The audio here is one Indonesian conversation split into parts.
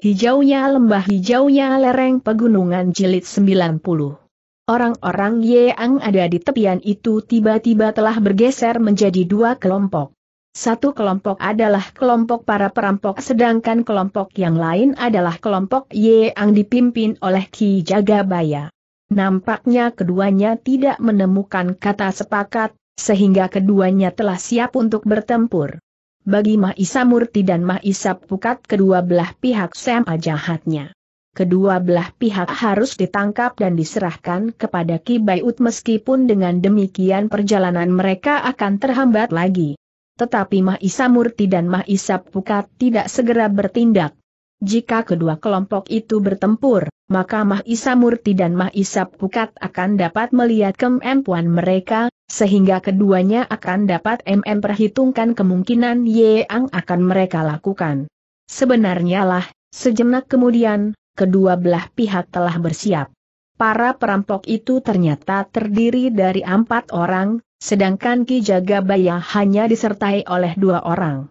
Hijaunya lembah hijaunya lereng pegunungan jilid 90. Orang-orang Ye yang ada di tepian itu tiba-tiba telah bergeser menjadi dua kelompok. Satu kelompok adalah kelompok para perampok sedangkan kelompok yang lain adalah kelompok Ye yang dipimpin oleh Ki Jagabaya. Nampaknya keduanya tidak menemukan kata sepakat, sehingga keduanya telah siap untuk bertempur. Bagi Mahisa Murti dan Mahisa Pukat kedua belah pihak sama jahatnya. Kedua belah pihak harus ditangkap dan diserahkan kepada Ki Baiut meskipun dengan demikian perjalanan mereka akan terhambat lagi. Tetapi Mahisa Murti dan Mahisa Pukat tidak segera bertindak. Jika kedua kelompok itu bertempur, maka Mahisa Murti dan Mahisa Pukat akan dapat melihat kemampuan mereka, sehingga keduanya akan dapat MM perhitungkan kemungkinan Ang akan mereka lakukan. Sebenarnya lah, sejenak kemudian, kedua belah pihak telah bersiap. Para perampok itu ternyata terdiri dari empat orang, sedangkan Ki Jagabaya hanya disertai oleh dua orang.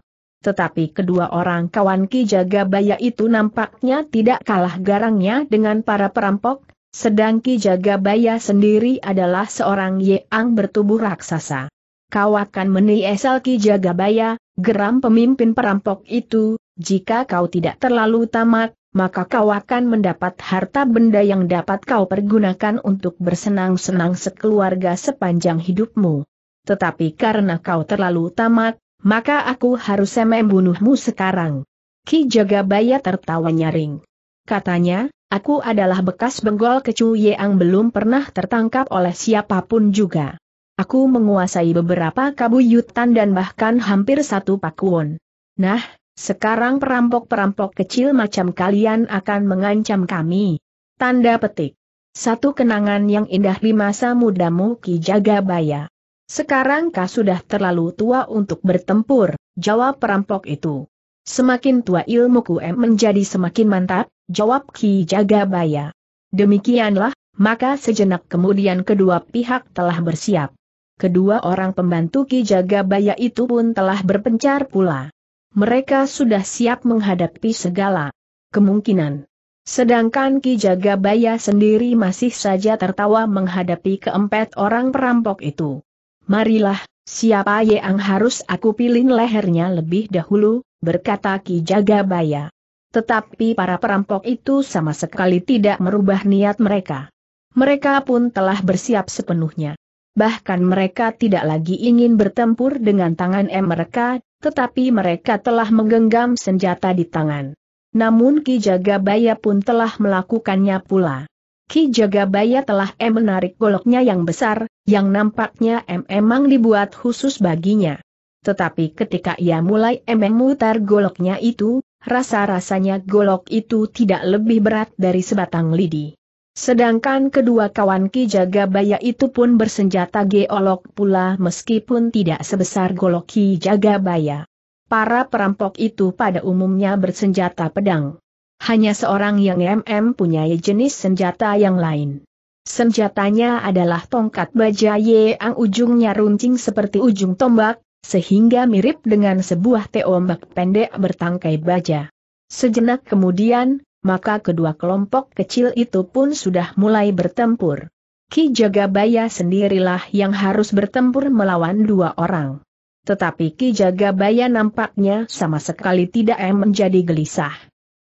Tetapi kedua orang kawan Ki Jagabaya itu nampaknya tidak kalah garangnya dengan para perampok, sedang Ki Jagabaya sendiri adalah seorang Yeang bertubuh raksasa. Kau akan meniesal Ki Jagabaya, geram pemimpin perampok itu, jika kau tidak terlalu tamak, maka kau akan mendapat harta benda yang dapat kau pergunakan untuk bersenang-senang sekeluarga sepanjang hidupmu. Tetapi karena kau terlalu tamak, maka aku harus membunuhmu sekarang. Ki Jagabaya tertawa nyaring. Katanya, Aku adalah bekas benggol kecu yang belum pernah tertangkap oleh siapapun juga. Aku menguasai beberapa kabuyutan dan bahkan hampir satu pakuon. Nah, sekarang perampok-perampok kecil macam kalian akan mengancam kami. Tanda petik. Satu kenangan yang indah di masa mudamu Ki Jagabaya. Sekarang kau sudah terlalu tua untuk bertempur, jawab perampok itu. Semakin tua ilmuku em menjadi semakin mantap, jawab Ki Jagabaya. Demikianlah, maka sejenak kemudian kedua pihak telah bersiap. Kedua orang pembantu Ki Jagabaya itu pun telah berpencar pula. Mereka sudah siap menghadapi segala kemungkinan. Sedangkan Ki Jagabaya sendiri masih saja tertawa menghadapi keempat orang perampok itu. Marilah, siapa yang harus aku pilih lehernya lebih dahulu, berkata Ki Jagabaya. Tetapi para perampok itu sama sekali tidak merubah niat mereka. Mereka pun telah bersiap sepenuhnya. Bahkan mereka tidak lagi ingin bertempur dengan tangan M mereka, tetapi mereka telah menggenggam senjata di tangan. Namun Ki Jagabaya pun telah melakukannya pula. Ki Jagabaya telah M menarik goloknya yang besar, yang nampaknya M emang dibuat khusus baginya. Tetapi ketika ia mulai M memutar goloknya itu, rasa-rasanya golok itu tidak lebih berat dari sebatang lidi. Sedangkan kedua kawan Ki Jagabaya itu pun bersenjata geolok pula meskipun tidak sebesar golok Ki Jagabaya. Para perampok itu pada umumnya bersenjata pedang. Hanya seorang yang MM punya jenis senjata yang lain. Senjatanya adalah tongkat baja yang ujungnya runcing seperti ujung tombak, sehingga mirip dengan sebuah teombak pendek bertangkai baja. Sejenak kemudian, maka kedua kelompok kecil itu pun sudah mulai bertempur. Ki Jagabaya sendirilah yang harus bertempur melawan dua orang. Tetapi Ki Jagabaya nampaknya sama sekali tidak menjadi gelisah.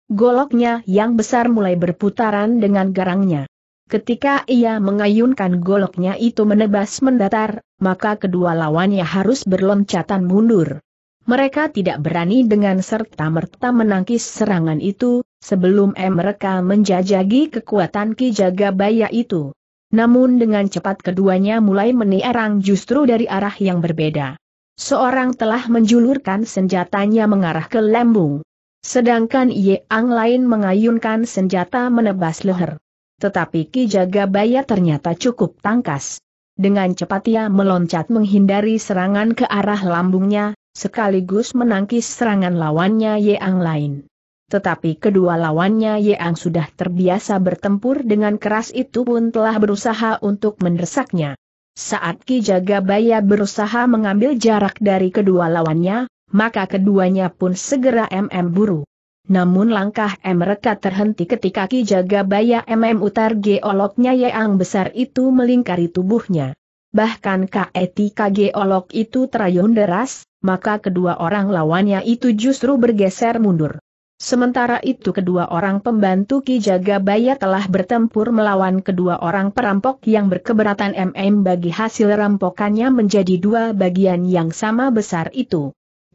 Goloknya yang besar mulai berputaran dengan garangnya. Ketika ia mengayunkan goloknya itu menebas mendatar, maka kedua lawannya harus berloncatan mundur. Mereka tidak berani dengan serta-merta menangkis serangan itu, sebelum mereka menjajagi kekuatan Ki Jagabaya itu. Namun dengan cepat keduanya mulai menierang justru dari arah yang berbeda. Seorang telah menjulurkan senjatanya mengarah ke lembung, Sedangkan Ye Ang lain mengayunkan senjata menebas leher. Tetapi Ki Jagabaya ternyata cukup tangkas. Dengan cepat ia meloncat menghindari serangan ke arah lambungnya, sekaligus menangkis serangan lawannya Yang lain. Tetapi kedua lawannya Yang sudah terbiasa bertempur dengan keras itu pun telah berusaha untuk mendesaknya. Saat Ki Jagabaya berusaha mengambil jarak dari kedua lawannya, maka keduanya pun segera MM buru. Namun langkah mereka terhenti ketika Ki Jaga Baya MM Utar geoloknya yang besar itu melingkari tubuhnya. Bahkan ketika geolok itu terayun deras, maka kedua orang lawannya itu justru bergeser mundur. Sementara itu kedua orang pembantu Ki Jagabaya telah bertempur melawan kedua orang perampok yang berkeberatan MM bagi hasil rampokannya menjadi dua bagian yang sama besar itu.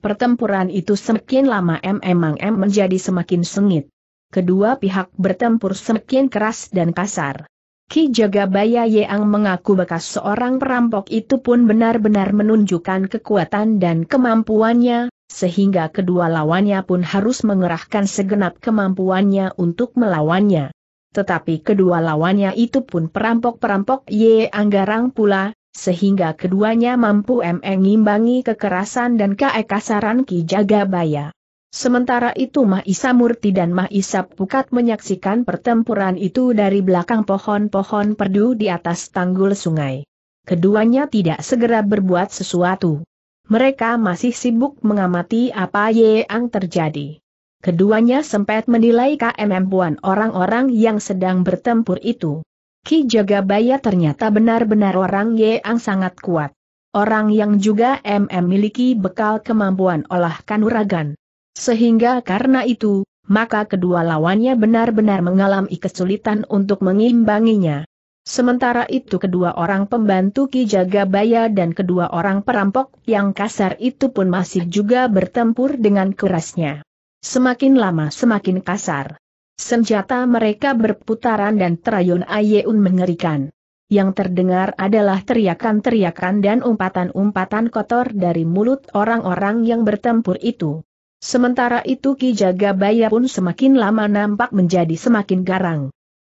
Pertempuran itu semakin lama emang M menjadi semakin sengit. Kedua pihak bertempur semakin keras dan kasar. Ki Jagabaya Yeang mengaku bekas seorang perampok itu pun benar-benar menunjukkan kekuatan dan kemampuannya, sehingga kedua lawannya pun harus mengerahkan segenap kemampuannya untuk melawannya. Tetapi kedua lawannya itu pun perampok-perampok Yeang Garang pula, sehingga keduanya mampu mengimbangi kekerasan dan keekasaran Ki Jagabaya. Sementara itu Mahisa Murti dan Mahisa Pukat menyaksikan pertempuran itu dari belakang pohon-pohon perdu di atas tanggul sungai. Keduanya tidak segera berbuat sesuatu. Mereka masih sibuk mengamati apa yang terjadi. Keduanya sempat menilai KMM puan orang-orang yang sedang bertempur itu. Ki Jagabaya ternyata benar-benar orang yang sangat kuat. Orang yang juga MM miliki bekal kemampuan olah kanuragan. Sehingga karena itu, maka kedua lawannya benar-benar mengalami kesulitan untuk mengimbanginya. Sementara itu kedua orang pembantu Ki Jagabaya dan kedua orang perampok yang kasar itu pun masih juga bertempur dengan kerasnya. Semakin lama semakin kasar. Senjata mereka berputaran dan terayun Ayeun mengerikan. Yang terdengar adalah teriakan-teriakan dan umpatan-umpatan kotor dari mulut orang-orang yang bertempur itu. Sementara itu Ki Jagabaya pun semakin lama nampak menjadi semakin garang.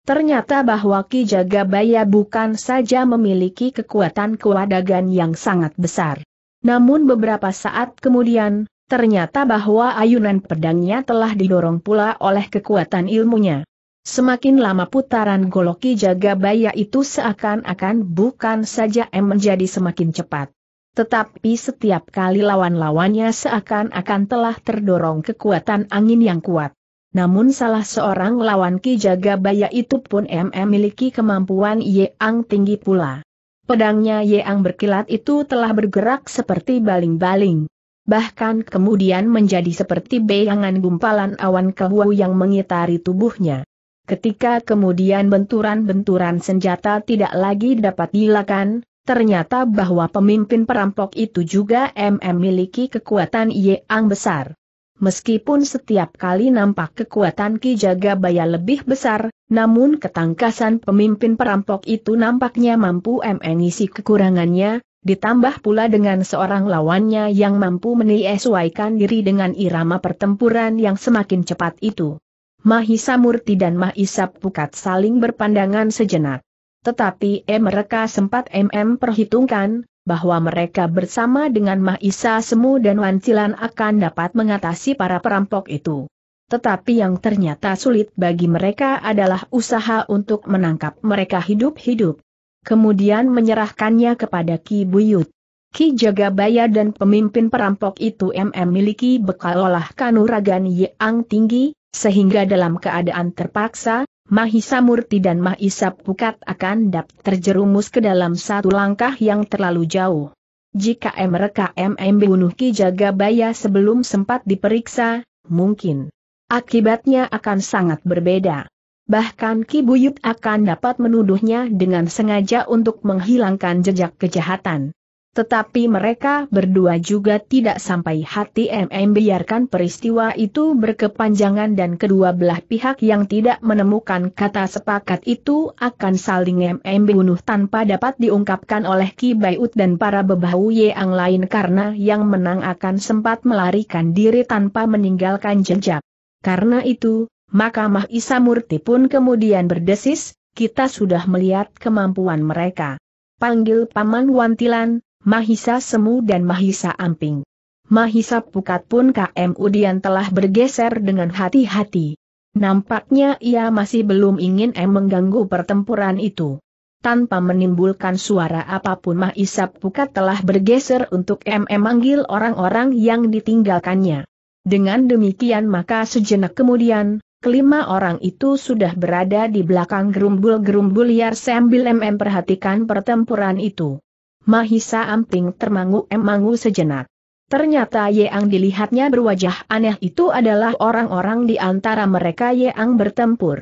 Ternyata bahwa Ki Jagabaya bukan saja memiliki kekuatan kewadagan yang sangat besar. Namun beberapa saat kemudian, Ternyata bahwa ayunan pedangnya telah didorong pula oleh kekuatan ilmunya. Semakin lama putaran goloki jaga baya itu seakan-akan bukan saja M menjadi semakin cepat. Tetapi setiap kali lawan-lawannya seakan-akan telah terdorong kekuatan angin yang kuat. Namun salah seorang lawan Ki Jagabaya itu pun M memiliki kemampuan Yeang tinggi pula. Pedangnya Yeang berkilat itu telah bergerak seperti baling-baling bahkan kemudian menjadi seperti bayangan gumpalan awan kebu yang mengitari tubuhnya. Ketika kemudian benturan-benturan senjata tidak lagi dapat dilakukan, ternyata bahwa pemimpin perampok itu juga MM miliki kekuatan yang besar. Meskipun setiap kali nampak kekuatan Ki Jaga Jagabaya lebih besar, namun ketangkasan pemimpin perampok itu nampaknya mampu mengisi kekurangannya, ditambah pula dengan seorang lawannya yang mampu menyesuaikan diri dengan irama pertempuran yang semakin cepat itu. Mahisa Murti dan Mahisa Pukat saling berpandangan sejenak. Tetapi e mereka sempat MM perhitungkan, bahwa mereka bersama dengan Mahisa Semu dan Wancilan akan dapat mengatasi para perampok itu. Tetapi yang ternyata sulit bagi mereka adalah usaha untuk menangkap mereka hidup-hidup kemudian menyerahkannya kepada Ki Buyut. Ki Jagabaya dan pemimpin perampok itu MM miliki bekal olah kanuragan yang tinggi, sehingga dalam keadaan terpaksa, Mahisa Murti dan Mahisa Pukat akan dapat terjerumus ke dalam satu langkah yang terlalu jauh. Jika mereka MM bunuh Ki Jagabaya sebelum sempat diperiksa, mungkin akibatnya akan sangat berbeda bahkan Ki Buyut akan dapat menuduhnya dengan sengaja untuk menghilangkan jejak kejahatan. Tetapi mereka berdua juga tidak sampai hati MM biarkan peristiwa itu berkepanjangan dan kedua belah pihak yang tidak menemukan kata sepakat itu akan saling MM bunuh tanpa dapat diungkapkan oleh Ki Baiut dan para bebahu yang lain karena yang menang akan sempat melarikan diri tanpa meninggalkan jejak. Karena itu, maka Mahisa Murti pun kemudian berdesis, kita sudah melihat kemampuan mereka. Panggil Paman Wantilan, Mahisa Semu dan Mahisa Amping. Mahisa Pukat pun KM Udian telah bergeser dengan hati-hati. Nampaknya ia masih belum ingin M mengganggu pertempuran itu. Tanpa menimbulkan suara apapun Mahisa Pukat telah bergeser untuk MM memanggil orang-orang yang ditinggalkannya. Dengan demikian maka sejenak kemudian, kelima orang itu sudah berada di belakang gerumbul-gerumbul liar sambil MM perhatikan pertempuran itu. Mahisa Amping termangu-emangu sejenak. Ternyata Yeang dilihatnya berwajah aneh itu adalah orang-orang di antara mereka Yeang bertempur.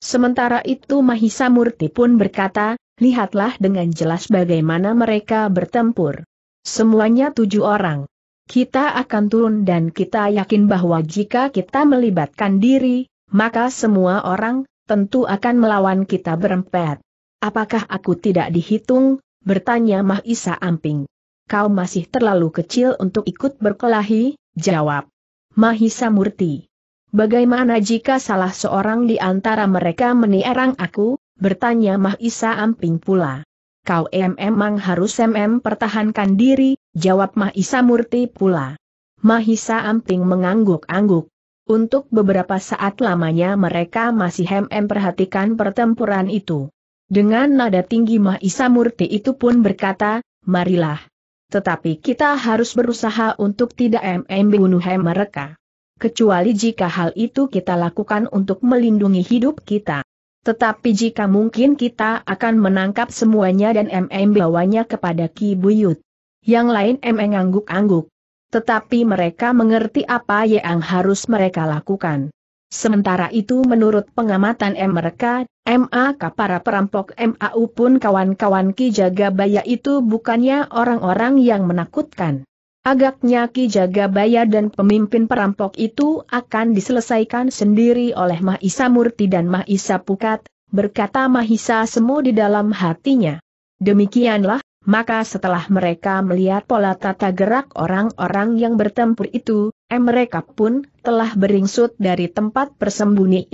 Sementara itu Mahisa Murti pun berkata, lihatlah dengan jelas bagaimana mereka bertempur. Semuanya tujuh orang. Kita akan turun dan kita yakin bahwa jika kita melibatkan diri, maka semua orang, tentu akan melawan kita berempat. Apakah aku tidak dihitung, bertanya Mahisa Amping. Kau masih terlalu kecil untuk ikut berkelahi, jawab. Mahisa Murti. Bagaimana jika salah seorang di antara mereka menierang aku, bertanya Mahisa Amping pula. Kau memang harus mm pertahankan diri, jawab Mahisa Murti pula. Mahisa Amping mengangguk-angguk. Untuk beberapa saat lamanya mereka masih hem-hem perhatikan pertempuran itu. Dengan nada tinggi Mahisa Murti itu pun berkata, marilah. Tetapi kita harus berusaha untuk tidak MM bunuh mereka. Kecuali jika hal itu kita lakukan untuk melindungi hidup kita. Tetapi jika mungkin kita akan menangkap semuanya dan MM bawanya kepada Ki Buyut. Yang lain MM angguk angguk tetapi mereka mengerti apa yang harus mereka lakukan. Sementara itu menurut pengamatan M mereka, MAK para perampok MAU pun kawan-kawan Ki Jagabaya itu bukannya orang-orang yang menakutkan. Agaknya Ki Jagabaya dan pemimpin perampok itu akan diselesaikan sendiri oleh Mahisa Murti dan Mahisa Pukat, berkata Mahisa Semu di dalam hatinya. Demikianlah, maka setelah mereka melihat pola tata gerak orang-orang yang bertempur itu, eh mereka pun telah beringsut dari tempat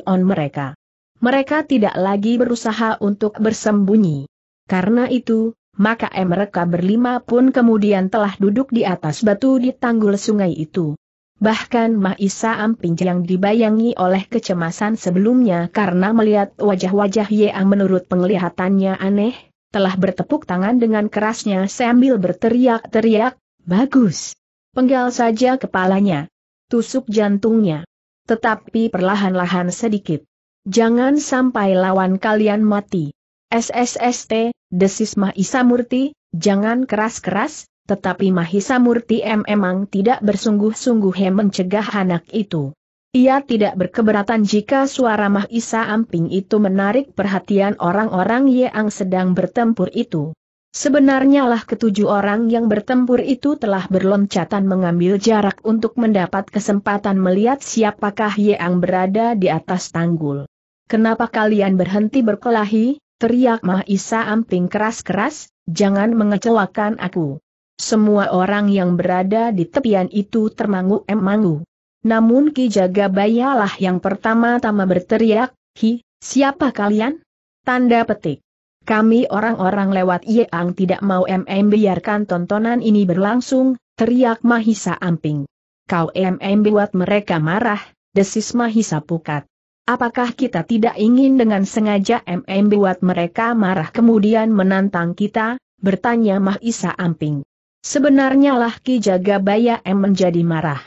on mereka. Mereka tidak lagi berusaha untuk bersembunyi. Karena itu, maka eh mereka berlima pun kemudian telah duduk di atas batu di tanggul sungai itu. Bahkan Mahisa Amping yang dibayangi oleh kecemasan sebelumnya karena melihat wajah-wajah Yang menurut penglihatannya aneh, telah bertepuk tangan dengan kerasnya sambil berteriak-teriak, bagus. Penggal saja kepalanya. Tusuk jantungnya. Tetapi perlahan-lahan sedikit. Jangan sampai lawan kalian mati. SSST, desis Mahisa Murti, jangan keras-keras, tetapi Mahisa Murti em memang tidak bersungguh-sungguh mencegah anak itu. Ia tidak berkeberatan jika suara Mahisa Amping itu menarik perhatian orang-orang yang sedang bertempur itu. Sebenarnya lah ketujuh orang yang bertempur itu telah berloncatan mengambil jarak untuk mendapat kesempatan melihat siapakah yang berada di atas tanggul. Kenapa kalian berhenti berkelahi? Teriak Mahisa Amping keras-keras, jangan mengecewakan aku. Semua orang yang berada di tepian itu termangu-emangu. Namun Ki Jagabayalah yang pertama-tama berteriak, Hi, siapa kalian? Tanda petik. Kami orang-orang lewat Yeang tidak mau MM biarkan tontonan ini berlangsung, teriak Mahisa Amping. Kau MM buat mereka marah, desis Mahisa Pukat. Apakah kita tidak ingin dengan sengaja MM buat mereka marah kemudian menantang kita? Bertanya Mahisa Amping. Sebenarnya lah Ki Jagabaya M menjadi marah.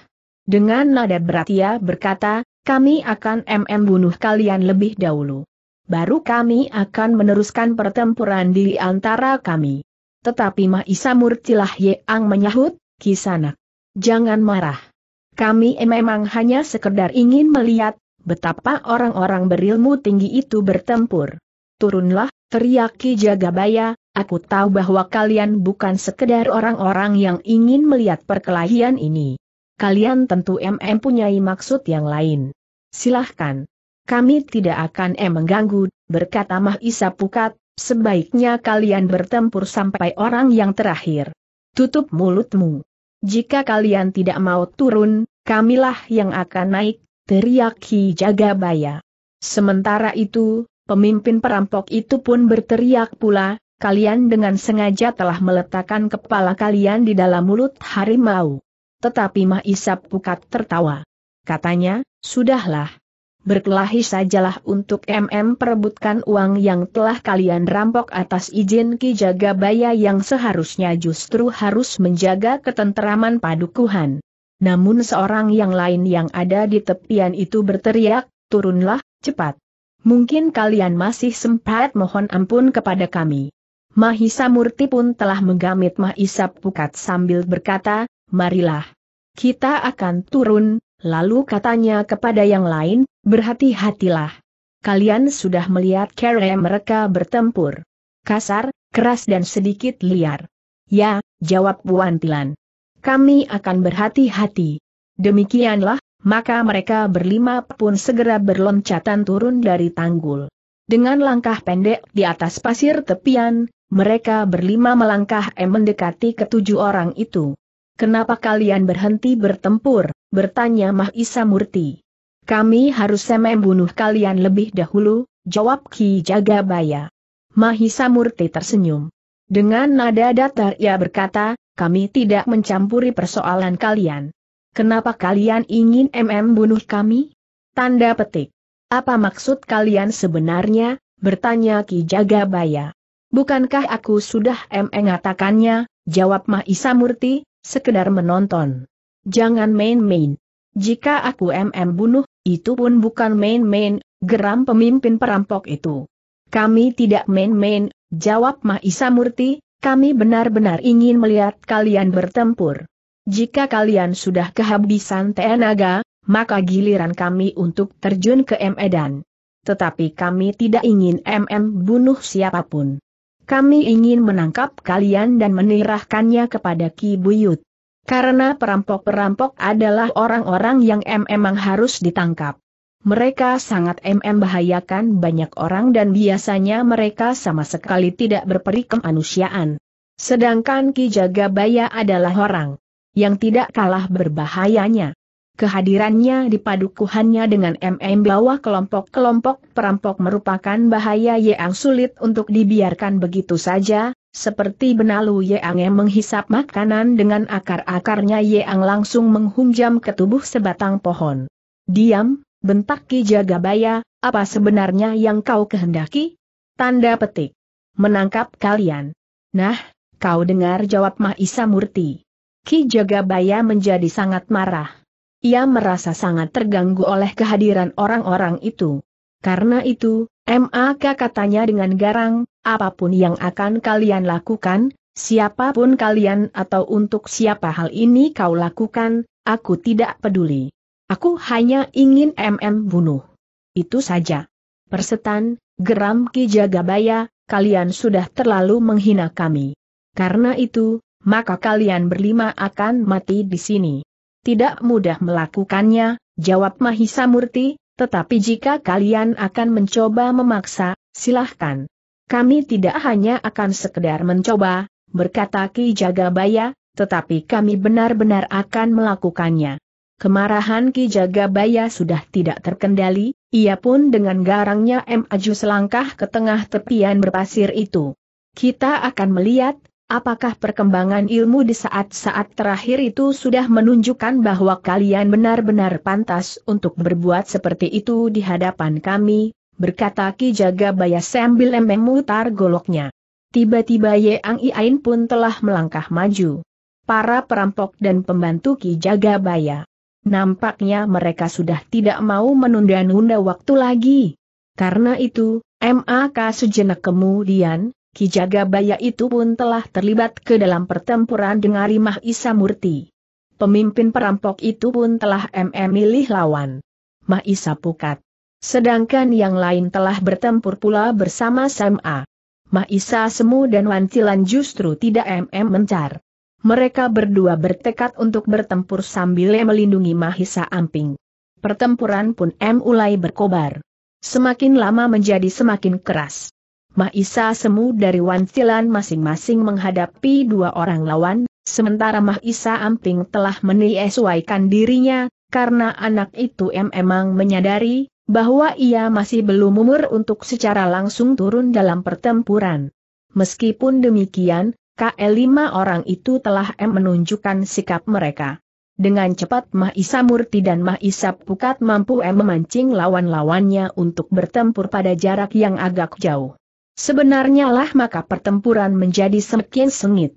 Dengan nada berat ia berkata, kami akan MM bunuh kalian lebih dahulu. Baru kami akan meneruskan pertempuran di antara kami. Tetapi Mahisa Murtilah Yeang menyahut, Kisanak. Jangan marah. Kami memang hanya sekedar ingin melihat, betapa orang-orang berilmu tinggi itu bertempur. Turunlah, teriak Ki Jagabaya, aku tahu bahwa kalian bukan sekedar orang-orang yang ingin melihat perkelahian ini kalian tentu MM punyai maksud yang lain. Silahkan. Kami tidak akan M mengganggu, berkata Mah Isa Pukat, sebaiknya kalian bertempur sampai orang yang terakhir. Tutup mulutmu. Jika kalian tidak mau turun, kamilah yang akan naik, teriak Ki Jagabaya. Sementara itu, pemimpin perampok itu pun berteriak pula, kalian dengan sengaja telah meletakkan kepala kalian di dalam mulut harimau. Tetapi Mah Isap Pukat tertawa. Katanya, sudahlah. Berkelahi sajalah untuk MM perebutkan uang yang telah kalian rampok atas izin Ki Jagabaya yang seharusnya justru harus menjaga ketenteraman padukuhan. Namun seorang yang lain yang ada di tepian itu berteriak, turunlah, cepat. Mungkin kalian masih sempat mohon ampun kepada kami. Mahisa Murti pun telah menggamit Mahisa Pukat sambil berkata, marilah. Kita akan turun, lalu katanya kepada yang lain, berhati-hatilah. Kalian sudah melihat kere mereka bertempur. Kasar, keras dan sedikit liar. Ya, jawab Buan Tilan. Kami akan berhati-hati. Demikianlah, maka mereka berlima pun segera berloncatan turun dari tanggul. Dengan langkah pendek di atas pasir tepian, mereka berlima melangkah mendekati ketujuh orang itu. Kenapa kalian berhenti bertempur? Bertanya Mahisa Murti. Kami harus bunuh kalian lebih dahulu, jawab Ki Jagabaya. Mahisa Murti tersenyum. Dengan nada datar ia berkata, kami tidak mencampuri persoalan kalian. Kenapa kalian ingin MM bunuh kami? Tanda petik. Apa maksud kalian sebenarnya? Bertanya Ki Jagabaya. Bukankah aku sudah MM mengatakannya, jawab Mahisa Murti, Sekedar menonton. Jangan main-main. Jika aku MM bunuh, itu pun bukan main-main, geram pemimpin perampok itu. Kami tidak main-main, jawab Mahisa Murti, kami benar-benar ingin melihat kalian bertempur. Jika kalian sudah kehabisan tenaga, maka giliran kami untuk terjun ke Medan. Tetapi kami tidak ingin MM bunuh siapapun. Kami ingin menangkap kalian dan menirahkannya kepada Ki Buyut. Karena perampok-perampok adalah orang-orang yang memang harus ditangkap. Mereka sangat mm bahayakan banyak orang dan biasanya mereka sama sekali tidak berperi kemanusiaan. Sedangkan Ki Jagabaya adalah orang yang tidak kalah berbahayanya. Kehadirannya di padukuhannya dengan MM bawah kelompok-kelompok perampok merupakan bahaya yang sulit untuk dibiarkan begitu saja, seperti benalu yang menghisap makanan dengan akar-akarnya yang langsung menghunjam ke tubuh sebatang pohon. Diam, bentak Ki Jagabaya, apa sebenarnya yang kau kehendaki? Tanda petik. Menangkap kalian. Nah, kau dengar jawab Mahisa Murti. Ki Jagabaya menjadi sangat marah. Ia merasa sangat terganggu oleh kehadiran orang-orang itu. Karena itu, MAK katanya dengan garang, apapun yang akan kalian lakukan, siapapun kalian atau untuk siapa hal ini kau lakukan, aku tidak peduli. Aku hanya ingin MM bunuh. Itu saja. Persetan, geram Ki Jagabaya, kalian sudah terlalu menghina kami. Karena itu, maka kalian berlima akan mati di sini tidak mudah melakukannya, jawab Mahisa Murti, tetapi jika kalian akan mencoba memaksa, silahkan. Kami tidak hanya akan sekedar mencoba, berkata Ki Jagabaya, tetapi kami benar-benar akan melakukannya. Kemarahan Ki Jagabaya sudah tidak terkendali, ia pun dengan garangnya maju selangkah ke tengah tepian berpasir itu. Kita akan melihat, Apakah perkembangan ilmu di saat-saat terakhir itu sudah menunjukkan bahwa kalian benar-benar pantas untuk berbuat seperti itu di hadapan kami? Berkata Ki Jaga Baya sambil memutar goloknya. Tiba-tiba Yeang Iain pun telah melangkah maju. Para perampok dan pembantu Ki Jaga Baya. Nampaknya mereka sudah tidak mau menunda-nunda waktu lagi. Karena itu, MAK sejenak kemudian, Jagabaya itu pun telah terlibat ke dalam pertempuran dengan Rimah Murti, Pemimpin perampok itu pun telah MM milih lawan. Mah Isa Pukat. Sedangkan yang lain telah bertempur pula bersama SMA. Mah Isa Semu dan Wancilan justru tidak MM mencar. Mereka berdua bertekad untuk bertempur sambil melindungi Mahisa Amping. Pertempuran pun M mulai berkobar. Semakin lama menjadi semakin keras. Mahisa Semu dari Wantilan masing-masing menghadapi dua orang lawan, sementara Mahisa Amping telah menyesuaikan dirinya, karena anak itu memang menyadari bahwa ia masih belum umur untuk secara langsung turun dalam pertempuran. Meskipun demikian, kl lima orang itu telah menunjukkan sikap mereka. Dengan cepat Mahisa Murti dan Mahisa Pukat mampu memancing lawan-lawannya untuk bertempur pada jarak yang agak jauh. Sebenarnya lah maka pertempuran menjadi semakin sengit.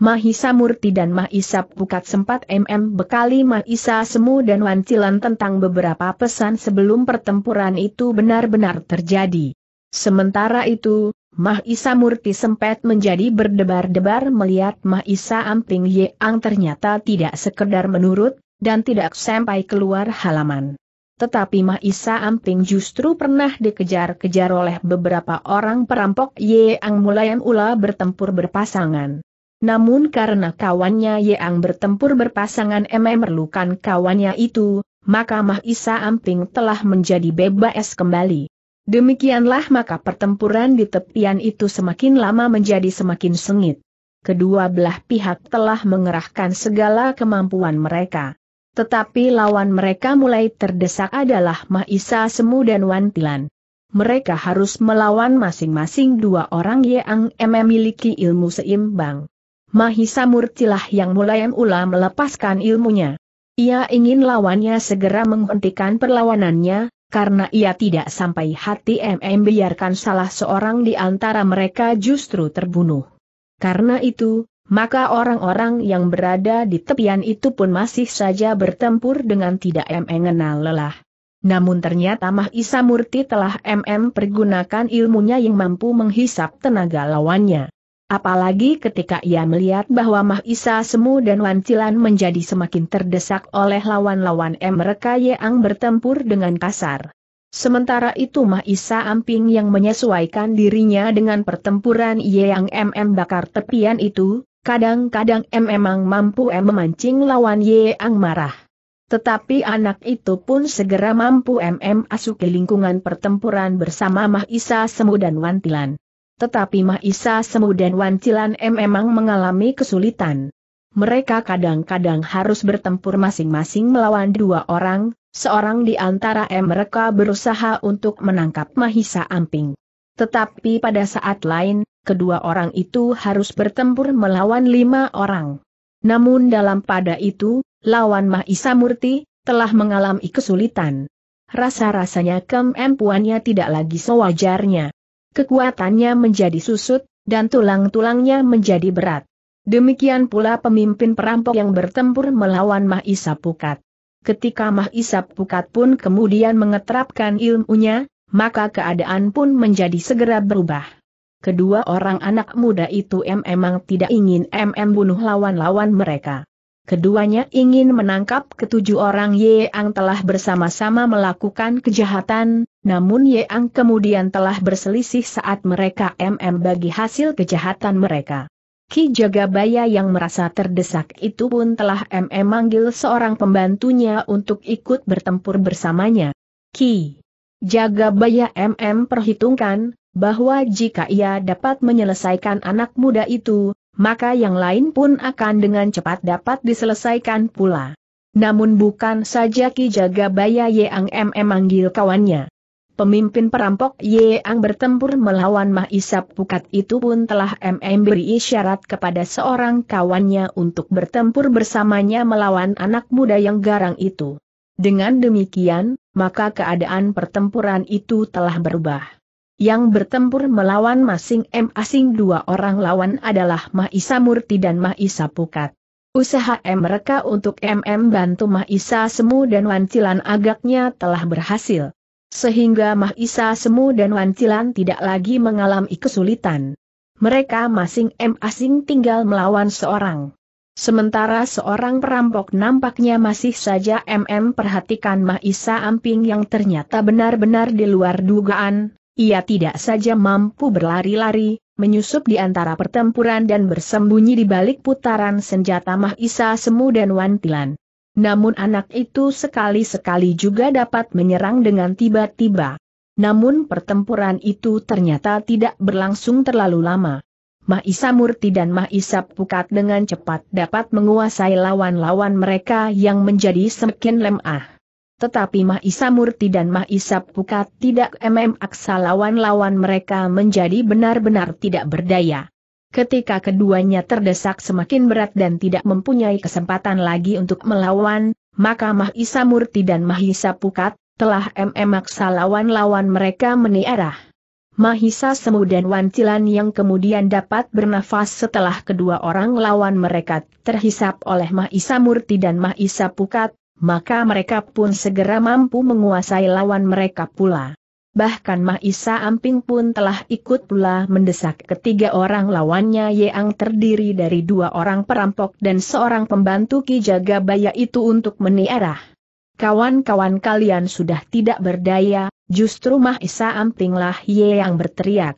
Mahisa Murti dan Mahisa Pukat sempat MM bekali Mahisa Semu dan Wancilan tentang beberapa pesan sebelum pertempuran itu benar-benar terjadi. Sementara itu, Mahisa Murti sempat menjadi berdebar-debar melihat Mahisa Amping Yeang ternyata tidak sekedar menurut, dan tidak sampai keluar halaman tetapi Mahisa Amping justru pernah dikejar-kejar oleh beberapa orang perampok Yeang Mulayan Ula bertempur berpasangan. Namun karena kawannya Ye Ang bertempur berpasangan MM memerlukan kawannya itu, maka Mahisa Amping telah menjadi bebas kembali. Demikianlah maka pertempuran di tepian itu semakin lama menjadi semakin sengit. Kedua belah pihak telah mengerahkan segala kemampuan mereka. Tetapi lawan mereka mulai terdesak adalah Mahisa Semu dan Wantilan. Mereka harus melawan masing-masing dua orang yang memiliki ilmu seimbang. Mahisa Murtilah yang mulai mula melepaskan ilmunya. Ia ingin lawannya segera menghentikan perlawanannya, karena ia tidak sampai hati MM biarkan salah seorang di antara mereka justru terbunuh. Karena itu, maka orang-orang yang berada di tepian itu pun masih saja bertempur dengan tidak mengenal lelah. Namun ternyata Mah Isa Murti telah MM pergunakan ilmunya yang mampu menghisap tenaga lawannya. Apalagi ketika ia melihat bahwa Mah Isa Semu dan Wancilan menjadi semakin terdesak oleh lawan-lawan M. yang bertempur dengan kasar. Sementara itu Mah Isa Amping yang menyesuaikan dirinya dengan pertempuran Yang MM bakar tepian itu, Kadang-kadang M memang mampu M memancing lawan ang marah. Tetapi anak itu pun segera mampu MM ke lingkungan pertempuran bersama Mahisa Semu dan Wantilan. Tetapi Mahisa Semu dan Wantilan M memang mengalami kesulitan. Mereka kadang-kadang harus bertempur masing-masing melawan dua orang, seorang di antara M mereka berusaha untuk menangkap Mahisa Amping. Tetapi pada saat lain, kedua orang itu harus bertempur melawan lima orang. Namun dalam pada itu, lawan Mahisa Murti, telah mengalami kesulitan. Rasa-rasanya kemampuannya tidak lagi sewajarnya. Kekuatannya menjadi susut, dan tulang-tulangnya menjadi berat. Demikian pula pemimpin perampok yang bertempur melawan Mahisa Pukat. Ketika Mahisa Pukat pun kemudian mengetrapkan ilmunya, maka keadaan pun menjadi segera berubah. Kedua orang anak muda itu memang tidak ingin MM bunuh lawan-lawan mereka. Keduanya ingin menangkap ketujuh orang Yang telah bersama-sama melakukan kejahatan, namun Yang kemudian telah berselisih saat mereka MM bagi hasil kejahatan mereka. Ki Jagabaya yang merasa terdesak itu pun telah MM manggil seorang pembantunya untuk ikut bertempur bersamanya. Ki Jagabaya MM perhitungkan, bahwa jika ia dapat menyelesaikan anak muda itu, maka yang lain pun akan dengan cepat dapat diselesaikan pula. Namun bukan saja Ki Jagabaya Yeang M memanggil kawannya. Pemimpin perampok Yeang bertempur melawan Mahisap Pukat itu pun telah MM beri isyarat kepada seorang kawannya untuk bertempur bersamanya melawan anak muda yang garang itu. Dengan demikian, maka keadaan pertempuran itu telah berubah. Yang bertempur melawan masing M asing dua orang lawan adalah Mahisa Murti dan Mahisa Pukat. Usaha M mereka untuk MM bantu Mahisa Semu dan Wancilan agaknya telah berhasil. Sehingga Mahisa Semu dan Wancilan tidak lagi mengalami kesulitan. Mereka masing M asing tinggal melawan seorang. Sementara seorang perampok nampaknya masih saja MM perhatikan Mahisa Amping yang ternyata benar-benar di luar dugaan, ia tidak saja mampu berlari-lari, menyusup di antara pertempuran dan bersembunyi di balik putaran senjata Mahisa Semu dan Wantilan. Namun anak itu sekali-sekali juga dapat menyerang dengan tiba-tiba. Namun pertempuran itu ternyata tidak berlangsung terlalu lama. Mahisa Murti dan Mahisa Pukat dengan cepat dapat menguasai lawan-lawan mereka yang menjadi semakin lemah tetapi Mahisa Murti dan Mahisa Pukat tidak MM aksa lawan-lawan mereka menjadi benar-benar tidak berdaya. Ketika keduanya terdesak semakin berat dan tidak mempunyai kesempatan lagi untuk melawan, maka Mahisa Murti dan Mahisa Pukat telah MM aksa lawan-lawan mereka meniarah. Mahisa Semu dan Wancilan yang kemudian dapat bernafas setelah kedua orang lawan mereka terhisap oleh Mahisa Murti dan Mahisa Pukat, maka mereka pun segera mampu menguasai lawan mereka pula. Bahkan Mahisa Amping pun telah ikut pula mendesak ketiga orang lawannya yang terdiri dari dua orang perampok dan seorang pembantu Ki Jagabaya itu untuk meniarah. Kawan-kawan kalian sudah tidak berdaya, justru Mahisa Ampinglah Yeang yang berteriak.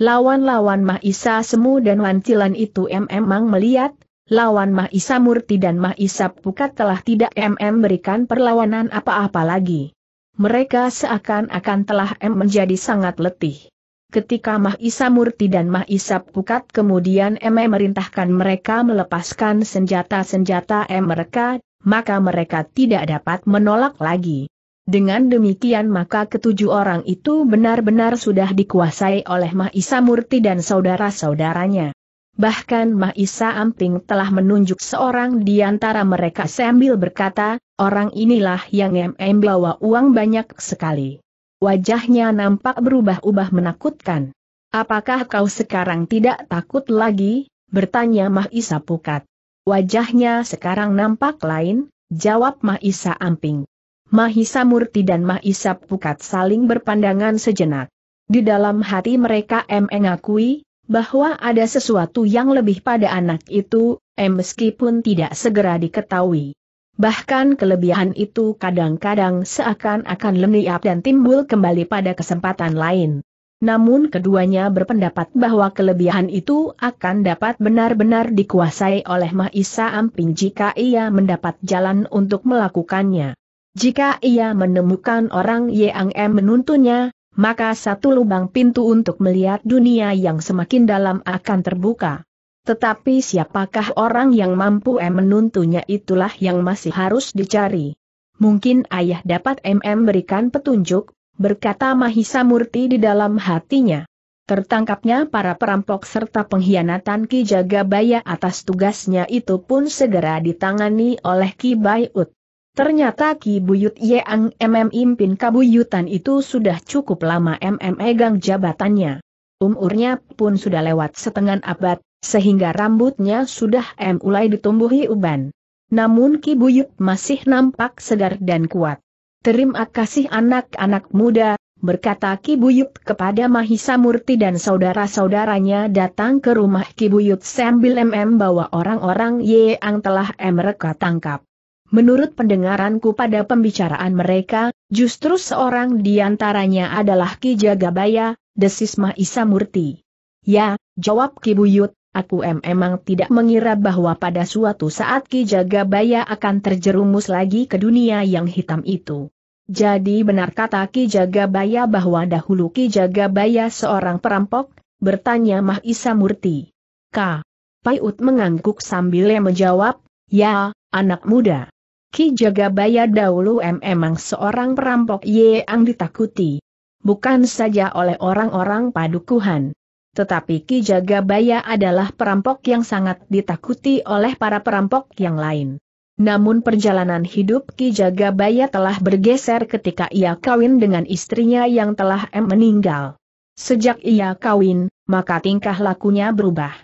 Lawan-lawan Mahisa Semu dan Wantilan itu memang melihat, lawan Mahisa Murti dan Mah Pukat telah tidak MM berikan perlawanan apa-apa lagi. Mereka seakan-akan telah M menjadi sangat letih. Ketika Mahisa Murti dan Mah Pukat kemudian M merintahkan mereka melepaskan senjata-senjata M mereka, maka mereka tidak dapat menolak lagi. Dengan demikian maka ketujuh orang itu benar-benar sudah dikuasai oleh Mahisa Murti dan saudara-saudaranya. Bahkan Mahisa Amping telah menunjuk seorang di antara mereka sambil berkata, orang inilah yang MM bawa uang banyak sekali. Wajahnya nampak berubah-ubah menakutkan. Apakah kau sekarang tidak takut lagi? Bertanya Mahisa Pukat. Wajahnya sekarang nampak lain, jawab Mahisa Amping. Mahisa Murti dan Mahisa Pukat saling berpandangan sejenak. Di dalam hati mereka M mengakui, bahwa ada sesuatu yang lebih pada anak itu, eh meskipun tidak segera diketahui. Bahkan kelebihan itu kadang-kadang seakan-akan leniap dan timbul kembali pada kesempatan lain. Namun keduanya berpendapat bahwa kelebihan itu akan dapat benar-benar dikuasai oleh Mahisa Amping jika ia mendapat jalan untuk melakukannya. Jika ia menemukan orang yang M menuntunnya, maka satu lubang pintu untuk melihat dunia yang semakin dalam akan terbuka. Tetapi siapakah orang yang mampu M menuntunya itulah yang masih harus dicari. Mungkin ayah dapat MM berikan petunjuk, berkata Mahisa Murti di dalam hatinya. Tertangkapnya para perampok serta pengkhianatan Ki Jagabaya atas tugasnya itu pun segera ditangani oleh Ki Bayut. Ternyata Ki Buyut Yeang MM Impin Kabuyutan itu sudah cukup lama MM egang jabatannya. Umurnya pun sudah lewat setengah abad, sehingga rambutnya sudah M mulai ditumbuhi uban. Namun Ki Buyut masih nampak segar dan kuat. Terima kasih anak-anak muda, berkata Ki Buyut kepada Mahisa Murti dan saudara-saudaranya datang ke rumah Ki Buyut sambil MM bawa orang-orang Yeang telah M mereka tangkap. Menurut pendengaranku pada pembicaraan mereka, justru seorang di antaranya adalah Ki Jagabaya, desis Mahisa Murti. Ya, jawab Ki Buyut, aku emang tidak mengira bahwa pada suatu saat Ki Jagabaya akan terjerumus lagi ke dunia yang hitam itu. Jadi benar kata Ki Jagabaya bahwa dahulu Ki Jagabaya seorang perampok, bertanya Mahisa Murti. K. Paiut mengangguk sambil menjawab, ya, anak muda. Ki Jagabaya dahulu memang seorang perampok ye ang ditakuti. Bukan saja oleh orang-orang padukuhan. Tetapi Ki Jagabaya adalah perampok yang sangat ditakuti oleh para perampok yang lain. Namun perjalanan hidup Ki Jagabaya telah bergeser ketika ia kawin dengan istrinya yang telah M meninggal. Sejak ia kawin, maka tingkah lakunya berubah.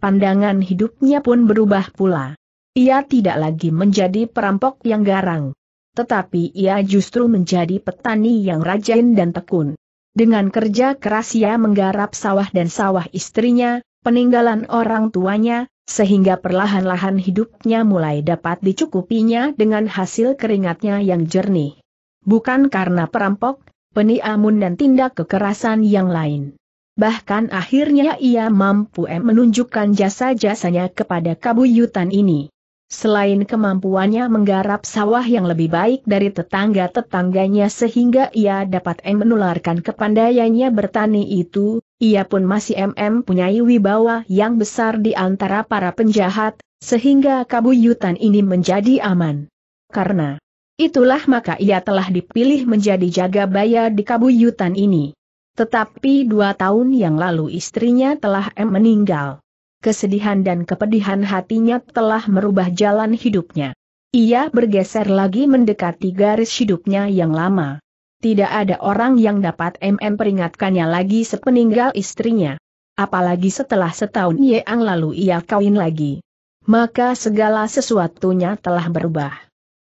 Pandangan hidupnya pun berubah pula. Ia tidak lagi menjadi perampok yang garang. Tetapi ia justru menjadi petani yang rajin dan tekun. Dengan kerja keras ia menggarap sawah dan sawah istrinya, peninggalan orang tuanya, sehingga perlahan-lahan hidupnya mulai dapat dicukupinya dengan hasil keringatnya yang jernih. Bukan karena perampok, peniamun dan tindak kekerasan yang lain. Bahkan akhirnya ia mampu eh, menunjukkan jasa-jasanya kepada kabuyutan ini. Selain kemampuannya menggarap sawah yang lebih baik dari tetangga-tetangganya sehingga ia dapat menularkan kepandaiannya bertani itu, ia pun masih MM punyai wibawa yang besar di antara para penjahat, sehingga kabuyutan ini menjadi aman. Karena itulah maka ia telah dipilih menjadi jaga jagabaya di kabuyutan ini. Tetapi dua tahun yang lalu istrinya telah M meninggal kesedihan dan kepedihan hatinya telah merubah jalan hidupnya. Ia bergeser lagi mendekati garis hidupnya yang lama. Tidak ada orang yang dapat MM peringatkannya lagi sepeninggal istrinya. Apalagi setelah setahun Yeang lalu ia kawin lagi. Maka segala sesuatunya telah berubah.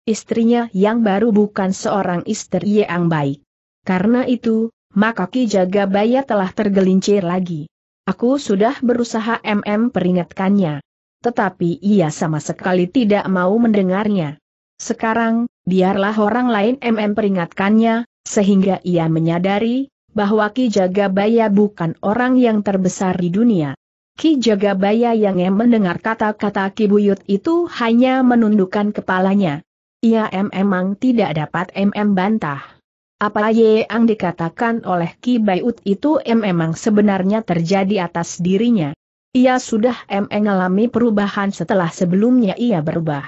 Istrinya yang baru bukan seorang istri Yeang baik. Karena itu, maka Ki Jagabaya telah tergelincir lagi. Aku sudah berusaha MM peringatkannya. Tetapi ia sama sekali tidak mau mendengarnya. Sekarang, biarlah orang lain MM peringatkannya, sehingga ia menyadari, bahwa Ki Jagabaya bukan orang yang terbesar di dunia. Ki Jagabaya yang mendengar kata-kata Ki Buyut itu hanya menundukkan kepalanya. Ia memang tidak dapat MM bantah. Apa yang dikatakan oleh Ki Baiut itu memang sebenarnya terjadi atas dirinya. Ia sudah mengalami perubahan setelah sebelumnya ia berubah.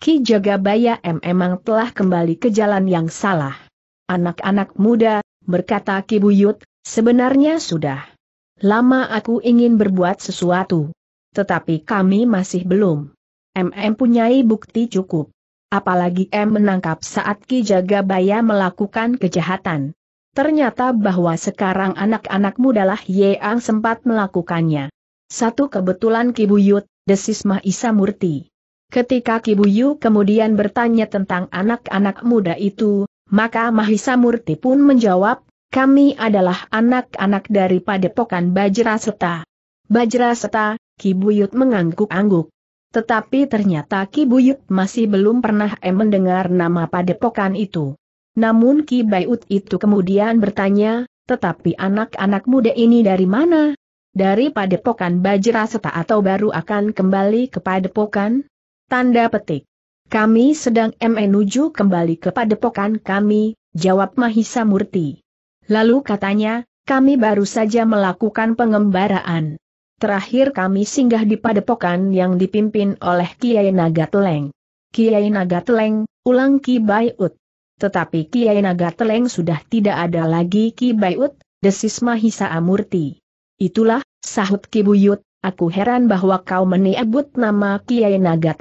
Ki Jagabaya memang telah kembali ke jalan yang salah. Anak-anak muda, berkata Ki Buyut, sebenarnya sudah. Lama aku ingin berbuat sesuatu. Tetapi kami masih belum. MM punyai bukti cukup. Apalagi M menangkap saat Ki Jagabaya melakukan kejahatan. Ternyata bahwa sekarang anak-anak mudalah Yeang sempat melakukannya. Satu kebetulan Ki Buyut, desis Mahisa Murti. Ketika Ki Buyu kemudian bertanya tentang anak-anak muda itu, maka Mahisa Murti pun menjawab, kami adalah anak-anak dari Padepokan Bajra Seta, Ki Buyut mengangguk-angguk. Tetapi ternyata Ki Buyut masih belum pernah mendengar nama padepokan itu. Namun Ki Bayut itu kemudian bertanya, tetapi anak-anak muda ini dari mana? Dari padepokan Bajra Seta atau baru akan kembali ke padepokan? Tanda petik. Kami sedang menuju kembali ke padepokan kami, jawab Mahisa Murti. Lalu katanya, kami baru saja melakukan pengembaraan. Terakhir kami singgah di padepokan yang dipimpin oleh Kiai Naga Kiai Naga Teleng, ulang Ki Bayut. Tetapi Kiai Naga sudah tidak ada lagi Ki Bayut, desis Mahisa Amurti. Itulah, sahut Ki Buyut, aku heran bahwa kau meniabut nama Kiai Naga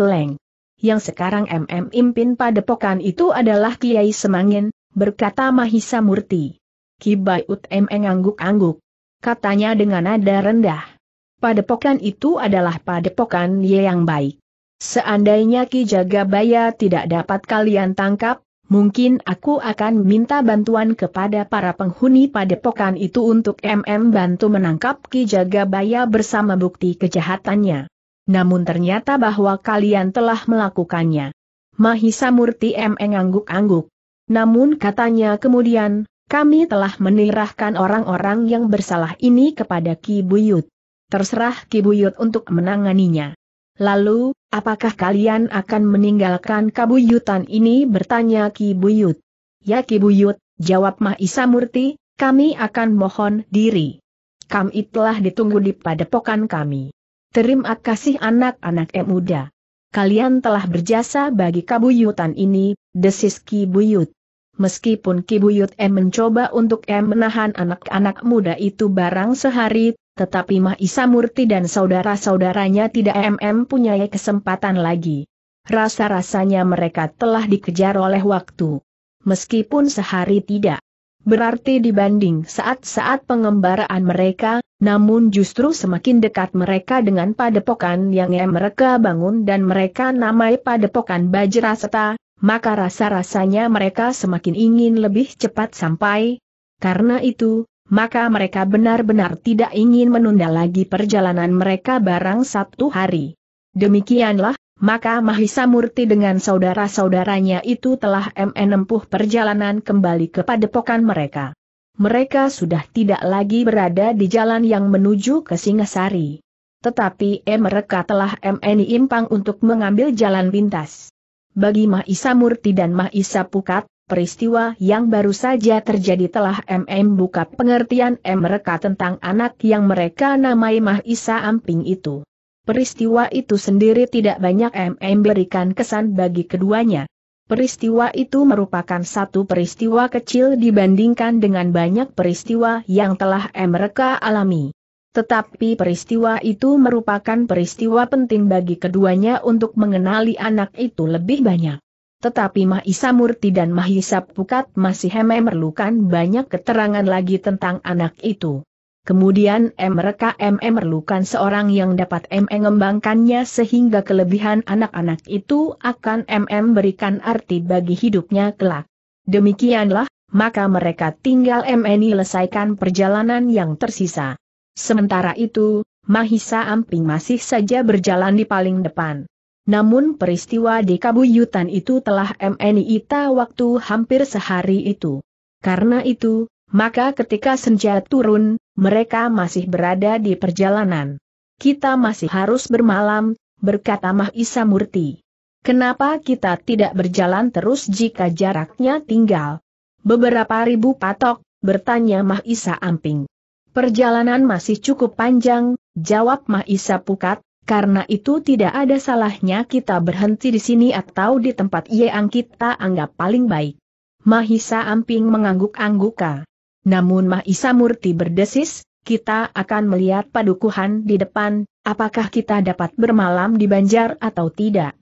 Yang sekarang MM Impin Padepokan itu adalah Kiai Semangin, berkata Mahisa Murti. Ki Bayut MM ngangguk-angguk. Katanya dengan nada rendah padepokan itu adalah padepokan Ye yang baik. Seandainya Ki Jagabaya tidak dapat kalian tangkap, mungkin aku akan minta bantuan kepada para penghuni padepokan itu untuk MM bantu menangkap Ki Jagabaya bersama bukti kejahatannya. Namun ternyata bahwa kalian telah melakukannya. Mahisa Murti MM angguk-angguk. Namun katanya kemudian, kami telah menirahkan orang-orang yang bersalah ini kepada Ki Buyut terserah Kibuyut untuk menanganinya. Lalu, apakah kalian akan meninggalkan kabuyutan ini bertanya Kibuyut? Ya Kibuyut, jawab Mahisa Murti, kami akan mohon diri. Kami telah ditunggu di padepokan kami. Terima kasih anak-anak muda. Kalian telah berjasa bagi kabuyutan ini, desis Kibuyut. Meskipun Kibuyut M mencoba untuk M menahan anak-anak muda itu barang sehari, tetapi Mahisa Murti dan saudara-saudaranya tidak MM punya kesempatan lagi. Rasa-rasanya mereka telah dikejar oleh waktu. Meskipun sehari tidak berarti dibanding saat-saat pengembaraan mereka, namun justru semakin dekat mereka dengan padepokan yang mereka bangun dan mereka namai padepokan Bajraseta, maka rasa-rasanya mereka semakin ingin lebih cepat sampai. Karena itu, maka mereka benar-benar tidak ingin menunda lagi perjalanan mereka barang satu hari. Demikianlah, maka Mahisa Murti dengan saudara-saudaranya itu telah menempuh perjalanan kembali ke padepokan mereka. Mereka sudah tidak lagi berada di jalan yang menuju ke Singasari. Tetapi eh, mereka telah menimpang untuk mengambil jalan pintas. Bagi Mahisa Murti dan Mahisa Pukat, Peristiwa yang baru saja terjadi telah MM buka pengertian M mereka tentang anak yang mereka namai Mahisa Amping itu. Peristiwa itu sendiri tidak banyak MM berikan kesan bagi keduanya. Peristiwa itu merupakan satu peristiwa kecil dibandingkan dengan banyak peristiwa yang telah M mereka alami. Tetapi peristiwa itu merupakan peristiwa penting bagi keduanya untuk mengenali anak itu lebih banyak tetapi Mahisa Murti dan Mahisa Pukat masih memerlukan banyak keterangan lagi tentang anak itu. Kemudian mereka memerlukan seorang yang dapat mengembangkannya sehingga kelebihan anak-anak itu akan MM berikan arti bagi hidupnya kelak. Demikianlah, maka mereka tinggal MN selesaikan perjalanan yang tersisa. Sementara itu, Mahisa Amping masih saja berjalan di paling depan. Namun peristiwa di Kabuyutan itu telah MNI Ita waktu hampir sehari itu. Karena itu, maka ketika senja turun, mereka masih berada di perjalanan. Kita masih harus bermalam, berkata Mah Isa Murti. Kenapa kita tidak berjalan terus jika jaraknya tinggal? Beberapa ribu patok, bertanya Mah Isa Amping. Perjalanan masih cukup panjang, jawab Mah Isa Pukat, karena itu tidak ada salahnya kita berhenti di sini atau di tempat yang kita anggap paling baik. Mahisa Amping mengangguk-angguka. Namun Mahisa Murti berdesis, kita akan melihat padukuhan di depan, apakah kita dapat bermalam di Banjar atau tidak.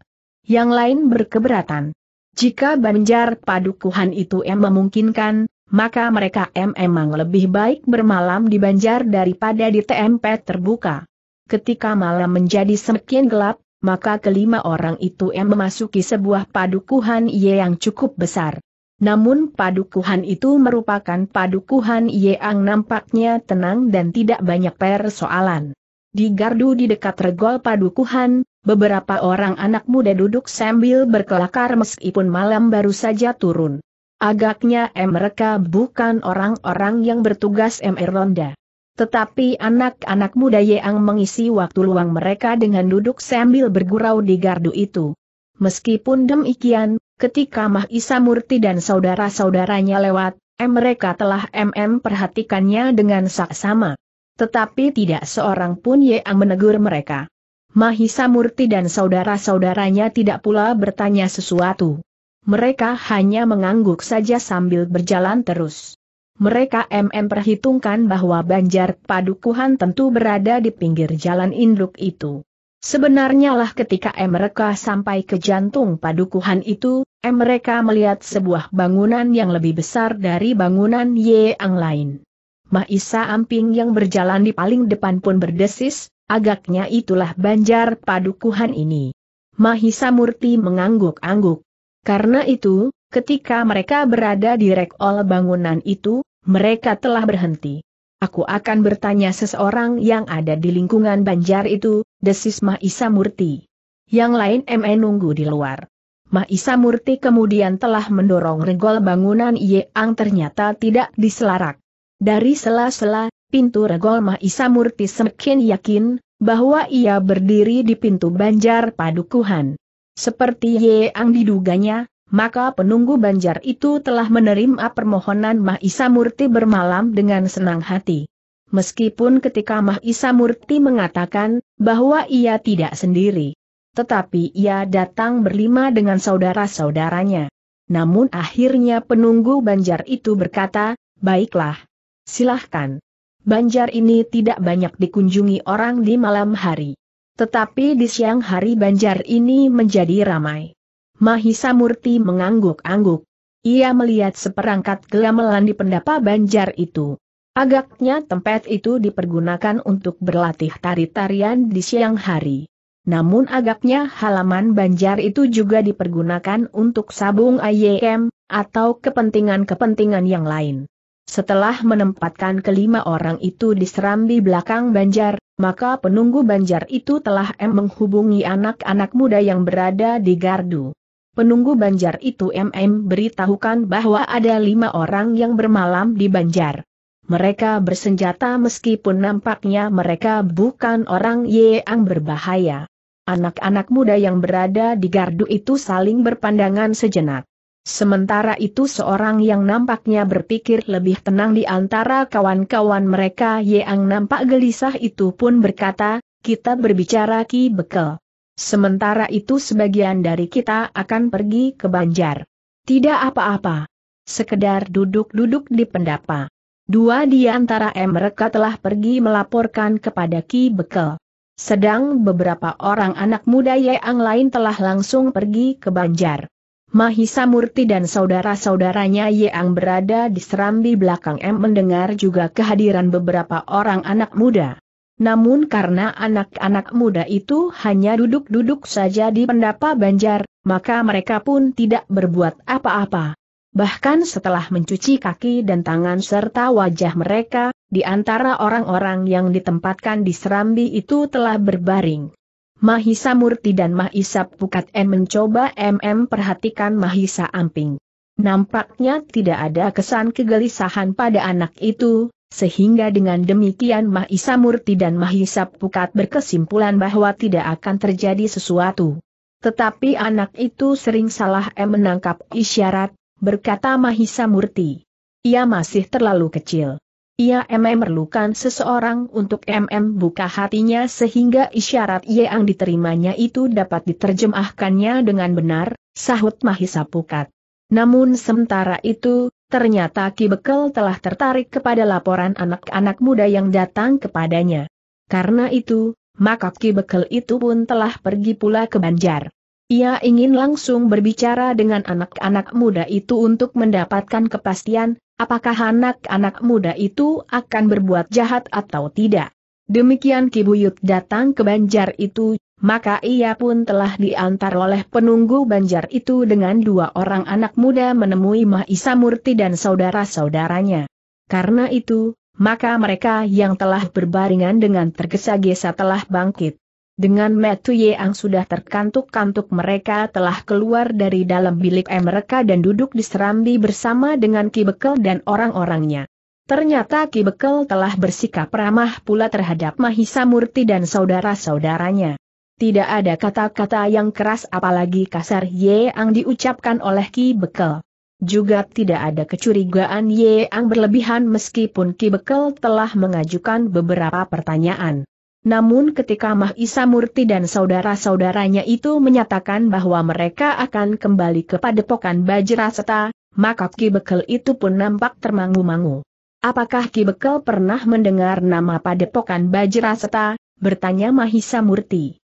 Yang lain berkeberatan. Jika Banjar padukuhan itu em memungkinkan, maka mereka em memang lebih baik bermalam di Banjar daripada di TMP terbuka. Ketika malam menjadi semakin gelap, maka kelima orang itu yang memasuki sebuah padukuhan Ye yang cukup besar. Namun padukuhan itu merupakan padukuhan Ye yang nampaknya tenang dan tidak banyak persoalan. Di gardu di dekat regol padukuhan, beberapa orang anak muda duduk sambil berkelakar meskipun malam baru saja turun. Agaknya mereka bukan orang-orang yang bertugas MR Ronda. Tetapi anak-anak muda yang mengisi waktu luang mereka dengan duduk sambil bergurau di gardu itu. Meskipun demikian, ketika Mahisa Murti dan saudara-saudaranya lewat, mereka telah MM perhatikannya dengan saksama. Tetapi tidak seorang pun yang menegur mereka. Mahisa Murti dan saudara-saudaranya tidak pula bertanya sesuatu. Mereka hanya mengangguk saja sambil berjalan terus mereka MM perhitungkan bahwa Banjar Padukuhan tentu berada di pinggir jalan induk itu. Sebenarnya lah ketika mereka sampai ke jantung padukuhan itu, mereka melihat sebuah bangunan yang lebih besar dari bangunan yang lain. Mahisa Amping yang berjalan di paling depan pun berdesis, agaknya itulah banjar padukuhan ini. Mahisa Murti mengangguk-angguk. Karena itu, ketika mereka berada di rekol bangunan itu, mereka telah berhenti. Aku akan bertanya seseorang yang ada di lingkungan Banjar itu, desis Mahisa Murti. Yang lain MN nunggu di luar. Mahisa Murti kemudian telah mendorong regol bangunan Yeang ternyata tidak diselarak. Dari sela-sela, pintu regol Mahisa Murti semakin yakin, bahwa ia berdiri di pintu Banjar Padukuhan. Seperti Yeang diduganya, maka penunggu banjar itu telah menerima permohonan Mahisa Murti bermalam dengan senang hati. Meskipun ketika Mahisa Murti mengatakan bahwa ia tidak sendiri, tetapi ia datang berlima dengan saudara-saudaranya. Namun akhirnya penunggu banjar itu berkata, baiklah, silahkan. Banjar ini tidak banyak dikunjungi orang di malam hari. Tetapi di siang hari banjar ini menjadi ramai. Mahisa Murti mengangguk-angguk. Ia melihat seperangkat gamelan di pendapa banjar itu. Agaknya tempat itu dipergunakan untuk berlatih tari-tarian di siang hari. Namun agaknya halaman banjar itu juga dipergunakan untuk sabung IEM, atau kepentingan-kepentingan yang lain. Setelah menempatkan kelima orang itu di serambi belakang banjar, maka penunggu banjar itu telah menghubungi anak-anak muda yang berada di gardu. Penunggu banjar itu MM beritahukan bahwa ada lima orang yang bermalam di banjar. Mereka bersenjata meskipun nampaknya mereka bukan orang yang berbahaya. Anak-anak muda yang berada di gardu itu saling berpandangan sejenak. Sementara itu seorang yang nampaknya berpikir lebih tenang di antara kawan-kawan mereka yang nampak gelisah itu pun berkata, kita berbicara Ki Bekel. Sementara itu sebagian dari kita akan pergi ke Banjar. Tidak apa-apa. Sekedar duduk-duduk di pendapa. Dua di antara mereka telah pergi melaporkan kepada Ki Bekel. Sedang beberapa orang anak muda yang lain telah langsung pergi ke Banjar. Mahisa Murti dan saudara-saudaranya yang berada di serambi belakang M mendengar juga kehadiran beberapa orang anak muda. Namun karena anak-anak muda itu hanya duduk-duduk saja di pendapa banjar, maka mereka pun tidak berbuat apa-apa. Bahkan setelah mencuci kaki dan tangan serta wajah mereka, di antara orang-orang yang ditempatkan di Serambi itu telah berbaring. Mahisa Murti dan Mahisa Pukat M mencoba MM perhatikan Mahisa Amping. Nampaknya tidak ada kesan kegelisahan pada anak itu, sehingga dengan demikian Mahisa Murti dan Mahisa Pukat berkesimpulan bahwa tidak akan terjadi sesuatu. Tetapi anak itu sering salah menangkap isyarat, berkata Mahisa Murti. Ia masih terlalu kecil. Ia memerlukan seseorang untuk MM buka hatinya sehingga isyarat yang diterimanya itu dapat diterjemahkannya dengan benar, sahut Mahisa Pukat. Namun sementara itu, ternyata Ki Bekel telah tertarik kepada laporan anak-anak muda yang datang kepadanya. Karena itu, maka Ki Bekel itu pun telah pergi pula ke Banjar. Ia ingin langsung berbicara dengan anak-anak muda itu untuk mendapatkan kepastian, apakah anak-anak muda itu akan berbuat jahat atau tidak. Demikian Ki Buyut datang ke Banjar itu maka ia pun telah diantar oleh penunggu banjar itu dengan dua orang anak muda menemui Mahisa Murti dan saudara-saudaranya. Karena itu, maka mereka yang telah berbaringan dengan tergesa-gesa telah bangkit. Dengan Metu yang sudah terkantuk-kantuk mereka telah keluar dari dalam bilik mereka dan duduk di serambi bersama dengan Ki Bekel dan orang-orangnya. Ternyata Ki Bekel telah bersikap ramah pula terhadap Mahisa Murti dan saudara-saudaranya. Tidak ada kata-kata yang keras apalagi kasar yang diucapkan oleh Ki Bekel. Juga tidak ada kecurigaan yang berlebihan meskipun Ki Bekel telah mengajukan beberapa pertanyaan. Namun ketika Mahisa Murti dan saudara-saudaranya itu menyatakan bahwa mereka akan kembali ke padepokan Seta, maka Ki Bekel itu pun nampak termangu-mangu. Apakah Ki Bekel pernah mendengar nama padepokan Bajra Seta? bertanya Mahisa Murti.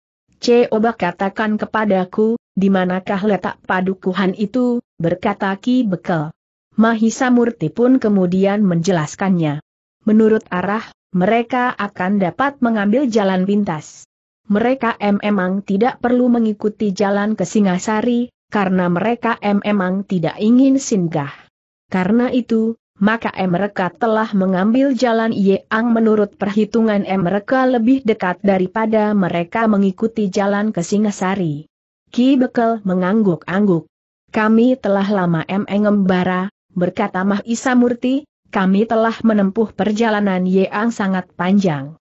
Coba katakan kepadaku, di manakah letak padukuhan itu, berkata Ki Bekel. Mahisa Murti pun kemudian menjelaskannya. Menurut arah, mereka akan dapat mengambil jalan pintas. Mereka memang tidak perlu mengikuti jalan ke Singasari, karena mereka memang tidak ingin singgah. Karena itu, maka mereka telah mengambil jalan Yeang menurut perhitungan mereka lebih dekat daripada mereka mengikuti jalan ke Singasari. Ki Bekel mengangguk-angguk. Kami telah lama mengembara, berkata Mah Murti. kami telah menempuh perjalanan Yeang sangat panjang.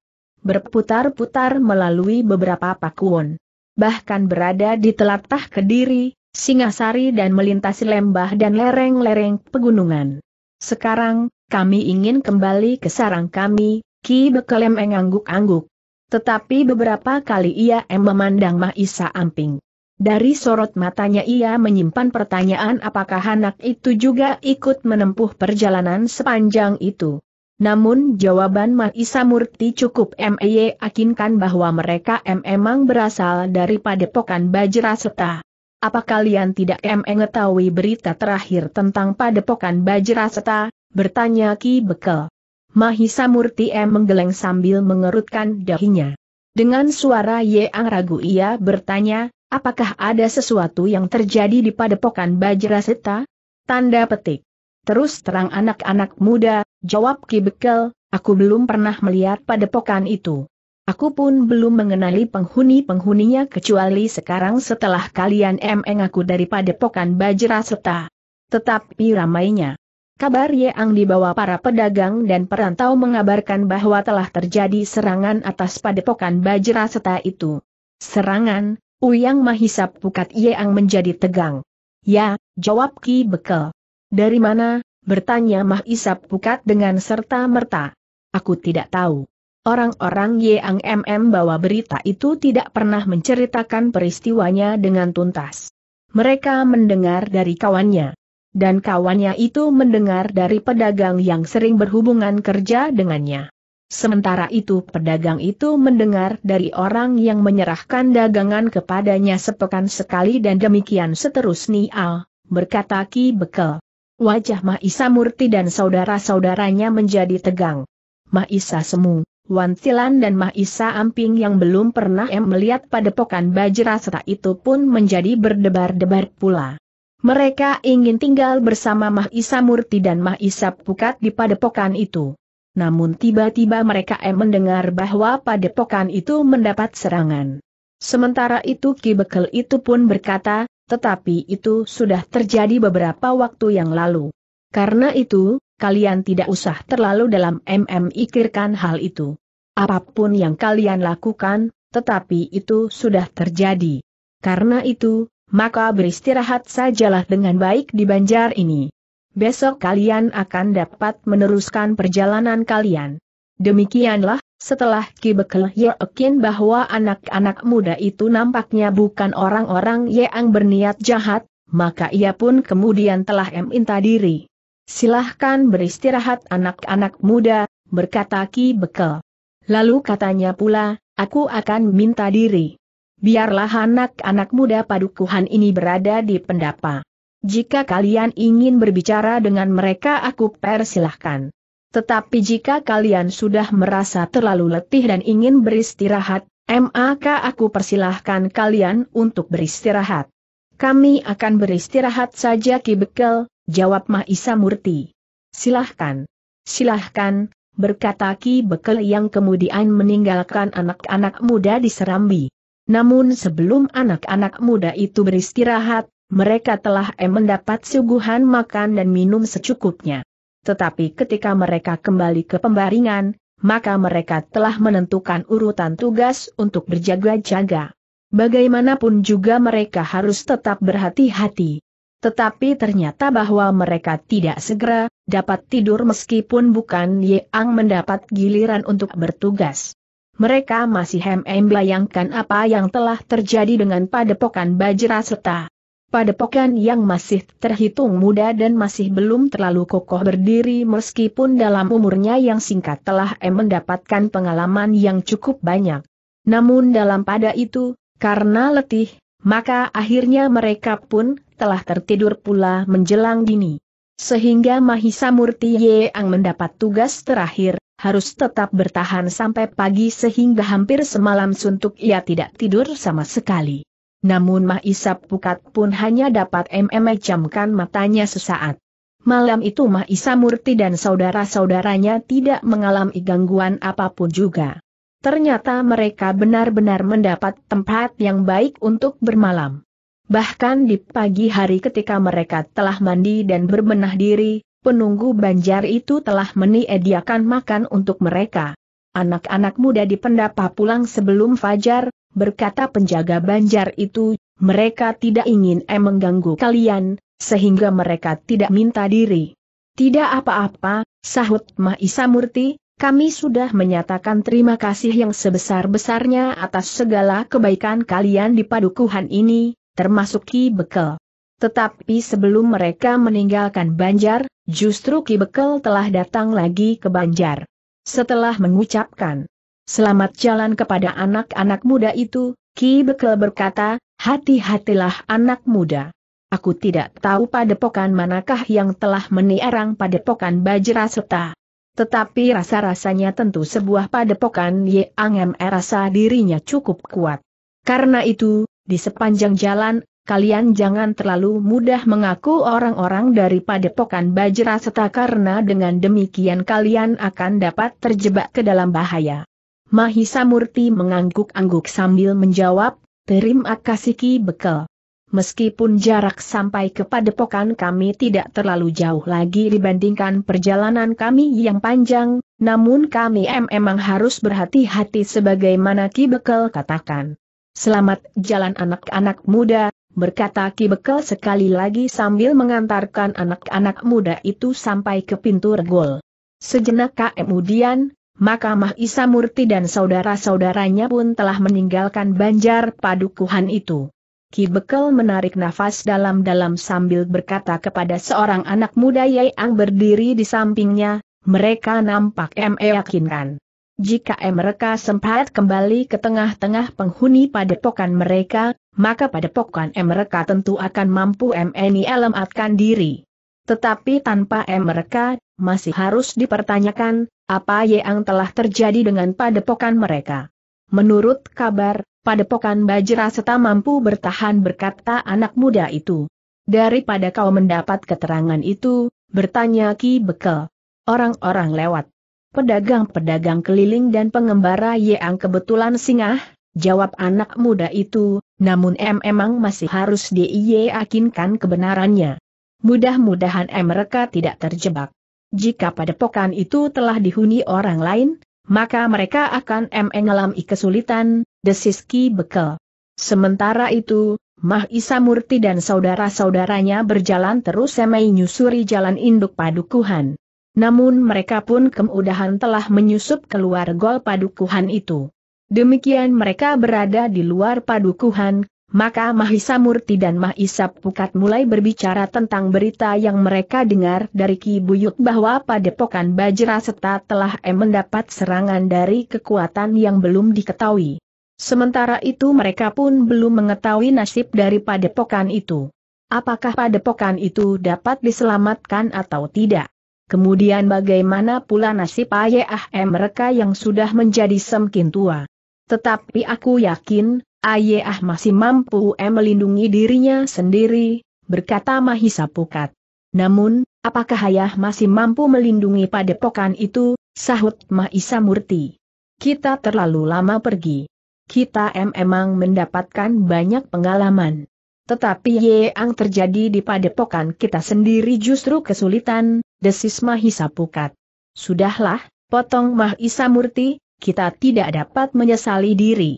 Berputar-putar melalui beberapa pakuan. Bahkan berada di telatah Kediri, Singasari dan melintasi lembah dan lereng-lereng pegunungan. Sekarang, kami ingin kembali ke sarang kami, Ki Bekelem mengangguk-angguk. Tetapi beberapa kali ia em memandang Mahisa Amping. Dari sorot matanya ia menyimpan pertanyaan apakah anak itu juga ikut menempuh perjalanan sepanjang itu. Namun jawaban Mahisa Murti cukup MEY akinkan bahwa mereka em memang berasal dari padepokan Bajra Seta. Apa kalian tidak mengetahui berita terakhir tentang padepokan Bajraseta? Bertanya Ki Bekel. Mahisa Murti M menggeleng sambil mengerutkan dahinya. Dengan suara yang ragu ia bertanya, apakah ada sesuatu yang terjadi di padepokan Bajraseta? Tanda petik. Terus terang anak-anak muda, jawab Ki Bekel, aku belum pernah melihat padepokan itu. Aku pun belum mengenali penghuni-penghuninya kecuali sekarang setelah kalian emeng aku daripada pokan Bajra Seta. Tetapi ramainya. Kabar yang dibawa para pedagang dan perantau mengabarkan bahwa telah terjadi serangan atas padepokan Bajra Seta itu. Serangan, Uyang Mahisap Pukat Yeang menjadi tegang. Ya, jawab Ki Bekel. Dari mana? Bertanya Mahisap Pukat dengan serta merta. Aku tidak tahu. Orang-orang Yang MM bawa berita itu tidak pernah menceritakan peristiwanya dengan tuntas. Mereka mendengar dari kawannya. Dan kawannya itu mendengar dari pedagang yang sering berhubungan kerja dengannya. Sementara itu pedagang itu mendengar dari orang yang menyerahkan dagangan kepadanya sepekan sekali dan demikian seterusnya, berkata Ki Bekel. Wajah Maisa Murti dan saudara-saudaranya menjadi tegang. Maisa Semu, Wan Tilan dan Mahisa Amping yang belum pernah em melihat padepokan Bajrasra itu pun menjadi berdebar-debar pula. Mereka ingin tinggal bersama Mahisa Murti dan Mahisa Pukat di padepokan itu. Namun tiba-tiba mereka em mendengar bahwa padepokan itu mendapat serangan. Sementara itu Ki Bekel itu pun berkata, tetapi itu sudah terjadi beberapa waktu yang lalu. Karena itu, kalian tidak usah terlalu dalam MM ikirkan hal itu apapun yang kalian lakukan, tetapi itu sudah terjadi. Karena itu, maka beristirahat sajalah dengan baik di banjar ini. Besok kalian akan dapat meneruskan perjalanan kalian. Demikianlah, setelah Ki Bekel yakin bahwa anak-anak muda itu nampaknya bukan orang-orang yang berniat jahat, maka ia pun kemudian telah meminta diri. Silahkan beristirahat anak-anak muda, berkata Ki Bekel. Lalu katanya pula, aku akan minta diri. Biarlah anak-anak muda padukuhan ini berada di pendapa. Jika kalian ingin berbicara dengan mereka aku persilahkan. Tetapi jika kalian sudah merasa terlalu letih dan ingin beristirahat, maka aku persilahkan kalian untuk beristirahat. Kami akan beristirahat saja Ki Bekel, jawab Mahisa Murti. Silahkan. Silahkan, berkata Ki Bekel yang kemudian meninggalkan anak-anak muda di Serambi. Namun sebelum anak-anak muda itu beristirahat, mereka telah eh, mendapat suguhan makan dan minum secukupnya. Tetapi ketika mereka kembali ke pembaringan, maka mereka telah menentukan urutan tugas untuk berjaga-jaga. Bagaimanapun juga mereka harus tetap berhati-hati. Tetapi ternyata bahwa mereka tidak segera dapat tidur meskipun bukan Yang mendapat giliran untuk bertugas. Mereka masih hem-hem bayangkan apa yang telah terjadi dengan padepokan Bajra serta padepokan yang masih terhitung muda dan masih belum terlalu kokoh berdiri meskipun dalam umurnya yang singkat telah M mendapatkan pengalaman yang cukup banyak. Namun dalam pada itu, karena letih, maka akhirnya mereka pun telah tertidur pula menjelang dini. Sehingga Mahisa Murti Yeang mendapat tugas terakhir, harus tetap bertahan sampai pagi sehingga hampir semalam suntuk ia tidak tidur sama sekali. Namun Mahisa Pukat pun hanya dapat memejamkan matanya sesaat. Malam itu Mahisa Murti dan saudara-saudaranya tidak mengalami gangguan apapun juga. Ternyata mereka benar-benar mendapat tempat yang baik untuk bermalam. Bahkan di pagi hari ketika mereka telah mandi dan berbenah diri, penunggu banjar itu telah meniediakan makan untuk mereka. Anak-anak muda di dipendapa pulang sebelum fajar, berkata penjaga banjar itu, mereka tidak ingin em mengganggu kalian, sehingga mereka tidak minta diri. Tidak apa-apa, sahut Mahisa Murti, kami sudah menyatakan terima kasih yang sebesar-besarnya atas segala kebaikan kalian di padukuhan ini, termasuk Ki Bekel. Tetapi sebelum mereka meninggalkan Banjar, justru Ki Bekel telah datang lagi ke Banjar. Setelah mengucapkan selamat jalan kepada anak-anak muda itu, Ki Bekel berkata, hati-hatilah anak muda. Aku tidak tahu padepokan manakah yang telah meniarang padepokan Bajraseta. Tetapi rasa-rasanya tentu sebuah padepokan Yang Erasa dirinya cukup kuat. Karena itu, di sepanjang jalan, kalian jangan terlalu mudah mengaku orang-orang dari padepokan Bajra Seta karena dengan demikian kalian akan dapat terjebak ke dalam bahaya. Mahisa Murti mengangguk-angguk sambil menjawab, terima kasih Ki Bekel. Meskipun jarak sampai ke padepokan kami tidak terlalu jauh lagi dibandingkan perjalanan kami yang panjang, namun kami memang harus berhati-hati sebagaimana Ki Bekel katakan. Selamat jalan anak-anak muda, berkata Ki Bekel sekali lagi sambil mengantarkan anak-anak muda itu sampai ke pintu regol. Sejenak kemudian, maka Mah Isa Murti dan saudara-saudaranya pun telah meninggalkan banjar padukuhan itu. Ki Bekel menarik nafas dalam-dalam sambil berkata kepada seorang anak muda yang berdiri di sampingnya, mereka nampak meyakinkan. Jika mereka sempat kembali ke tengah-tengah penghuni padepokan mereka, maka padepokan mereka tentu akan mampu MNI lematkan diri. Tetapi tanpa mereka, masih harus dipertanyakan, apa yang telah terjadi dengan padepokan mereka. Menurut kabar, padepokan Bajraseta mampu bertahan berkata anak muda itu. Daripada kau mendapat keterangan itu, bertanya Ki Bekel. Orang-orang lewat pedagang-pedagang keliling dan pengembara yang kebetulan singah, jawab anak muda itu, namun M emang masih harus diyakinkan kebenarannya. Mudah-mudahan M mereka tidak terjebak. Jika padepokan itu telah dihuni orang lain, maka mereka akan M mengalami kesulitan, desis Ki Bekel. Sementara itu, Mah Isa Murti dan saudara-saudaranya berjalan terus semai nyusuri jalan induk padukuhan. Namun mereka pun kemudahan telah menyusup keluar gol padukuhan itu. Demikian mereka berada di luar padukuhan, maka Mahisa Murti dan Mahisa Pukat mulai berbicara tentang berita yang mereka dengar dari Ki Buyut bahwa Padepokan Bajra Seta telah mendapat serangan dari kekuatan yang belum diketahui. Sementara itu mereka pun belum mengetahui nasib dari Padepokan itu. Apakah Padepokan itu dapat diselamatkan atau tidak? Kemudian bagaimana pula nasib ayah Em mereka yang sudah menjadi semkin tua. Tetapi aku yakin, ayah masih mampu Em melindungi dirinya sendiri, berkata Mahisa Pukat. Namun, apakah ayah masih mampu melindungi padepokan itu, sahut Mahisa Murti. Kita terlalu lama pergi. Kita Em emang mendapatkan banyak pengalaman. Tetapi yang terjadi di padepokan kita sendiri justru kesulitan, desis Mahisa Pukat. Sudahlah, potong Mahisa Murti, kita tidak dapat menyesali diri.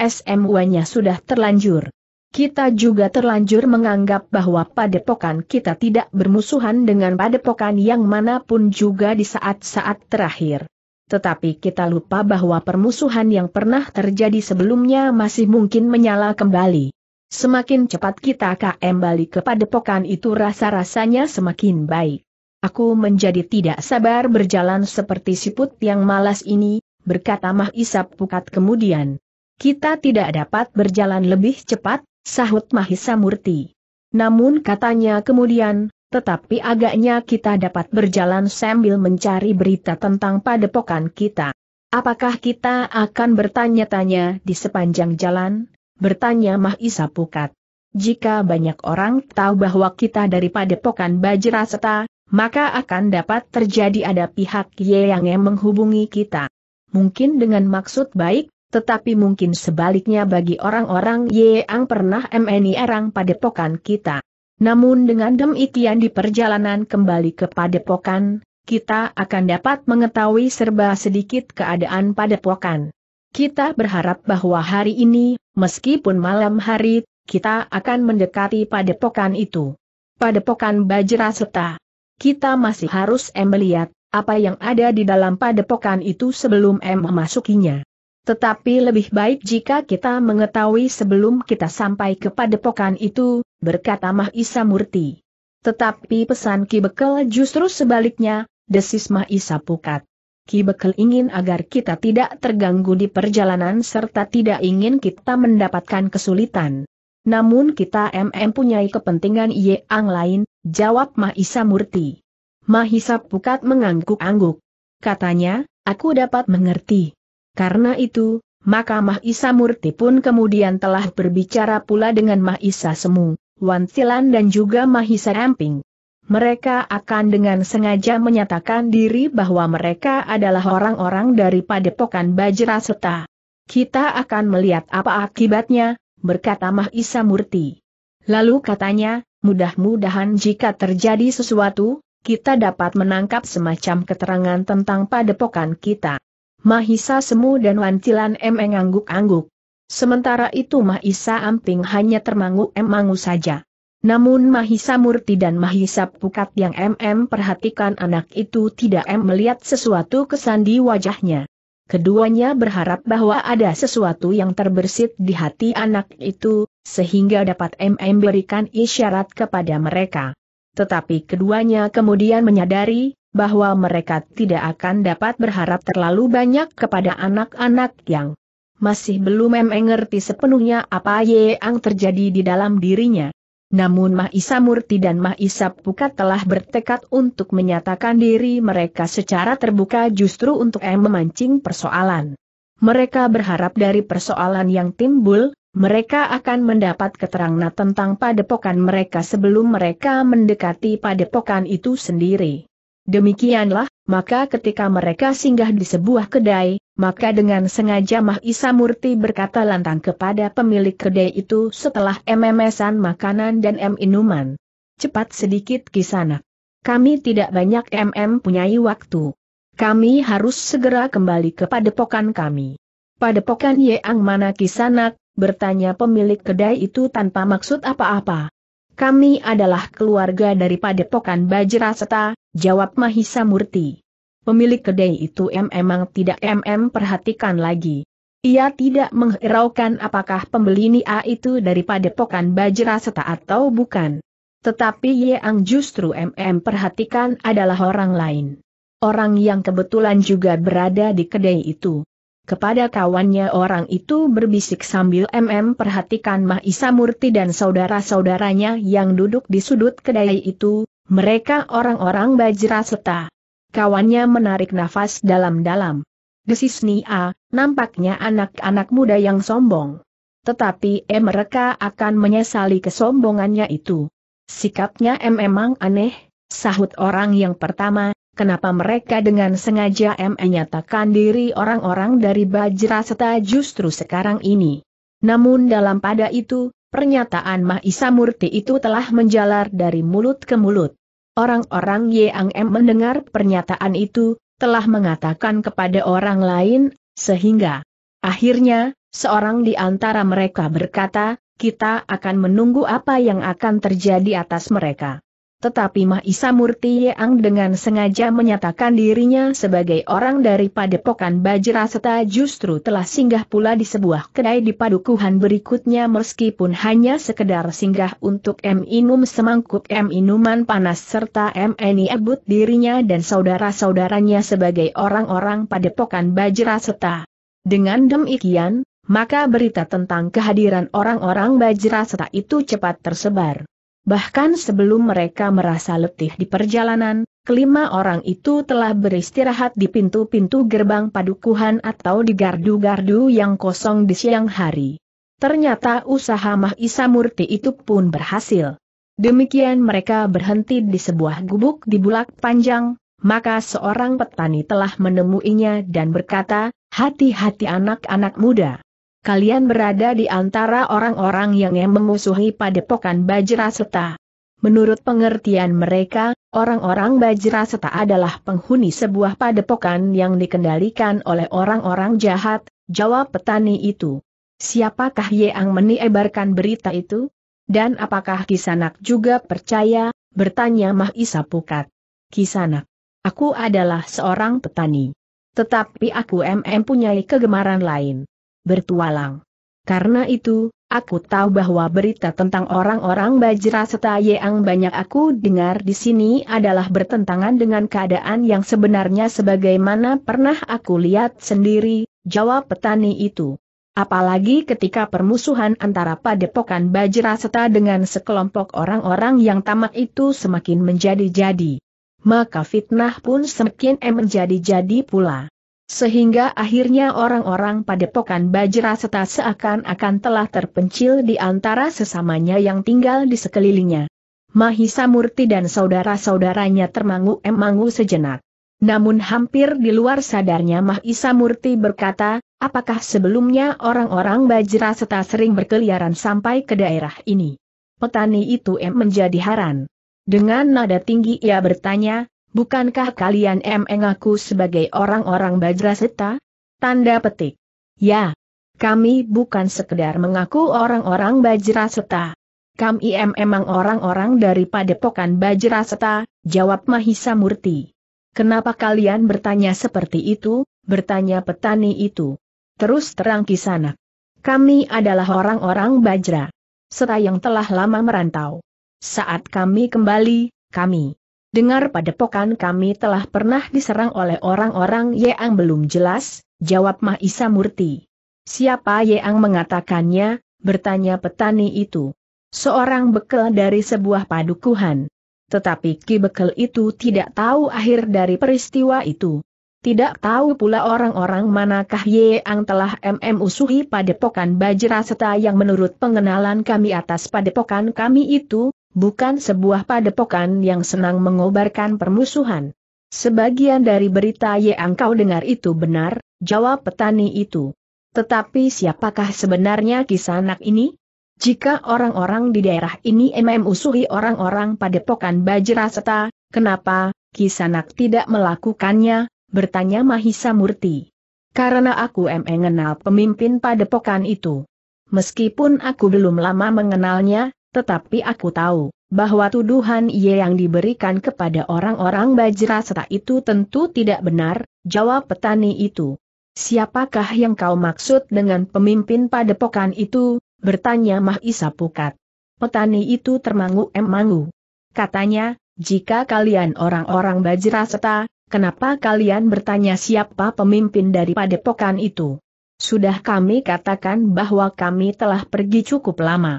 SMW-nya sudah terlanjur. Kita juga terlanjur menganggap bahwa padepokan kita tidak bermusuhan dengan padepokan yang manapun juga di saat-saat terakhir. Tetapi kita lupa bahwa permusuhan yang pernah terjadi sebelumnya masih mungkin menyala kembali. Semakin cepat kita kembali ke padepokan itu rasa-rasanya semakin baik. Aku menjadi tidak sabar berjalan seperti siput yang malas ini, berkata Mah Isap Pukat kemudian. Kita tidak dapat berjalan lebih cepat, sahut Mahisa Murti. Namun katanya kemudian, tetapi agaknya kita dapat berjalan sambil mencari berita tentang padepokan kita. Apakah kita akan bertanya-tanya di sepanjang jalan? bertanya Mahisa Pukat. Jika banyak orang tahu bahwa kita dari Padepokan Bajraseta, maka akan dapat terjadi ada pihak Ye yang menghubungi kita. Mungkin dengan maksud baik, tetapi mungkin sebaliknya bagi orang-orang Ye yang pernah MNI erang pada Padepokan kita. Namun dengan demikian di perjalanan kembali ke Padepokan, kita akan dapat mengetahui serba sedikit keadaan Padepokan. Kita berharap bahwa hari ini Meskipun malam hari, kita akan mendekati padepokan itu. Padepokan Bajra Seta. Kita masih harus em melihat apa yang ada di dalam padepokan itu sebelum em memasukinya. Tetapi lebih baik jika kita mengetahui sebelum kita sampai ke padepokan itu, berkata Isa Murti. Tetapi pesan Ki Bekel justru sebaliknya, desis Isa Pukat. Ki Bekel ingin agar kita tidak terganggu di perjalanan serta tidak ingin kita mendapatkan kesulitan. Namun kita MM punyai kepentingan yang lain, jawab Mahisa Murti. Mahisa Pukat mengangguk-angguk. Katanya, aku dapat mengerti. Karena itu, maka Mahisa Murti pun kemudian telah berbicara pula dengan Mahisa Semu, Wan Wantilan dan juga Mahisa Ramping. Mereka akan dengan sengaja menyatakan diri bahwa mereka adalah orang-orang dari padepokan Bajra Seta. Kita akan melihat apa akibatnya, berkata Mahisa Murti. Lalu katanya, mudah-mudahan jika terjadi sesuatu, kita dapat menangkap semacam keterangan tentang padepokan kita. Mahisa Semu dan Wancilan M mengangguk-angguk. Sementara itu Mahisa Amping hanya termangu-emangu saja. Namun Mahisa Murti dan Mahisa Pukat yang MM perhatikan anak itu tidak M melihat sesuatu kesan di wajahnya. Keduanya berharap bahwa ada sesuatu yang terbersit di hati anak itu, sehingga dapat MM berikan isyarat kepada mereka. Tetapi keduanya kemudian menyadari, bahwa mereka tidak akan dapat berharap terlalu banyak kepada anak-anak yang masih belum mengerti sepenuhnya apa yang terjadi di dalam dirinya. Namun Mahisa Murti dan Mahisa Pukat telah bertekad untuk menyatakan diri mereka secara terbuka justru untuk M memancing persoalan. Mereka berharap dari persoalan yang timbul, mereka akan mendapat keterangan tentang padepokan mereka sebelum mereka mendekati padepokan itu sendiri. Demikianlah, maka ketika mereka singgah di sebuah kedai, maka dengan sengaja Mahisa Murti berkata lantang kepada pemilik kedai itu setelah MMS-an makanan dan M minuman. Cepat sedikit kisana. Kami tidak banyak MM punyai waktu. Kami harus segera kembali ke padepokan kami. Padepokan Yeang mana kisanak, bertanya pemilik kedai itu tanpa maksud apa-apa. Kami adalah keluarga dari Padepokan Bajraseta, jawab Mahisa Murti. Pemilik kedai itu memang tidak MM perhatikan lagi. Ia tidak menghiraukan apakah pembeli Nia itu dari Padepokan Bajraseta atau bukan. Tetapi yang justru MM perhatikan adalah orang lain. Orang yang kebetulan juga berada di kedai itu kepada kawannya orang itu berbisik sambil MM perhatikan Mahisa Murti dan saudara-saudaranya yang duduk di sudut kedai itu, mereka orang-orang Bajra Seta. Kawannya menarik nafas dalam-dalam. Desis Nia, nampaknya anak-anak muda yang sombong. Tetapi eh mereka akan menyesali kesombongannya itu. Sikapnya M memang aneh, sahut orang yang pertama, kenapa mereka dengan sengaja menyatakan diri orang-orang dari Bajraseta justru sekarang ini. Namun dalam pada itu, pernyataan Mahisa Murti itu telah menjalar dari mulut ke mulut. Orang-orang Yang M mendengar pernyataan itu, telah mengatakan kepada orang lain, sehingga akhirnya, seorang di antara mereka berkata, kita akan menunggu apa yang akan terjadi atas mereka. Tetapi Mahisa Murti Yang dengan sengaja menyatakan dirinya sebagai orang dari padepokan Bajra Bajraseta justru telah singgah pula di sebuah kedai di padukuhan berikutnya meskipun hanya sekedar singgah untuk M Inum semangkuk M Inuman panas serta M Eni Ebut dirinya dan saudara-saudaranya sebagai orang-orang padepokan Bajra Bajraseta. Dengan demikian, maka berita tentang kehadiran orang-orang Bajra Bajraseta itu cepat tersebar. Bahkan sebelum mereka merasa letih di perjalanan, kelima orang itu telah beristirahat di pintu-pintu gerbang padukuhan atau di gardu-gardu yang kosong di siang hari. Ternyata usaha Mahisa Murti itu pun berhasil. Demikian mereka berhenti di sebuah gubuk di bulak panjang, maka seorang petani telah menemuinya dan berkata, hati-hati anak-anak muda kalian berada di antara orang-orang yang memusuhi padepokan Bajraseta. Menurut pengertian mereka, orang-orang Bajraseta adalah penghuni sebuah padepokan yang dikendalikan oleh orang-orang jahat, jawab petani itu. Siapakah yang menyebarkan berita itu? Dan apakah Kisanak juga percaya, bertanya Mahisa Pukat. Kisanak, aku adalah seorang petani. Tetapi aku mm punya kegemaran lain bertualang. Karena itu, aku tahu bahwa berita tentang orang-orang Bajra serta yang banyak aku dengar di sini adalah bertentangan dengan keadaan yang sebenarnya sebagaimana pernah aku lihat sendiri, jawab petani itu. Apalagi ketika permusuhan antara padepokan Bajra serta dengan sekelompok orang-orang yang tamak itu semakin menjadi-jadi. Maka fitnah pun semakin menjadi-jadi pula. Sehingga akhirnya orang-orang padepokan Bajra Seta seakan-akan telah terpencil di antara sesamanya yang tinggal di sekelilingnya. Mahisa Murti dan saudara-saudaranya termangu-emangu sejenak. Namun hampir di luar sadarnya Mahisa Murti berkata, apakah sebelumnya orang-orang Bajra Seta sering berkeliaran sampai ke daerah ini? Petani itu em menjadi haran. Dengan nada tinggi ia bertanya, Bukankah kalian em aku sebagai orang-orang Bajraseta? Tanda petik. Ya. Kami bukan sekedar mengaku orang-orang Bajraseta. Kami em emang orang-orang dari padepokan Bajraseta, jawab Mahisa Murti. Kenapa kalian bertanya seperti itu, bertanya petani itu? Terus terang kisana. Kami adalah orang-orang Bajra. seta yang telah lama merantau. Saat kami kembali, kami dengar pada padepokan kami telah pernah diserang oleh orang-orang yang belum jelas, jawab Mahisa Murti. Siapa yang mengatakannya, bertanya petani itu. Seorang bekel dari sebuah padukuhan. Tetapi Ki Bekel itu tidak tahu akhir dari peristiwa itu. Tidak tahu pula orang-orang manakah yang telah MM usuhi padepokan Bajra Seta yang menurut pengenalan kami atas pada padepokan kami itu, bukan sebuah padepokan yang senang mengobarkan permusuhan. Sebagian dari berita yang kau dengar itu benar, jawab petani itu. Tetapi siapakah sebenarnya kisanak ini? Jika orang-orang di daerah ini memusuhi orang-orang padepokan Bajraseta, kenapa, kisanak tidak melakukannya, bertanya Mahisa Murti. Karena aku mengenal pemimpin padepokan itu. Meskipun aku belum lama mengenalnya, tetapi aku tahu, bahwa tuduhan ia yang diberikan kepada orang-orang Bajra Seta itu tentu tidak benar, jawab petani itu. Siapakah yang kau maksud dengan pemimpin padepokan itu? bertanya Mahisa Pukat. Petani itu termangu-emangu. Katanya, jika kalian orang-orang Bajra Seta, kenapa kalian bertanya siapa pemimpin dari padepokan itu? Sudah kami katakan bahwa kami telah pergi cukup lama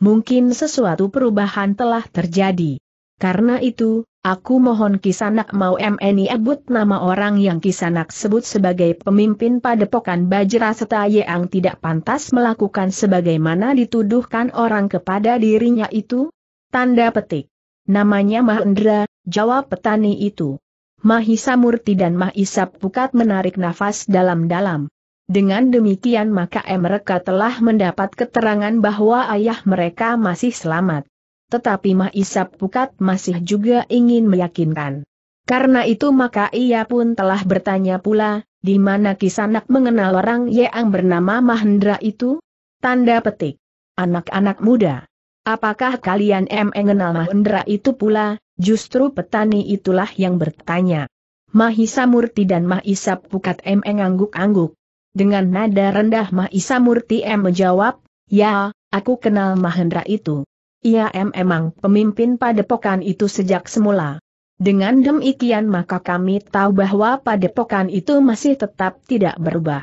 mungkin sesuatu perubahan telah terjadi. Karena itu, aku mohon Kisanak mau MNI ebut nama orang yang Kisanak sebut sebagai pemimpin padepokan Bajra serta yang tidak pantas melakukan sebagaimana dituduhkan orang kepada dirinya itu? Tanda petik. Namanya Mahendra, jawab petani itu. Mahisa Murti dan Mahisa Pukat menarik nafas dalam-dalam. Dengan demikian maka mereka telah mendapat keterangan bahwa ayah mereka masih selamat. Tetapi Mahisap Pukat masih juga ingin meyakinkan. Karena itu maka ia pun telah bertanya pula, di mana Kisanak mengenal orang yang bernama Mahendra itu? Tanda petik. Anak-anak muda. Apakah kalian M mengenal Mahendra itu pula? Justru petani itulah yang bertanya. Mahisa Murti dan Mahisa Pukat M mengangguk-angguk. Dengan nada rendah Mahisa Murti M menjawab, Ya, aku kenal Mahendra itu. Ia M emang pemimpin padepokan itu sejak semula. Dengan demikian maka kami tahu bahwa padepokan itu masih tetap tidak berubah.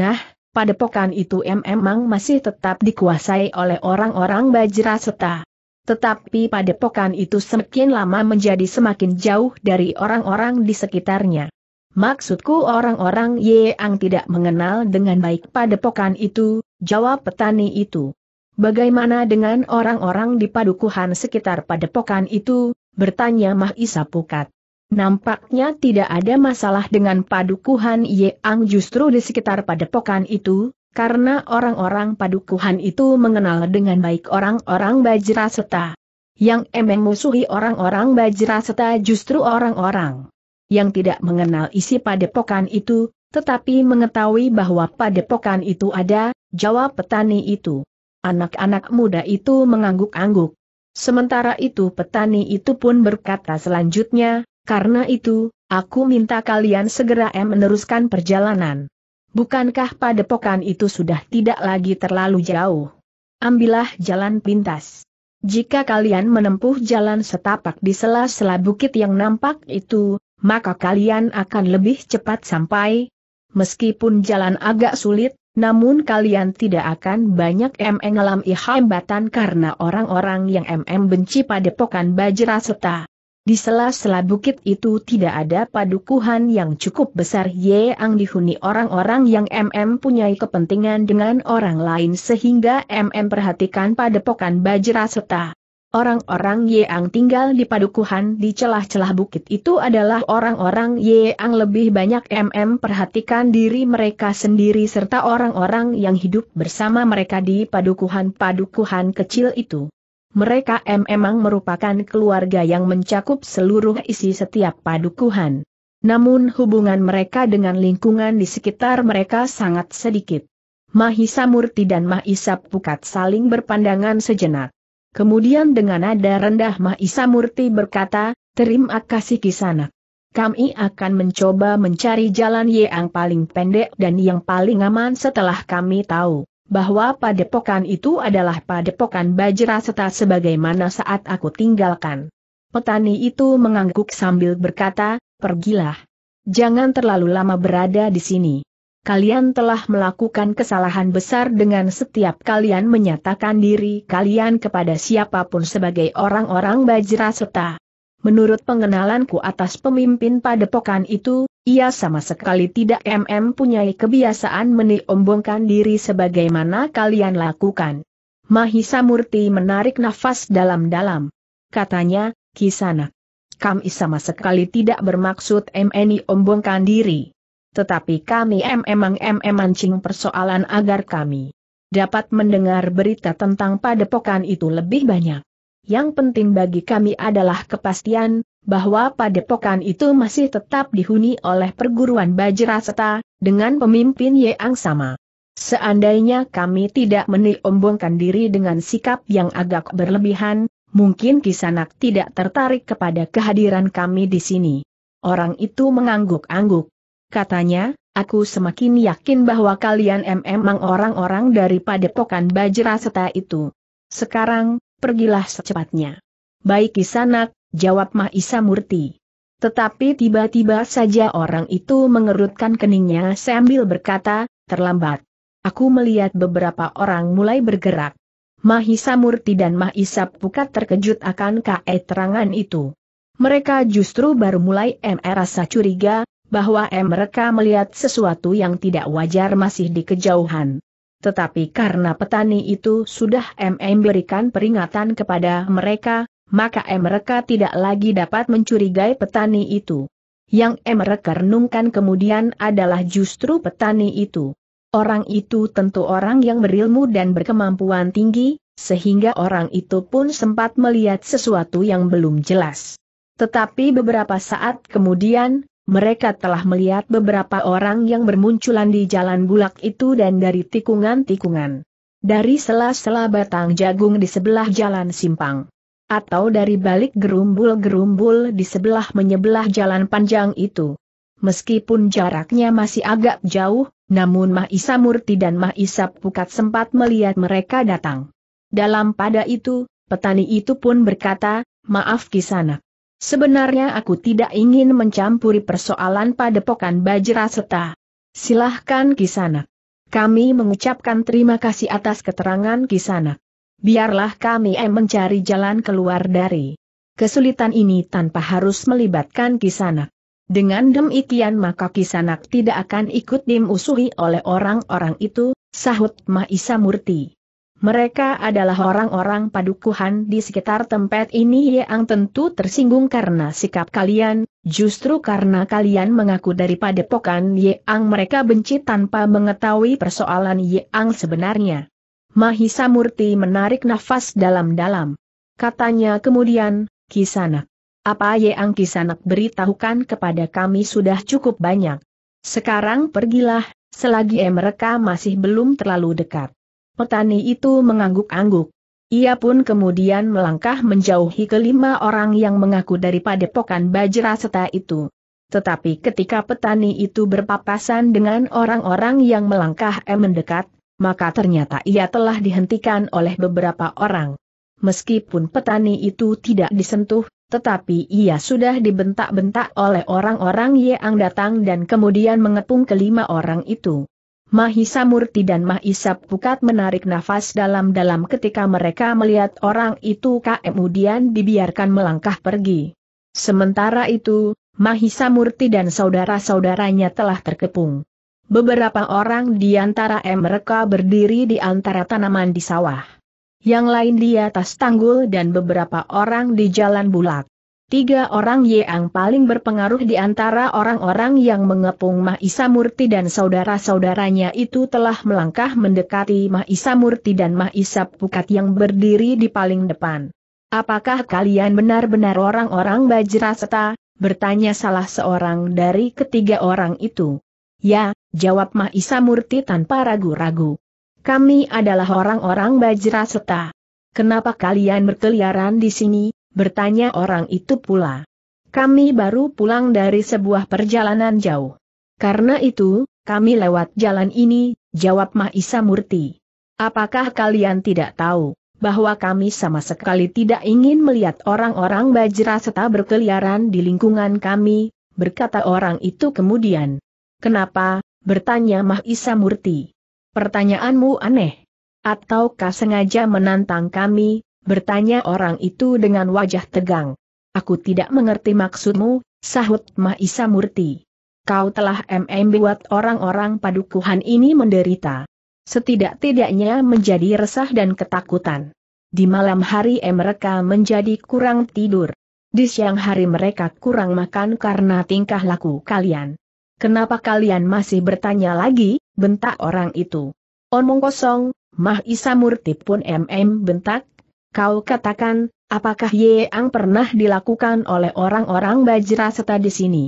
Nah, padepokan itu M emang masih tetap dikuasai oleh orang-orang Bajra Seta. Tetapi padepokan itu semakin lama menjadi semakin jauh dari orang-orang di sekitarnya. Maksudku orang-orang Yeang tidak mengenal dengan baik padepokan itu, jawab petani itu. Bagaimana dengan orang-orang di padukuhan sekitar padepokan itu, bertanya Mahisa Pukat. Nampaknya tidak ada masalah dengan padukuhan Yeang justru di sekitar padepokan itu, karena orang-orang padukuhan itu mengenal dengan baik orang-orang Bajraseta. Yang emeng musuhi orang-orang Bajraseta justru orang-orang yang tidak mengenal isi padepokan itu, tetapi mengetahui bahwa padepokan itu ada, jawab petani itu. Anak-anak muda itu mengangguk-angguk. Sementara itu petani itu pun berkata selanjutnya, karena itu, aku minta kalian segera meneruskan perjalanan. Bukankah padepokan itu sudah tidak lagi terlalu jauh? Ambillah jalan pintas. Jika kalian menempuh jalan setapak di sela-sela bukit yang nampak itu, maka kalian akan lebih cepat sampai. Meskipun jalan agak sulit, namun kalian tidak akan banyak MM hambatan karena orang-orang yang MM benci padepokan Bajra serta. Di sela-sela bukit itu tidak ada padukuhan yang cukup besar yang dihuni orang-orang yang MM punyai kepentingan dengan orang lain sehingga MM perhatikan padepokan Bajra serta. Orang-orang Yeang tinggal di padukuhan di celah-celah bukit itu adalah orang-orang Yeang lebih banyak mm perhatikan diri mereka sendiri serta orang-orang yang hidup bersama mereka di padukuhan-padukuhan kecil itu. Mereka M memang merupakan keluarga yang mencakup seluruh isi setiap padukuhan. Namun hubungan mereka dengan lingkungan di sekitar mereka sangat sedikit. Mahisa Murti dan Mahisa Pukat saling berpandangan sejenak. Kemudian dengan nada rendah Mahisa Murti berkata, Terima kasih kisanak. Kami akan mencoba mencari jalan yang paling pendek dan yang paling aman setelah kami tahu bahwa padepokan itu adalah padepokan Bajra sebagaimana saat aku tinggalkan. Petani itu mengangguk sambil berkata, pergilah. Jangan terlalu lama berada di sini kalian telah melakukan kesalahan besar dengan setiap kalian menyatakan diri kalian kepada siapapun sebagai orang-orang Bajraseta. Menurut pengenalanku atas pemimpin padepokan itu, ia sama sekali tidak mm punyai kebiasaan meniombongkan diri sebagaimana kalian lakukan. Mahisa Murti menarik nafas dalam-dalam. Katanya, Kisana, Kami sama sekali tidak bermaksud MNI ombongkan diri. Tetapi kami mm mancing persoalan agar kami dapat mendengar berita tentang padepokan itu lebih banyak. Yang penting bagi kami adalah kepastian, bahwa padepokan itu masih tetap dihuni oleh perguruan Bajraseta, dengan pemimpin yang sama. Seandainya kami tidak meniombongkan diri dengan sikap yang agak berlebihan, mungkin Kisanak tidak tertarik kepada kehadiran kami di sini. Orang itu mengangguk-angguk katanya, aku semakin yakin bahwa kalian memang orang-orang dari padepokan Seta itu. Sekarang, pergilah secepatnya. Baik Kisanak, jawab Mahisa Murti. Tetapi tiba-tiba saja orang itu mengerutkan keningnya sambil berkata, terlambat. Aku melihat beberapa orang mulai bergerak. Mahisa Murti dan Mahisa Pukat terkejut akan terangan itu. Mereka justru baru mulai merasa curiga, bahwa mereka melihat sesuatu yang tidak wajar masih di kejauhan. Tetapi karena petani itu sudah MM berikan peringatan kepada mereka, maka mereka tidak lagi dapat mencurigai petani itu. Yang mereka renungkan kemudian adalah justru petani itu. Orang itu tentu orang yang berilmu dan berkemampuan tinggi, sehingga orang itu pun sempat melihat sesuatu yang belum jelas. Tetapi beberapa saat kemudian, mereka telah melihat beberapa orang yang bermunculan di jalan bulak itu dan dari tikungan-tikungan. Dari sela-sela batang jagung di sebelah jalan simpang. Atau dari balik gerumbul-gerumbul di sebelah menyebelah jalan panjang itu. Meskipun jaraknya masih agak jauh, namun Mahisa Murti dan Mahisa Pukat sempat melihat mereka datang. Dalam pada itu, petani itu pun berkata, Maaf kisanak. Sebenarnya aku tidak ingin mencampuri persoalan padepokan Bajra Seta. Silahkan Kisana. Kami mengucapkan terima kasih atas keterangan Kisana. Biarlah kami mencari jalan keluar dari kesulitan ini tanpa harus melibatkan Kisana. Dengan demikian maka Kisanak tidak akan ikut dimusuhi oleh orang-orang itu, sahut Maisa Murti. Mereka adalah orang-orang padukuhan di sekitar tempat ini yang tentu tersinggung karena sikap kalian, justru karena kalian mengaku dari padepokan yang mereka benci tanpa mengetahui persoalan yang sebenarnya. Mahisa Murti menarik nafas dalam-dalam. Katanya kemudian, Kisanak. Apa yang Kisanak beritahukan kepada kami sudah cukup banyak. Sekarang pergilah, selagi mereka masih belum terlalu dekat. Petani itu mengangguk-angguk. Ia pun kemudian melangkah menjauhi kelima orang yang mengaku dari padepokan seta itu. Tetapi ketika petani itu berpapasan dengan orang-orang yang melangkah eh mendekat, maka ternyata ia telah dihentikan oleh beberapa orang. Meskipun petani itu tidak disentuh, tetapi ia sudah dibentak-bentak oleh orang-orang yang datang dan kemudian mengepung kelima orang itu. Mahisa Murti dan Mahisa Pukat menarik nafas dalam-dalam ketika mereka melihat orang itu kemudian dibiarkan melangkah pergi. Sementara itu, Mahisa Murti dan saudara-saudaranya telah terkepung. Beberapa orang di antara mereka berdiri di antara tanaman di sawah. Yang lain di atas tanggul dan beberapa orang di jalan bulak tiga orang yang paling berpengaruh di antara orang-orang yang mengepung Mahisa Murti dan saudara-saudaranya itu telah melangkah mendekati Mahisa Murti dan Mahisa Pukat yang berdiri di paling depan. Apakah kalian benar-benar orang-orang Bajraseta? bertanya salah seorang dari ketiga orang itu. Ya, jawab Mahisa Murti tanpa ragu-ragu. Kami adalah orang-orang Bajraseta. Kenapa kalian berkeliaran di sini? bertanya orang itu pula. Kami baru pulang dari sebuah perjalanan jauh. Karena itu, kami lewat jalan ini, jawab Mahisa Murti. Apakah kalian tidak tahu, bahwa kami sama sekali tidak ingin melihat orang-orang bajra serta berkeliaran di lingkungan kami, berkata orang itu kemudian. Kenapa, bertanya Mahisa Murti. Pertanyaanmu aneh. Ataukah sengaja menantang kami, Bertanya orang itu dengan wajah tegang. Aku tidak mengerti maksudmu, sahut Mahisa Murti. Kau telah mm buat orang-orang padukuhan ini menderita. Setidak-tidaknya menjadi resah dan ketakutan. Di malam hari mereka menjadi kurang tidur. Di siang hari mereka kurang makan karena tingkah laku kalian. Kenapa kalian masih bertanya lagi, bentak orang itu. Omong kosong, Mahisa Murti pun MM bentak, Kau katakan, apakah Yeang pernah dilakukan oleh orang-orang Bajra di sini?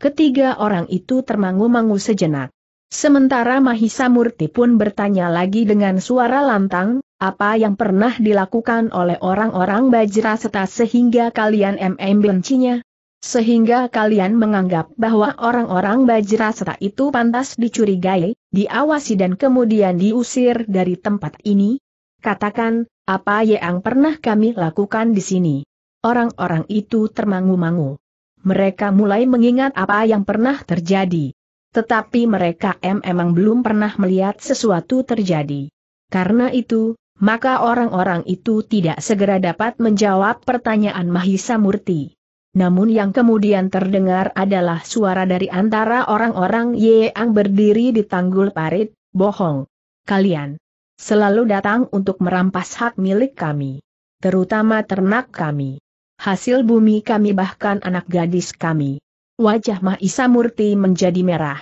Ketiga orang itu termangu-mangu sejenak. Sementara Mahisa Murti pun bertanya lagi dengan suara lantang, apa yang pernah dilakukan oleh orang-orang Bajra sehingga kalian MM bencinya? Sehingga kalian menganggap bahwa orang-orang Bajra Seta itu pantas dicurigai, diawasi dan kemudian diusir dari tempat ini? Katakan, apa yang pernah kami lakukan di sini? Orang-orang itu termangu-mangu. Mereka mulai mengingat apa yang pernah terjadi. Tetapi mereka memang belum pernah melihat sesuatu terjadi. Karena itu, maka orang-orang itu tidak segera dapat menjawab pertanyaan Mahisa Murti. Namun yang kemudian terdengar adalah suara dari antara orang-orang yang berdiri di tanggul parit, bohong. Kalian, selalu datang untuk merampas hak milik kami. Terutama ternak kami. Hasil bumi kami bahkan anak gadis kami. Wajah Mahisa Murti menjadi merah.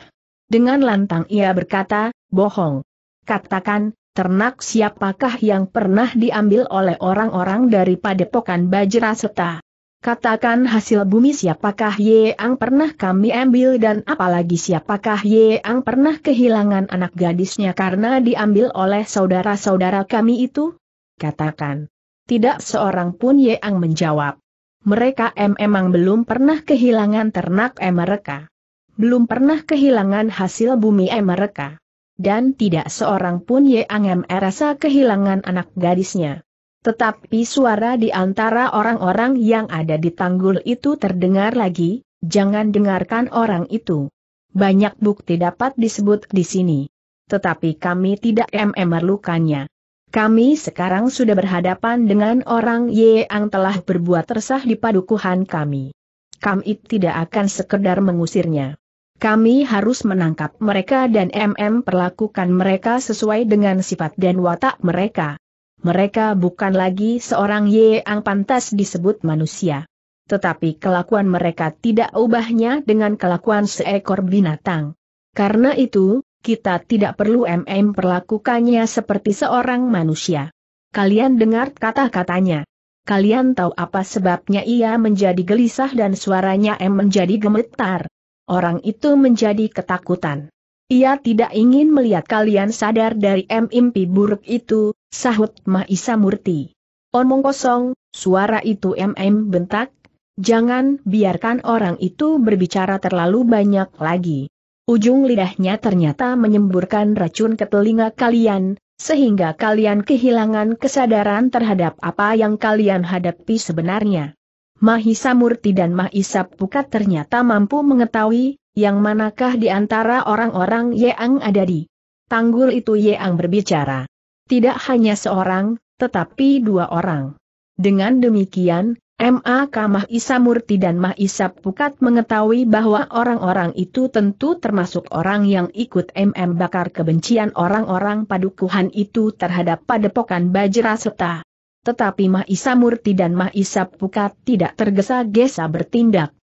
Dengan lantang ia berkata, bohong. Katakan, ternak siapakah yang pernah diambil oleh orang-orang dari padepokan Bajra Seta? Katakan hasil bumi siapakah Yeang pernah kami ambil dan apalagi siapakah Yeang pernah kehilangan anak gadisnya karena diambil oleh saudara-saudara kami itu? Katakan. Tidak seorang pun Yeang menjawab. Mereka em emang belum pernah kehilangan ternak mereka. Belum pernah kehilangan hasil bumi mereka. Dan tidak seorang pun Yeang em merasa kehilangan anak gadisnya. Tetapi suara di antara orang-orang yang ada di tanggul itu terdengar lagi, jangan dengarkan orang itu. Banyak bukti dapat disebut di sini. Tetapi kami tidak memerlukannya. Kami sekarang sudah berhadapan dengan orang yang telah berbuat resah di padukuhan kami. Kami tidak akan sekedar mengusirnya. Kami harus menangkap mereka dan MM perlakukan mereka sesuai dengan sifat dan watak mereka mereka bukan lagi seorang Ye yang pantas disebut manusia. Tetapi kelakuan mereka tidak ubahnya dengan kelakuan seekor binatang. Karena itu, kita tidak perlu MM perlakukannya seperti seorang manusia. Kalian dengar kata-katanya. Kalian tahu apa sebabnya ia menjadi gelisah dan suaranya M menjadi gemetar. Orang itu menjadi ketakutan. Ia tidak ingin melihat kalian sadar dari mimpi buruk itu, sahut Mahisa Murti. Omong kosong, suara itu MM bentak, jangan biarkan orang itu berbicara terlalu banyak lagi. Ujung lidahnya ternyata menyemburkan racun ke telinga kalian, sehingga kalian kehilangan kesadaran terhadap apa yang kalian hadapi sebenarnya. Mahisa Murti dan Mahisa Pukat ternyata mampu mengetahui, yang manakah di antara orang-orang Yeang ada di tanggul itu Yeang berbicara? Tidak hanya seorang, tetapi dua orang. Dengan demikian, M.A.K. Kamah Murti dan Mah Isa Pukat mengetahui bahwa orang-orang itu tentu termasuk orang yang ikut MM bakar kebencian orang-orang padukuhan itu terhadap padepokan Bajra serta. Tetapi Isa Murti dan Mah Isa Pukat tidak tergesa-gesa bertindak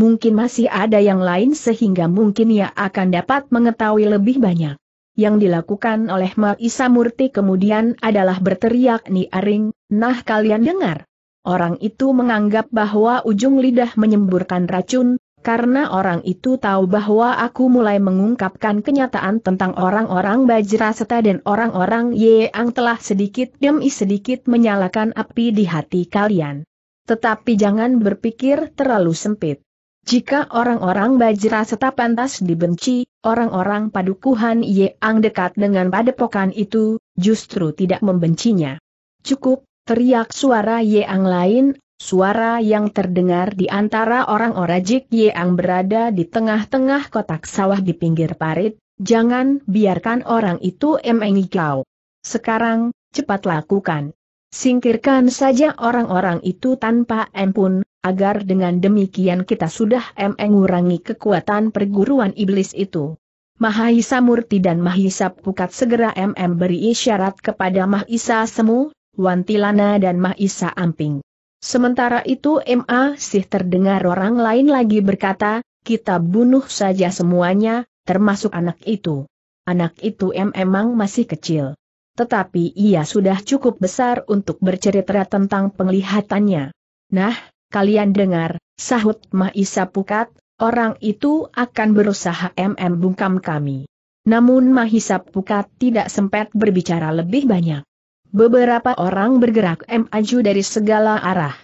mungkin masih ada yang lain sehingga mungkin ia akan dapat mengetahui lebih banyak. Yang dilakukan oleh Maisa Murti kemudian adalah berteriak Aring, nah kalian dengar. Orang itu menganggap bahwa ujung lidah menyemburkan racun, karena orang itu tahu bahwa aku mulai mengungkapkan kenyataan tentang orang-orang Bajraseta dan orang-orang Yeang telah sedikit demi sedikit menyalakan api di hati kalian. Tetapi jangan berpikir terlalu sempit. Jika orang-orang Bajra serta pantas dibenci, orang-orang padukuhan yang dekat dengan padepokan itu, justru tidak membencinya. Cukup, teriak suara yang lain, suara yang terdengar di antara orang-orang Jik yang berada di tengah-tengah kotak sawah di pinggir parit, jangan biarkan orang itu emengi kau. Sekarang, cepat lakukan. Singkirkan saja orang-orang itu tanpa ampun, agar dengan demikian kita sudah mengurangi kekuatan perguruan iblis itu. Mahisa Murti dan Mahisa Pukat segera MM beri isyarat kepada Mahisa Semu, Wantilana dan Mahisa Amping. Sementara itu MA Sih terdengar orang lain lagi berkata, kita bunuh saja semuanya, termasuk anak itu. Anak itu M memang masih kecil. Tetapi ia sudah cukup besar untuk bercerita tentang penglihatannya. Nah, kalian dengar, sahut Mahisa Pukat, orang itu akan berusaha MM bungkam kami. Namun Mahisa Pukat tidak sempat berbicara lebih banyak. Beberapa orang bergerak maju dari segala arah.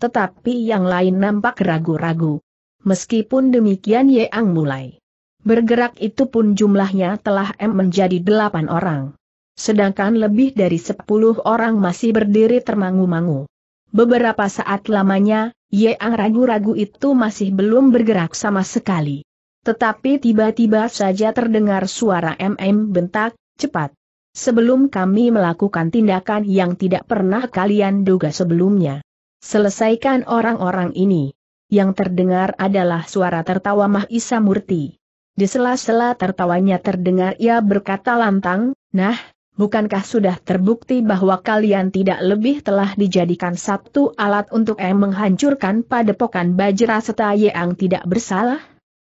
Tetapi yang lain nampak ragu-ragu. Meskipun demikian Yeang mulai. Bergerak itu pun jumlahnya telah M menjadi delapan orang. Sedangkan lebih dari sepuluh orang masih berdiri termangu-mangu. Beberapa saat lamanya, Ye Ang ragu-ragu itu masih belum bergerak sama sekali. Tetapi tiba-tiba saja terdengar suara MM bentak, cepat. Sebelum kami melakukan tindakan yang tidak pernah kalian duga sebelumnya. Selesaikan orang-orang ini. Yang terdengar adalah suara tertawa Mahisa Murti. Di sela-sela tertawanya terdengar ia berkata lantang, Nah, bukankah sudah terbukti bahwa kalian tidak lebih telah dijadikan satu alat untuk em menghancurkan padepokan Bajra serta yang tidak bersalah?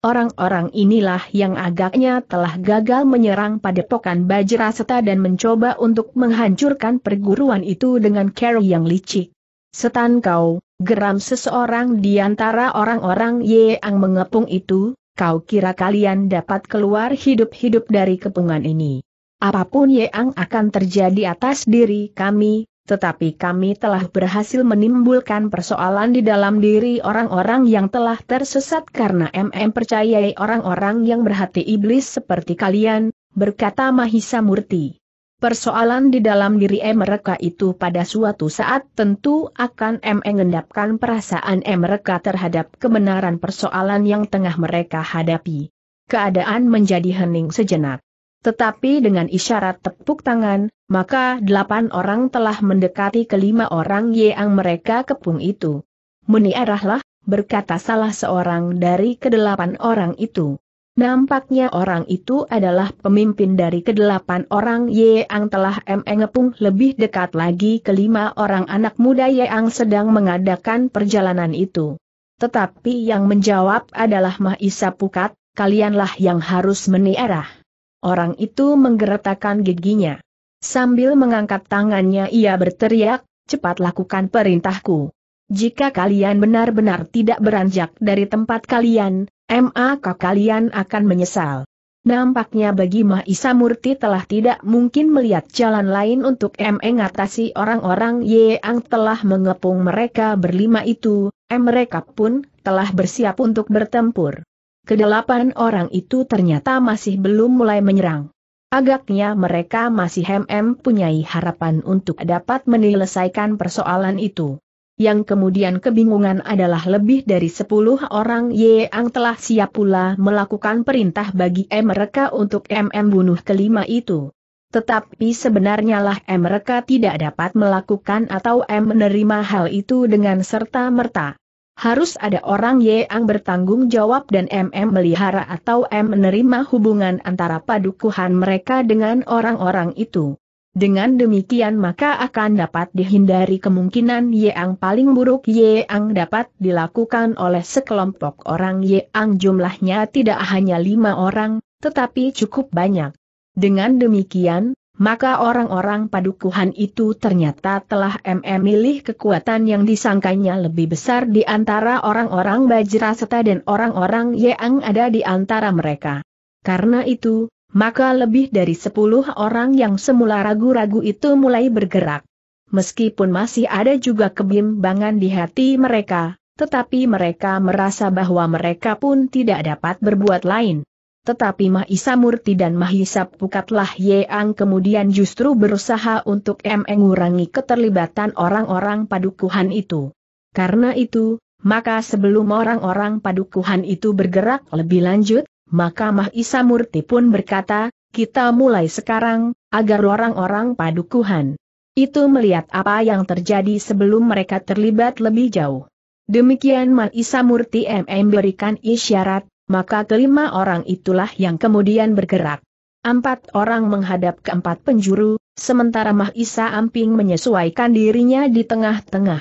Orang-orang inilah yang agaknya telah gagal menyerang padepokan Bajra seta dan mencoba untuk menghancurkan perguruan itu dengan cara yang licik. Setan kau, geram seseorang di antara orang-orang yeang mengepung itu, kau kira kalian dapat keluar hidup-hidup dari kepungan ini. Apapun yang akan terjadi atas diri kami, tetapi kami telah berhasil menimbulkan persoalan di dalam diri orang-orang yang telah tersesat karena MM percayai orang-orang yang berhati iblis seperti kalian, berkata Mahisa Murti. Persoalan di dalam diri mereka itu pada suatu saat tentu akan mengendapkan perasaan mereka terhadap kebenaran persoalan yang tengah mereka hadapi. Keadaan menjadi hening sejenak. Tetapi dengan isyarat tepuk tangan, maka delapan orang telah mendekati kelima orang yang mereka kepung itu. Meniarahlah, berkata salah seorang dari kedelapan orang itu. Nampaknya orang itu adalah pemimpin dari kedelapan orang yang telah mengepung lebih dekat lagi kelima orang anak muda yang sedang mengadakan perjalanan itu. Tetapi yang menjawab adalah Mahisa Pukat, kalianlah yang harus meniarah orang itu menggeretakkan giginya. Sambil mengangkat tangannya ia berteriak, cepat lakukan perintahku. Jika kalian benar-benar tidak beranjak dari tempat kalian, maka kalian akan menyesal. Nampaknya bagi Mahisa Murti telah tidak mungkin melihat jalan lain untuk mengatasi orang-orang yang telah mengepung mereka berlima itu, mereka pun telah bersiap untuk bertempur kedelapan orang itu ternyata masih belum mulai menyerang. Agaknya mereka masih hem-hem punyai harapan untuk dapat menyelesaikan persoalan itu. Yang kemudian kebingungan adalah lebih dari sepuluh orang yang telah siap pula melakukan perintah bagi mereka untuk MM bunuh kelima itu. Tetapi sebenarnya lah mereka tidak dapat melakukan atau menerima hal itu dengan serta-merta. Harus ada orang yang bertanggung jawab dan MM melihara atau M menerima hubungan antara padukuhan mereka dengan orang-orang itu. Dengan demikian maka akan dapat dihindari kemungkinan yang paling buruk yang dapat dilakukan oleh sekelompok orang yang jumlahnya tidak hanya lima orang, tetapi cukup banyak. Dengan demikian, maka orang-orang padukuhan itu ternyata telah memilih kekuatan yang disangkanya lebih besar di antara orang-orang Bajraseta dan orang-orang yeang ada di antara mereka. Karena itu, maka lebih dari sepuluh orang yang semula ragu-ragu itu mulai bergerak. Meskipun masih ada juga kebimbangan di hati mereka, tetapi mereka merasa bahwa mereka pun tidak dapat berbuat lain tetapi Mahisa Murti dan Mahisa Pukatlah Yeang kemudian justru berusaha untuk mengurangi keterlibatan orang-orang padukuhan itu. Karena itu, maka sebelum orang-orang padukuhan itu bergerak lebih lanjut, maka Mahisa Murti pun berkata, kita mulai sekarang, agar orang-orang padukuhan itu melihat apa yang terjadi sebelum mereka terlibat lebih jauh. Demikian Mahisa Murti memberikan isyarat, maka kelima orang itulah yang kemudian bergerak. Empat orang menghadap ke empat penjuru, sementara Mahisa Amping menyesuaikan dirinya di tengah-tengah.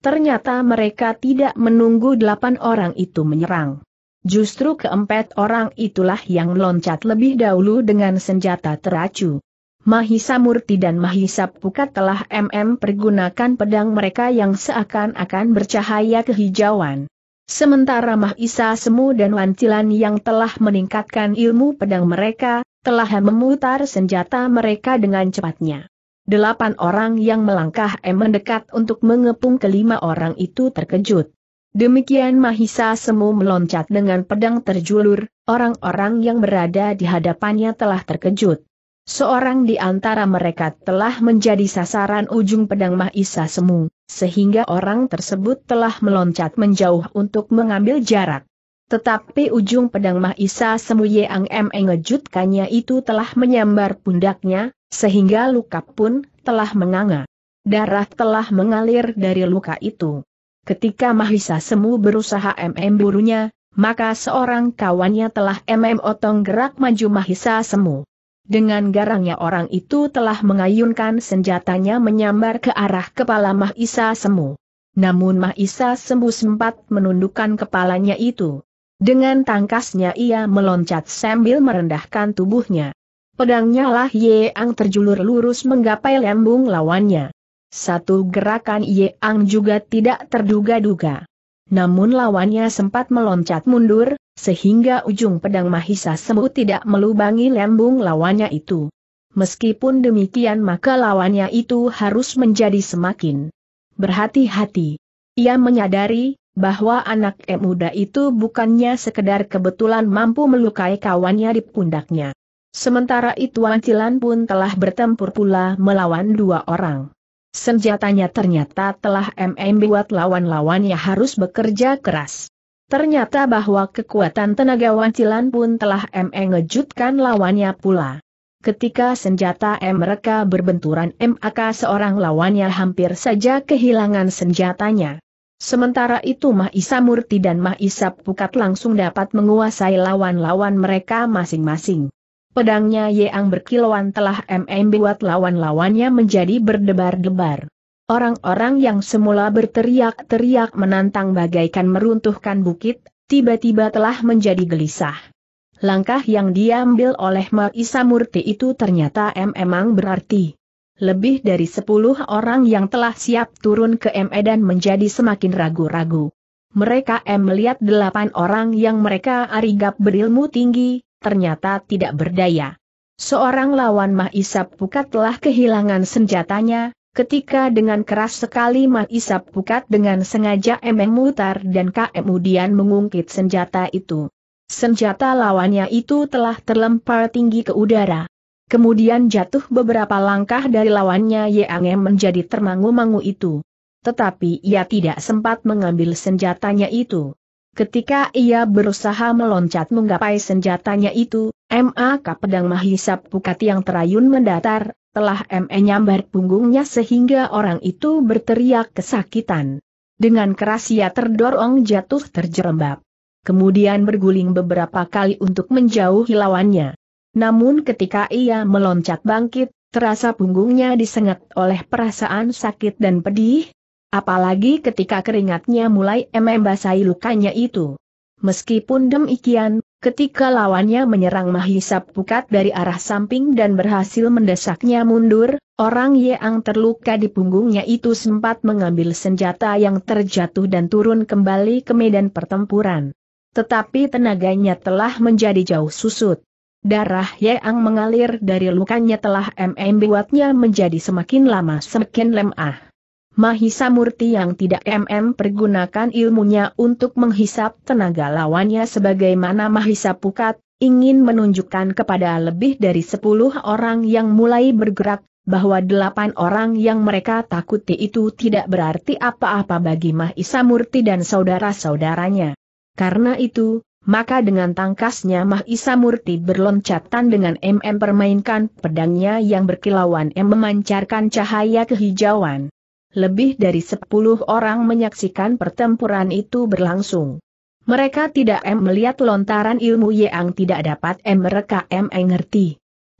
Ternyata mereka tidak menunggu delapan orang itu menyerang. Justru keempat orang itulah yang loncat lebih dahulu dengan senjata teracu. Mahisa Murti dan Mahisa Pukat telah MM pergunakan pedang mereka yang seakan-akan bercahaya kehijauan. Sementara Mahisa Semu dan Wancilan yang telah meningkatkan ilmu pedang mereka, telah memutar senjata mereka dengan cepatnya. Delapan orang yang melangkah M eh, mendekat untuk mengepung kelima orang itu terkejut. Demikian Mahisa Semu meloncat dengan pedang terjulur, orang-orang yang berada di hadapannya telah terkejut. Seorang di antara mereka telah menjadi sasaran ujung pedang Mahisa Semu, sehingga orang tersebut telah meloncat menjauh untuk mengambil jarak. Tetapi ujung pedang Mahisa Semu Yang M mengejutkannya itu telah menyambar pundaknya, sehingga luka pun telah menganga. Darah telah mengalir dari luka itu. Ketika Mahisa Semu berusaha MM burunya, maka seorang kawannya telah MM otong gerak maju Mahisa Semu. Dengan garangnya orang itu telah mengayunkan senjatanya menyambar ke arah kepala Mahisa Semu. Namun Mahisa Semu sempat menundukkan kepalanya itu. Dengan tangkasnya ia meloncat sambil merendahkan tubuhnya. Pedangnya lah Yeang terjulur lurus menggapai lembung lawannya. Satu gerakan Yeang juga tidak terduga-duga. Namun lawannya sempat meloncat mundur, sehingga ujung pedang Mahisa Semu tidak melubangi lembung lawannya itu. Meskipun demikian maka lawannya itu harus menjadi semakin berhati-hati. Ia menyadari bahwa anak muda itu bukannya sekedar kebetulan mampu melukai kawannya di pundaknya. Sementara itu Wancilan pun telah bertempur pula melawan dua orang. Senjatanya ternyata telah MM buat lawan-lawannya harus bekerja keras. Ternyata bahwa kekuatan tenaga wancilan pun telah ngejutkan lawannya pula. Ketika senjata M mereka berbenturan maka seorang lawannya hampir saja kehilangan senjatanya. Sementara itu Mahisa Murti dan Mahisa Pukat langsung dapat menguasai lawan-lawan mereka masing-masing. Pedangnya Yeang berkilauan telah MM buat lawan-lawannya menjadi berdebar-debar. Orang-orang yang semula berteriak-teriak menantang bagaikan meruntuhkan bukit, tiba-tiba telah menjadi gelisah. Langkah yang diambil oleh Maisa Murti itu ternyata memang berarti. Lebih dari sepuluh orang yang telah siap turun ke ME dan menjadi semakin ragu-ragu. Mereka M melihat delapan orang yang mereka arigap berilmu tinggi, ternyata tidak berdaya. Seorang lawan Mahisap Pukat telah kehilangan senjatanya, Ketika dengan keras sekali Mahisap Pukat dengan sengaja emeng mutar dan kemudian mengungkit senjata itu. Senjata lawannya itu telah terlempar tinggi ke udara. Kemudian jatuh beberapa langkah dari lawannya Yeange menjadi termangu-mangu itu. Tetapi ia tidak sempat mengambil senjatanya itu. Ketika ia berusaha meloncat menggapai senjatanya itu, MAK pedang Mahisap Pukat yang terayun mendatar, telah ME nyambar punggungnya sehingga orang itu berteriak kesakitan. Dengan keras ia terdorong jatuh terjerembab. Kemudian berguling beberapa kali untuk menjauhi lawannya. Namun ketika ia meloncat bangkit, terasa punggungnya disengat oleh perasaan sakit dan pedih, apalagi ketika keringatnya mulai membasahi lukanya itu. Meskipun demikian, Ketika lawannya menyerang Mahisa Pukat dari arah samping dan berhasil mendesaknya mundur, orang Yeang terluka di punggungnya itu sempat mengambil senjata yang terjatuh dan turun kembali ke medan pertempuran. Tetapi tenaganya telah menjadi jauh susut. Darah Yeang mengalir dari lukanya telah mm buatnya menjadi semakin lama semakin lemah. Mahisa Murti yang tidak MM pergunakan ilmunya untuk menghisap tenaga lawannya sebagaimana Mahisa Pukat, ingin menunjukkan kepada lebih dari sepuluh orang yang mulai bergerak, bahwa delapan orang yang mereka takuti itu tidak berarti apa-apa bagi Mahisa Murti dan saudara-saudaranya. Karena itu, maka dengan tangkasnya Mahisa Murti berloncatan dengan MM permainkan pedangnya yang berkilauan M memancarkan cahaya kehijauan lebih dari sepuluh orang menyaksikan pertempuran itu berlangsung. Mereka tidak em melihat lontaran ilmu yang tidak dapat em mereka em ngerti.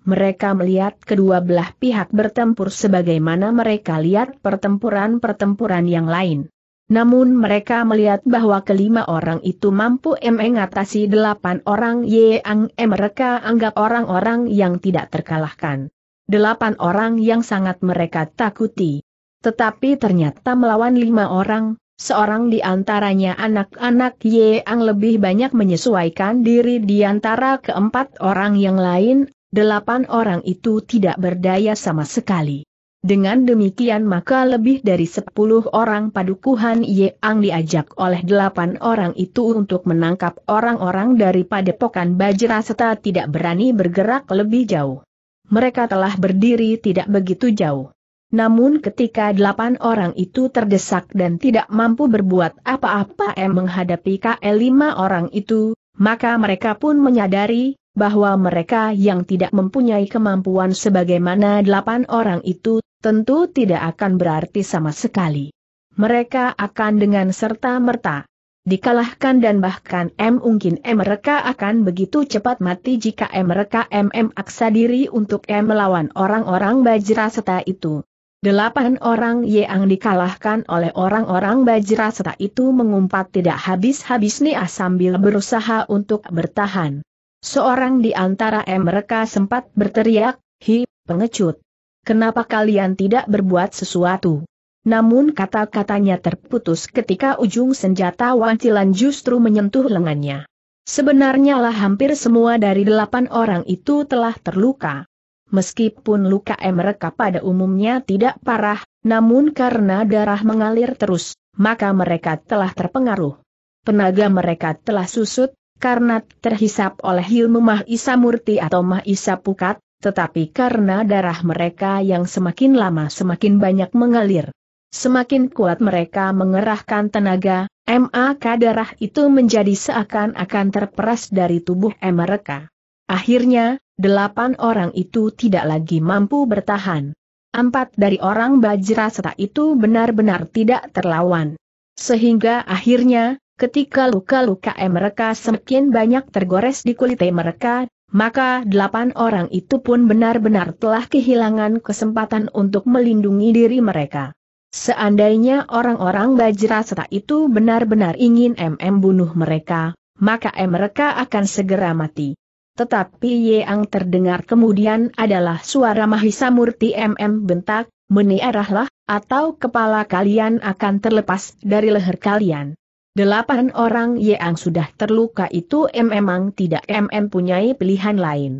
Mereka melihat kedua belah pihak bertempur sebagaimana mereka lihat pertempuran-pertempuran yang lain. Namun mereka melihat bahwa kelima orang itu mampu mengatasi delapan orang yang mereka anggap orang-orang yang tidak terkalahkan. Delapan orang yang sangat mereka takuti. Tetapi ternyata melawan lima orang, seorang di antaranya anak-anak yang lebih banyak menyesuaikan diri di antara keempat orang yang lain, delapan orang itu tidak berdaya sama sekali. Dengan demikian maka lebih dari sepuluh orang padukuhan Yeang diajak oleh delapan orang itu untuk menangkap orang-orang dari padepokan Bajra serta tidak berani bergerak lebih jauh. Mereka telah berdiri tidak begitu jauh. Namun ketika delapan orang itu terdesak dan tidak mampu berbuat apa-apa em menghadapi KL lima orang itu, maka mereka pun menyadari bahwa mereka yang tidak mempunyai kemampuan sebagaimana delapan orang itu, tentu tidak akan berarti sama sekali. Mereka akan dengan serta-merta dikalahkan dan bahkan M mungkin M mereka akan begitu cepat mati jika M mereka MM aksa diri untuk M melawan orang-orang bajra serta itu. Delapan orang yang dikalahkan oleh orang-orang setelah itu mengumpat tidak habis-habis sambil berusaha untuk bertahan. Seorang di antara mereka sempat berteriak, Hi, pengecut! Kenapa kalian tidak berbuat sesuatu? Namun kata-katanya terputus ketika ujung senjata wancilan justru menyentuh lengannya. Sebenarnya lah hampir semua dari delapan orang itu telah terluka meskipun luka mereka pada umumnya tidak parah, namun karena darah mengalir terus, maka mereka telah terpengaruh. Penaga mereka telah susut, karena terhisap oleh ilmu Mahisa Murti atau Mahisa Pukat, tetapi karena darah mereka yang semakin lama semakin banyak mengalir. Semakin kuat mereka mengerahkan tenaga, maka darah itu menjadi seakan-akan terperas dari tubuh mereka. Akhirnya, delapan orang itu tidak lagi mampu bertahan. Empat dari orang Bajra Seta itu benar-benar tidak terlawan. Sehingga akhirnya, ketika luka-luka mereka semakin banyak tergores di kulit mereka, maka delapan orang itu pun benar-benar telah kehilangan kesempatan untuk melindungi diri mereka. Seandainya orang-orang Bajra Seta itu benar-benar ingin MM bunuh mereka, maka mereka akan segera mati. Tetapi yang terdengar kemudian adalah suara Mahisa Murti MM bentak, meniarahlah, atau kepala kalian akan terlepas dari leher kalian. Delapan orang yang sudah terluka itu memang tidak MM punyai pilihan lain.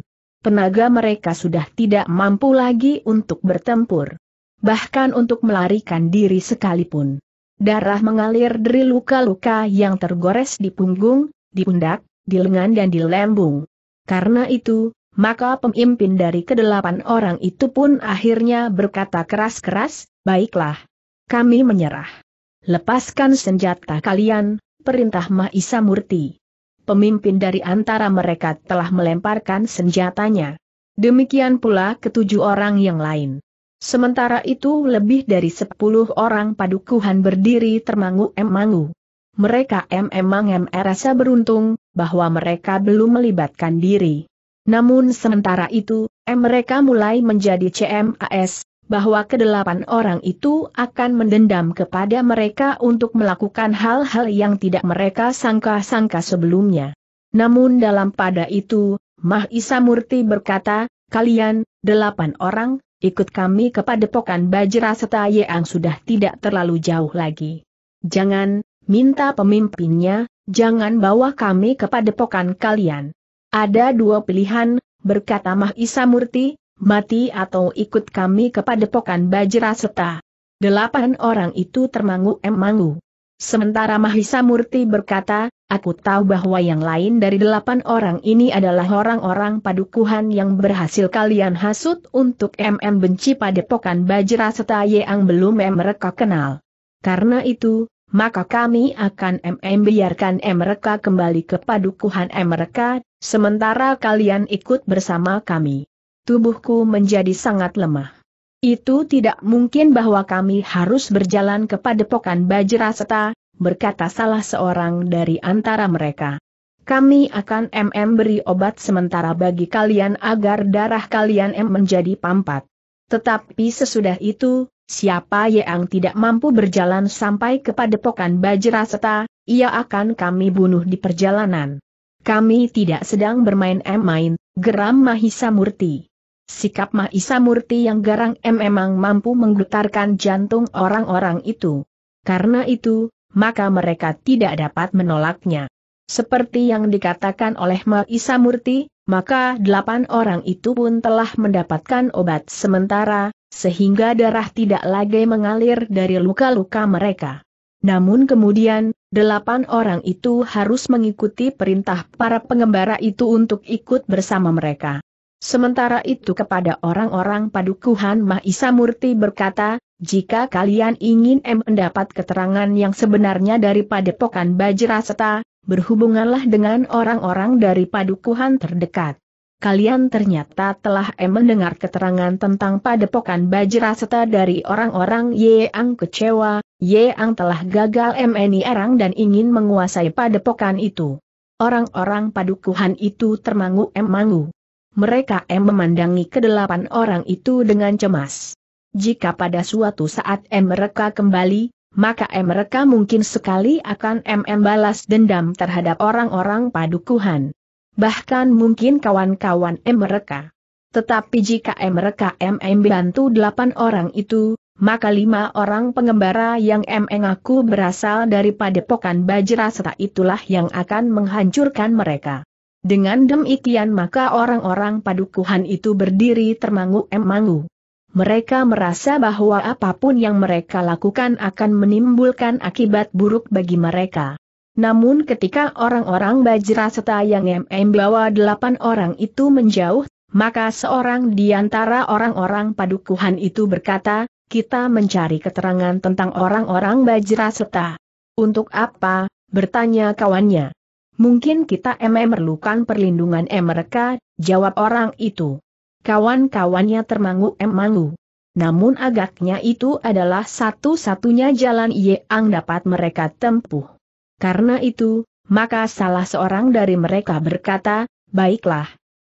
Tenaga mereka sudah tidak mampu lagi untuk bertempur. Bahkan untuk melarikan diri sekalipun. Darah mengalir dari luka-luka yang tergores di punggung, di pundak, di lengan dan di lembung. Karena itu, maka pemimpin dari kedelapan orang itu pun akhirnya berkata keras-keras, baiklah. Kami menyerah. Lepaskan senjata kalian, perintah Mahisa Murti. Pemimpin dari antara mereka telah melemparkan senjatanya. Demikian pula ketujuh orang yang lain. Sementara itu lebih dari sepuluh orang padukuhan berdiri termangu-emangu mereka memang merasa beruntung, bahwa mereka belum melibatkan diri. Namun sementara itu, mereka mulai menjadi CMAS, bahwa kedelapan orang itu akan mendendam kepada mereka untuk melakukan hal-hal yang tidak mereka sangka-sangka sebelumnya. Namun dalam pada itu, Mah Isa Murti berkata, kalian, delapan orang, ikut kami kepada padepokan Bajra setaya yang sudah tidak terlalu jauh lagi. Jangan, minta pemimpinnya, jangan bawa kami kepada padepokan kalian. Ada dua pilihan, berkata Mahisa Murti, mati atau ikut kami ke padepokan Bajraseta. Delapan orang itu termangu-emangu. Sementara Mahisa Murti berkata, aku tahu bahwa yang lain dari delapan orang ini adalah orang-orang padukuhan yang berhasil kalian hasut untuk MM benci padepokan Bajraseta yang belum mereka kenal. Karena itu, maka kami akan MM biarkan mereka kembali ke padukuhan mereka, sementara kalian ikut bersama kami. Tubuhku menjadi sangat lemah. Itu tidak mungkin bahwa kami harus berjalan ke padepokan Bajraseta, berkata salah seorang dari antara mereka. Kami akan MM beri obat sementara bagi kalian agar darah kalian M menjadi pampat. Tetapi sesudah itu, Siapa yang tidak mampu berjalan sampai ke padepokan Bajraseta, ia akan kami bunuh di perjalanan. Kami tidak sedang bermain-main, geram Mahisa Murti. Sikap Mahisa Murti yang garang M memang mampu menggetarkan jantung orang-orang itu. Karena itu, maka mereka tidak dapat menolaknya. Seperti yang dikatakan oleh Mahisa Murti, maka delapan orang itu pun telah mendapatkan obat sementara, sehingga darah tidak lagi mengalir dari luka-luka mereka. Namun kemudian, delapan orang itu harus mengikuti perintah para pengembara itu untuk ikut bersama mereka. Sementara itu kepada orang-orang padukuhan Mahisa Murti berkata, jika kalian ingin mendapat keterangan yang sebenarnya dari padepokan Bajraseta, berhubunganlah dengan orang-orang dari padukuhan terdekat kalian ternyata telah mendengar keterangan tentang padepokan Bajraseta dari orang-orang Yeang kecewa, Yeang telah gagal MNI Erang dan ingin menguasai padepokan itu. Orang-orang padukuhan itu termangu-emangu. Mereka em memandangi kedelapan orang itu dengan cemas. Jika pada suatu saat M mereka kembali, maka mereka mungkin sekali akan em balas dendam terhadap orang-orang padukuhan bahkan mungkin kawan-kawan M mereka. Tetapi jika M mereka MM bantu delapan orang itu, maka lima orang pengembara yang M ngaku berasal dari padepokan Bajrasata itulah yang akan menghancurkan mereka. Dengan demikian maka orang-orang padukuhan itu berdiri termangu-emangu. Mereka merasa bahwa apapun yang mereka lakukan akan menimbulkan akibat buruk bagi mereka. Namun ketika orang-orang Bajraseta yang MM bawa delapan orang itu menjauh, maka seorang di antara orang-orang padukuhan itu berkata, kita mencari keterangan tentang orang-orang Bajraseta. Untuk apa? bertanya kawannya. Mungkin kita MM memerlukan perlindungan M mereka, jawab orang itu. Kawan-kawannya termangu mangu Namun agaknya itu adalah satu-satunya jalan yang dapat mereka tempuh. Karena itu, maka salah seorang dari mereka berkata, baiklah.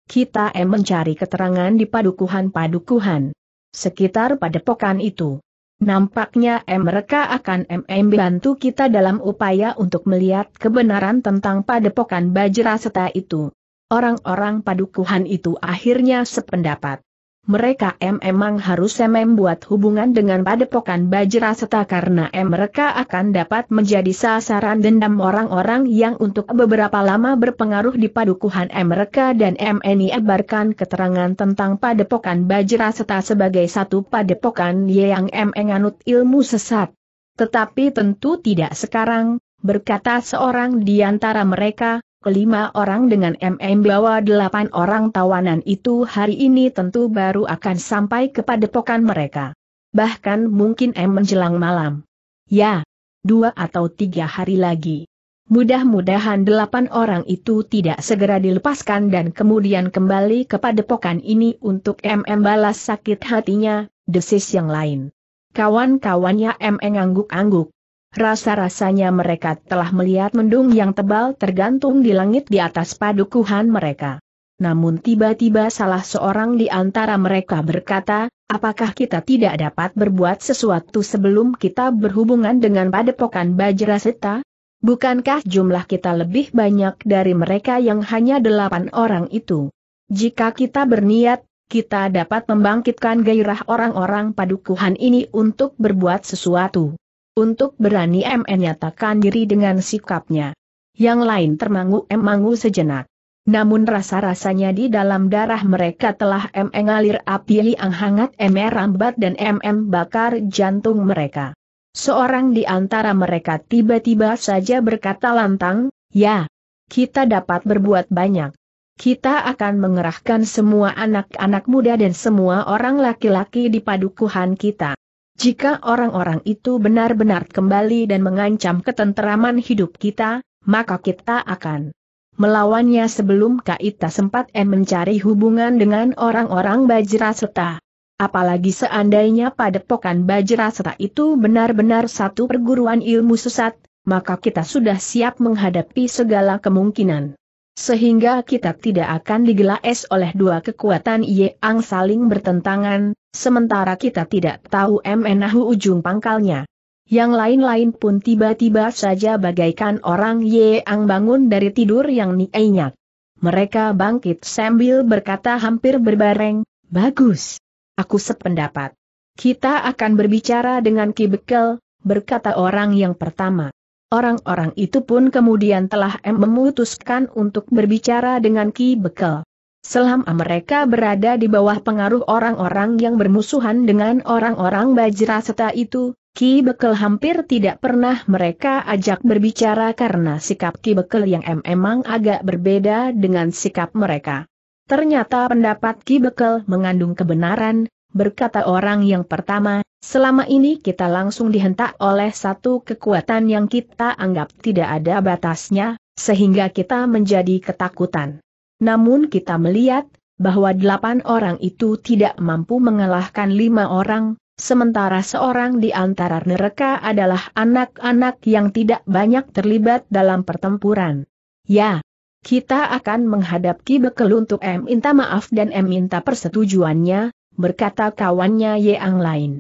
Kita em mencari keterangan di padukuhan-padukuhan. Sekitar padepokan itu. Nampaknya em mereka akan MM bantu kita dalam upaya untuk melihat kebenaran tentang padepokan Bajra Seta itu. Orang-orang padukuhan itu akhirnya sependapat mereka M memang harus M membuat hubungan dengan padepokan Bajra seta karena mereka akan dapat menjadi sasaran dendam orang-orang yang untuk beberapa lama berpengaruh di padukuhan mereka dan M ebarkan keterangan tentang padepokan Bajra seta sebagai satu padepokan yang menganut ilmu sesat. Tetapi tentu tidak sekarang, berkata seorang di antara mereka, kelima orang dengan MM bawa delapan orang tawanan itu hari ini tentu baru akan sampai kepada pokan mereka. Bahkan mungkin M menjelang malam. Ya, dua atau tiga hari lagi. Mudah-mudahan delapan orang itu tidak segera dilepaskan dan kemudian kembali kepada pokan ini untuk MM balas sakit hatinya, desis yang lain. Kawan-kawannya MM angguk angguk Rasa-rasanya mereka telah melihat mendung yang tebal tergantung di langit di atas padukuhan mereka. Namun tiba-tiba salah seorang di antara mereka berkata, apakah kita tidak dapat berbuat sesuatu sebelum kita berhubungan dengan padepokan Bajraseta? Bukankah jumlah kita lebih banyak dari mereka yang hanya delapan orang itu? Jika kita berniat, kita dapat membangkitkan gairah orang-orang padukuhan ini untuk berbuat sesuatu untuk berani MN nyatakan diri dengan sikapnya. Yang lain termangu-emangu sejenak. Namun rasa-rasanya di dalam darah mereka telah M ngalir api yang hangat M rambat dan MM bakar jantung mereka. Seorang di antara mereka tiba-tiba saja berkata lantang, ya, kita dapat berbuat banyak. Kita akan mengerahkan semua anak-anak muda dan semua orang laki-laki di padukuhan kita. Jika orang-orang itu benar-benar kembali dan mengancam ketenteraman hidup kita, maka kita akan melawannya sebelum Kaita sempat mencari hubungan dengan orang-orang Bajraseta. Apalagi seandainya pada padepokan Bajraseta itu benar-benar satu perguruan ilmu sesat, maka kita sudah siap menghadapi segala kemungkinan. Sehingga kita tidak akan digelas oleh dua kekuatan yang saling bertentangan, Sementara kita tidak tahu Menahu ujung pangkalnya. Yang lain-lain pun tiba-tiba saja bagaikan orang yang bangun dari tidur yang nienyak. Mereka bangkit sambil berkata hampir berbareng, bagus. Aku sependapat. Kita akan berbicara dengan Ki Bekel, berkata orang yang pertama. Orang-orang itu pun kemudian telah memutuskan untuk berbicara dengan Ki Bekel. Selama mereka berada di bawah pengaruh orang-orang yang bermusuhan dengan orang-orang bajra itu, Ki Bekel hampir tidak pernah mereka ajak berbicara karena sikap Ki Bekel yang memang agak berbeda dengan sikap mereka. Ternyata pendapat Ki Bekel mengandung kebenaran, berkata orang yang pertama, selama ini kita langsung dihentak oleh satu kekuatan yang kita anggap tidak ada batasnya, sehingga kita menjadi ketakutan. Namun kita melihat, bahwa delapan orang itu tidak mampu mengalahkan lima orang, sementara seorang di antara mereka adalah anak-anak yang tidak banyak terlibat dalam pertempuran. Ya, kita akan menghadapi bekel untuk M minta maaf dan M minta persetujuannya, berkata kawannya Yang lain.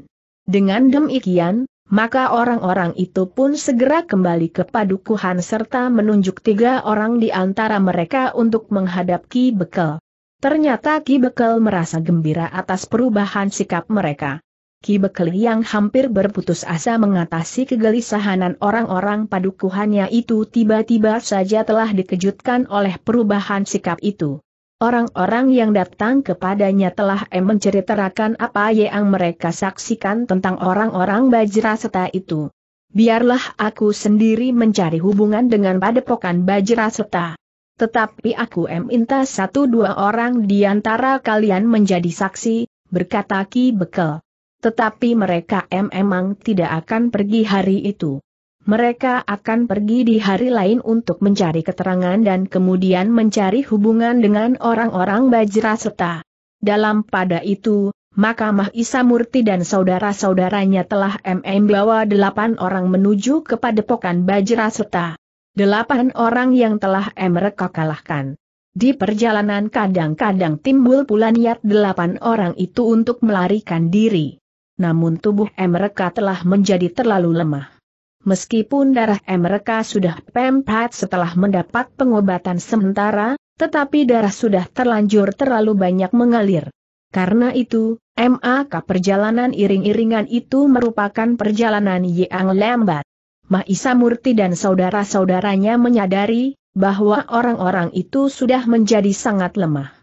Dengan demikian, maka orang-orang itu pun segera kembali ke padukuhan serta menunjuk tiga orang di antara mereka untuk menghadap Ki Bekel. Ternyata Ki Bekel merasa gembira atas perubahan sikap mereka. Ki Bekel yang hampir berputus asa mengatasi kegelisahanan orang-orang padukuhannya itu tiba-tiba saja telah dikejutkan oleh perubahan sikap itu. Orang-orang yang datang kepadanya telah menceritakan apa yang mereka saksikan tentang orang-orang Bajraseta itu. Biarlah aku sendiri mencari hubungan dengan padepokan Bajraseta. Tetapi aku minta satu dua orang di antara kalian menjadi saksi, berkata Ki Bekel. Tetapi mereka emang tidak akan pergi hari itu. Mereka akan pergi di hari lain untuk mencari keterangan dan kemudian mencari hubungan dengan orang-orang Bajraseta. Dalam pada itu, Mahkamah Isamurti dan saudara-saudaranya telah MM bawa delapan orang menuju ke padepokan Bajraseta. Delapan orang yang telah mereka kalahkan. Di perjalanan kadang-kadang timbul pula niat delapan orang itu untuk melarikan diri. Namun tubuh mereka telah menjadi terlalu lemah. Meskipun darah mereka sudah pempat setelah mendapat pengobatan sementara, tetapi darah sudah terlanjur terlalu banyak mengalir. Karena itu, MAK perjalanan iring-iringan itu merupakan perjalanan yang lambat. Maisa Murti dan saudara-saudaranya menyadari bahwa orang-orang itu sudah menjadi sangat lemah.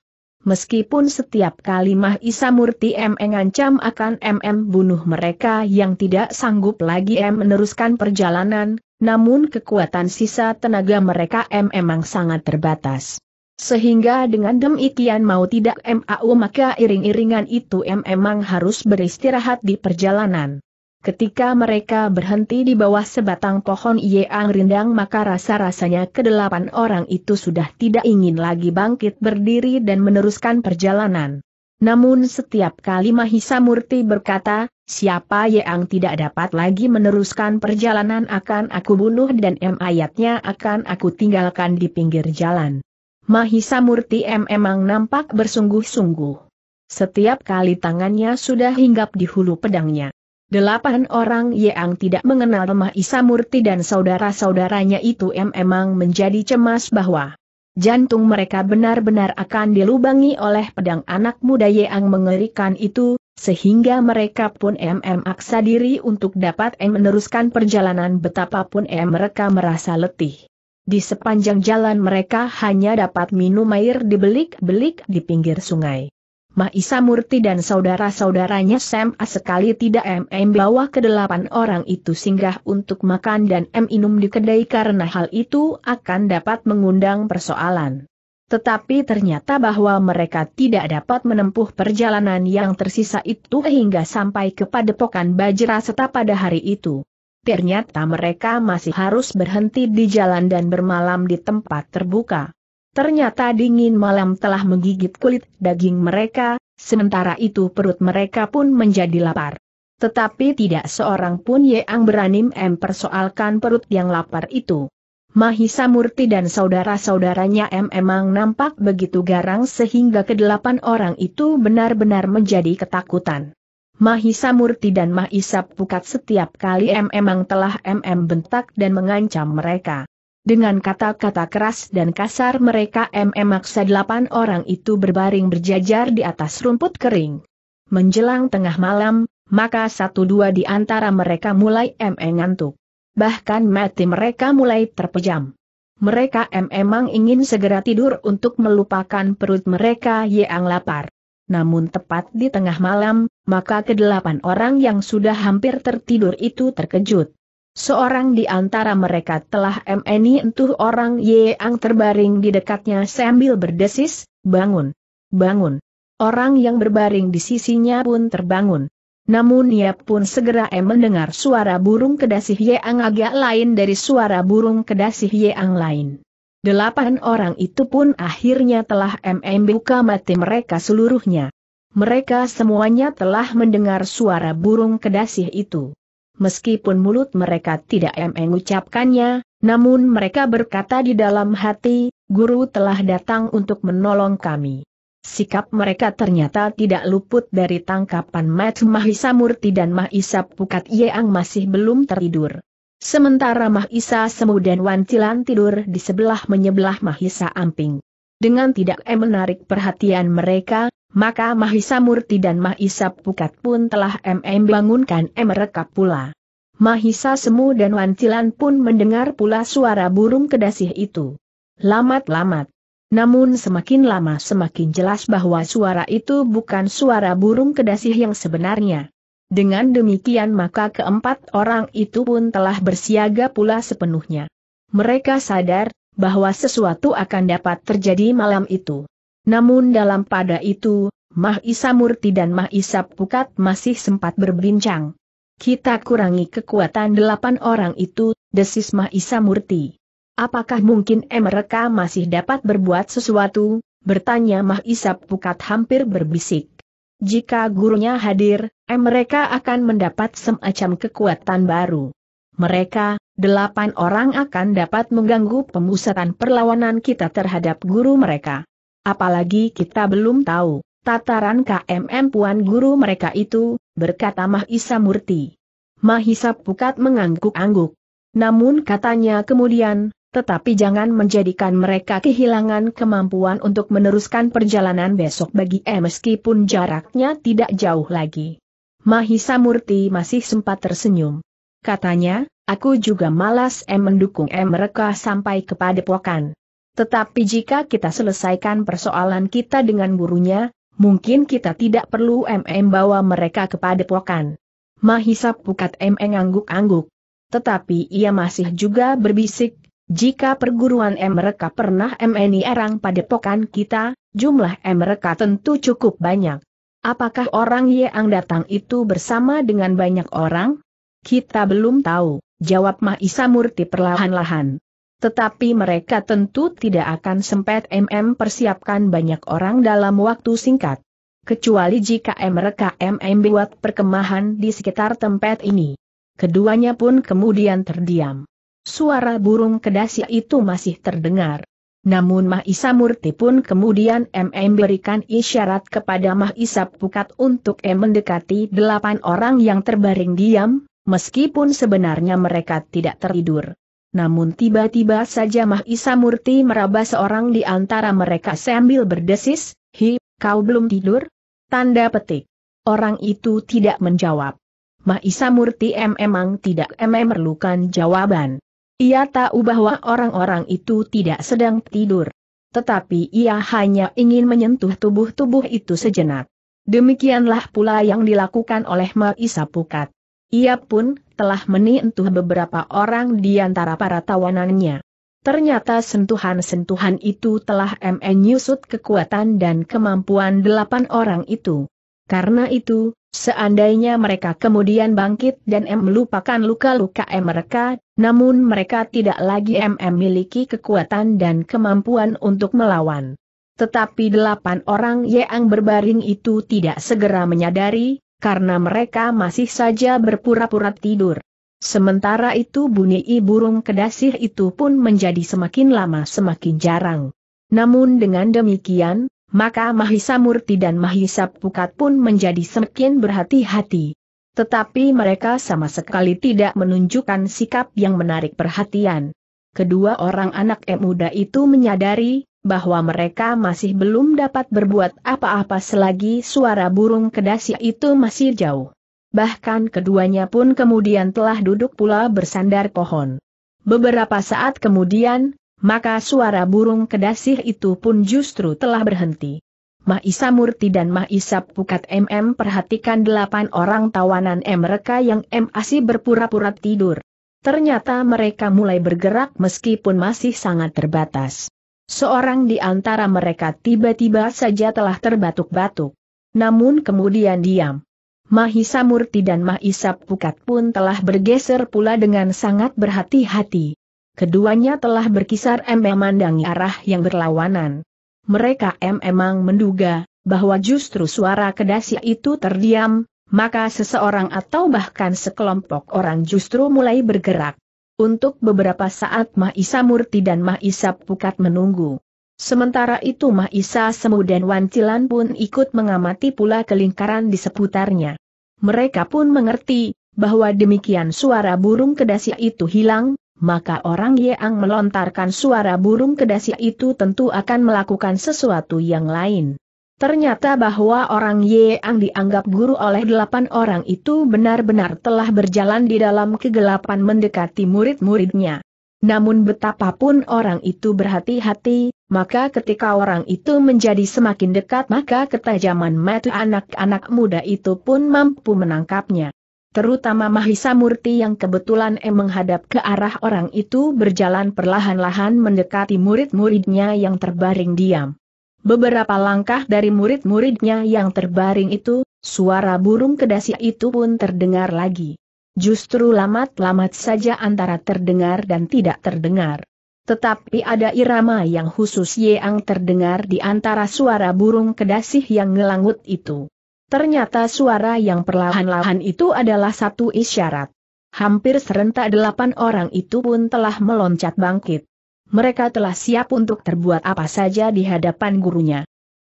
Meskipun setiap kali Isamurti Murti M mengancam akan MM bunuh mereka yang tidak sanggup lagi M meneruskan perjalanan, namun kekuatan sisa tenaga mereka M memang sangat terbatas. Sehingga dengan demikian mau tidak MAU maka iring-iringan itu M memang harus beristirahat di perjalanan. Ketika mereka berhenti di bawah sebatang pohon Yeang Rindang maka rasa-rasanya kedelapan orang itu sudah tidak ingin lagi bangkit berdiri dan meneruskan perjalanan. Namun setiap kali Mahisa Murti berkata, siapa Yeang tidak dapat lagi meneruskan perjalanan akan aku bunuh dan M ayatnya akan aku tinggalkan di pinggir jalan. Mahisa Murti M emang nampak bersungguh-sungguh. Setiap kali tangannya sudah hinggap di hulu pedangnya. Delapan orang yang tidak mengenal lemah Isamurti dan saudara-saudaranya itu memang menjadi cemas bahwa jantung mereka benar-benar akan dilubangi oleh pedang anak muda yang mengerikan itu, sehingga mereka pun mm aksa diri untuk dapat em meneruskan perjalanan betapapun em mereka merasa letih. Di sepanjang jalan mereka hanya dapat minum air di belik-belik di pinggir sungai. Maisa Murti dan saudara-saudaranya Sam sekali tidak MM bawa ke delapan orang itu singgah untuk makan dan M minum di kedai karena hal itu akan dapat mengundang persoalan. Tetapi ternyata bahwa mereka tidak dapat menempuh perjalanan yang tersisa itu hingga sampai ke padepokan Bajra serta pada hari itu. Ternyata mereka masih harus berhenti di jalan dan bermalam di tempat terbuka. Ternyata dingin malam telah menggigit kulit daging mereka, sementara itu perut mereka pun menjadi lapar. Tetapi tidak seorang pun yang berani mempersoalkan perut yang lapar itu. Mahisa Murti dan saudara-saudaranya M emang nampak begitu garang sehingga kedelapan orang itu benar-benar menjadi ketakutan. Mahisa Murti dan Mahisa Pukat setiap kali M emang telah MM bentak dan mengancam mereka. Dengan kata-kata keras dan kasar mereka MM maksa delapan orang itu berbaring berjajar di atas rumput kering. Menjelang tengah malam, maka satu dua di antara mereka mulai MM ngantuk. Bahkan mati mereka mulai terpejam. Mereka memang ingin segera tidur untuk melupakan perut mereka yang lapar. Namun tepat di tengah malam, maka kedelapan orang yang sudah hampir tertidur itu terkejut. Seorang di antara mereka telah MNI entuh orang yang terbaring di dekatnya sambil berdesis, bangun, bangun. Orang yang berbaring di sisinya pun terbangun. Namun ia pun segera mendengar suara burung kedasih yang agak lain dari suara burung kedasih yang lain. Delapan orang itu pun akhirnya telah buka mati mereka seluruhnya. Mereka semuanya telah mendengar suara burung kedasih itu meskipun mulut mereka tidak e mengucapkannya, namun mereka berkata di dalam hati, guru telah datang untuk menolong kami. Sikap mereka ternyata tidak luput dari tangkapan Mat Mahisa Murti dan Mahisa Pukat Yeang masih belum tertidur. Sementara Mahisa Semu dan Wantilan tidur di sebelah menyebelah Mahisa Amping. Dengan tidak menarik perhatian mereka, maka Mahisa Murti dan Mahisa Pukat pun telah MM bangunkan mereka pula. Mahisa Semu dan Wantilan pun mendengar pula suara burung kedasih itu. Lamat-lamat. Namun semakin lama semakin jelas bahwa suara itu bukan suara burung kedasih yang sebenarnya. Dengan demikian maka keempat orang itu pun telah bersiaga pula sepenuhnya. Mereka sadar, bahwa sesuatu akan dapat terjadi malam itu. Namun dalam pada itu, Mah Murti dan Mah Isap Pukat masih sempat berbincang. Kita kurangi kekuatan delapan orang itu, desis Mah Murti. Apakah mungkin mereka masih dapat berbuat sesuatu? Bertanya Mah Isap Pukat hampir berbisik. Jika gurunya hadir, mereka akan mendapat semacam kekuatan baru. Mereka, delapan orang akan dapat mengganggu pemusatan perlawanan kita terhadap guru mereka. Apalagi kita belum tahu, tataran KMM Puan Guru mereka itu, berkata Mahisa Murti. Mahisa Pukat mengangguk-angguk. Namun katanya kemudian, tetapi jangan menjadikan mereka kehilangan kemampuan untuk meneruskan perjalanan besok bagi E meskipun jaraknya tidak jauh lagi. Mahisa Murti masih sempat tersenyum. Katanya, aku juga malas M mendukung M mereka sampai kepada pokan. Tetapi jika kita selesaikan persoalan kita dengan gurunya, mungkin kita tidak perlu MM bawa mereka kepada pokan. Mahisa Pukat MM angguk-angguk. Tetapi ia masih juga berbisik, jika perguruan M mereka pernah MNI erang pada pokan kita, jumlah M mereka tentu cukup banyak. Apakah orang yang datang itu bersama dengan banyak orang? Kita belum tahu, jawab Mahisa Murti perlahan-lahan. Tetapi mereka tentu tidak akan sempat MM persiapkan banyak orang dalam waktu singkat. Kecuali jika mereka MM buat perkemahan di sekitar tempat ini. Keduanya pun kemudian terdiam. Suara burung kedasi itu masih terdengar. Namun Mahisa Murti pun kemudian MM berikan isyarat kepada Mahisa Pukat untuk M mendekati delapan orang yang terbaring diam, meskipun sebenarnya mereka tidak tertidur. Namun tiba-tiba saja Mahisa Murti meraba seorang di antara mereka sambil berdesis, Hi, kau belum tidur? Tanda petik. Orang itu tidak menjawab. Mahisa Murti memang tidak memerlukan jawaban. Ia tahu bahwa orang-orang itu tidak sedang tidur. Tetapi ia hanya ingin menyentuh tubuh-tubuh itu sejenak. Demikianlah pula yang dilakukan oleh Mahisa Pukat. Ia pun telah menyentuh beberapa orang di antara para tawanannya. Ternyata sentuhan-sentuhan itu telah menyusut kekuatan dan kemampuan delapan orang itu. Karena itu, seandainya mereka kemudian bangkit dan M melupakan luka-luka mereka, namun mereka tidak lagi M memiliki kekuatan dan kemampuan untuk melawan. Tetapi delapan orang yang berbaring itu tidak segera menyadari karena mereka masih saja berpura-pura tidur. Sementara itu bunyi burung kedasih itu pun menjadi semakin lama semakin jarang. Namun dengan demikian, maka Mahisa Murti dan Mahisa Pukat pun menjadi semakin berhati-hati. Tetapi mereka sama sekali tidak menunjukkan sikap yang menarik perhatian. Kedua orang anak muda itu menyadari bahwa mereka masih belum dapat berbuat apa-apa selagi suara burung kedasi itu masih jauh. Bahkan keduanya pun kemudian telah duduk pula bersandar pohon. Beberapa saat kemudian, maka suara burung kedasih itu pun justru telah berhenti. Mahisa Murti dan Mahisa Pukat MM perhatikan delapan orang tawanan mereka yang masih berpura-pura tidur. Ternyata mereka mulai bergerak meskipun masih sangat terbatas. Seorang di antara mereka tiba-tiba saja telah terbatuk-batuk. Namun kemudian diam. Mahisa Murti dan Mahisa Pukat pun telah bergeser pula dengan sangat berhati-hati. Keduanya telah berkisar memandangi arah yang berlawanan. Mereka memang menduga bahwa justru suara kedasi itu terdiam, maka seseorang atau bahkan sekelompok orang justru mulai bergerak. Untuk beberapa saat Mahisa Murti dan Mahisa Pukat menunggu. Sementara itu Mahisa Semu dan Wancilan pun ikut mengamati pula kelingkaran di seputarnya. Mereka pun mengerti, bahwa demikian suara burung kedasi itu hilang, maka orang Yeang melontarkan suara burung kedasi itu tentu akan melakukan sesuatu yang lain. Ternyata bahwa orang Y yang dianggap guru oleh delapan orang itu benar-benar telah berjalan di dalam kegelapan mendekati murid-muridnya. Namun betapapun orang itu berhati-hati, maka ketika orang itu menjadi semakin dekat maka ketajaman mata anak-anak muda itu pun mampu menangkapnya. Terutama Mahisa Murti yang kebetulan em menghadap ke arah orang itu berjalan perlahan-lahan mendekati murid-muridnya yang terbaring diam. Beberapa langkah dari murid-muridnya yang terbaring itu, suara burung kedasi itu pun terdengar lagi. Justru lamat-lamat saja antara terdengar dan tidak terdengar. Tetapi ada irama yang khusus yang terdengar di antara suara burung kedasih yang ngelangut itu. Ternyata suara yang perlahan-lahan itu adalah satu isyarat. Hampir serentak delapan orang itu pun telah meloncat bangkit. Mereka telah siap untuk terbuat apa saja di hadapan gurunya.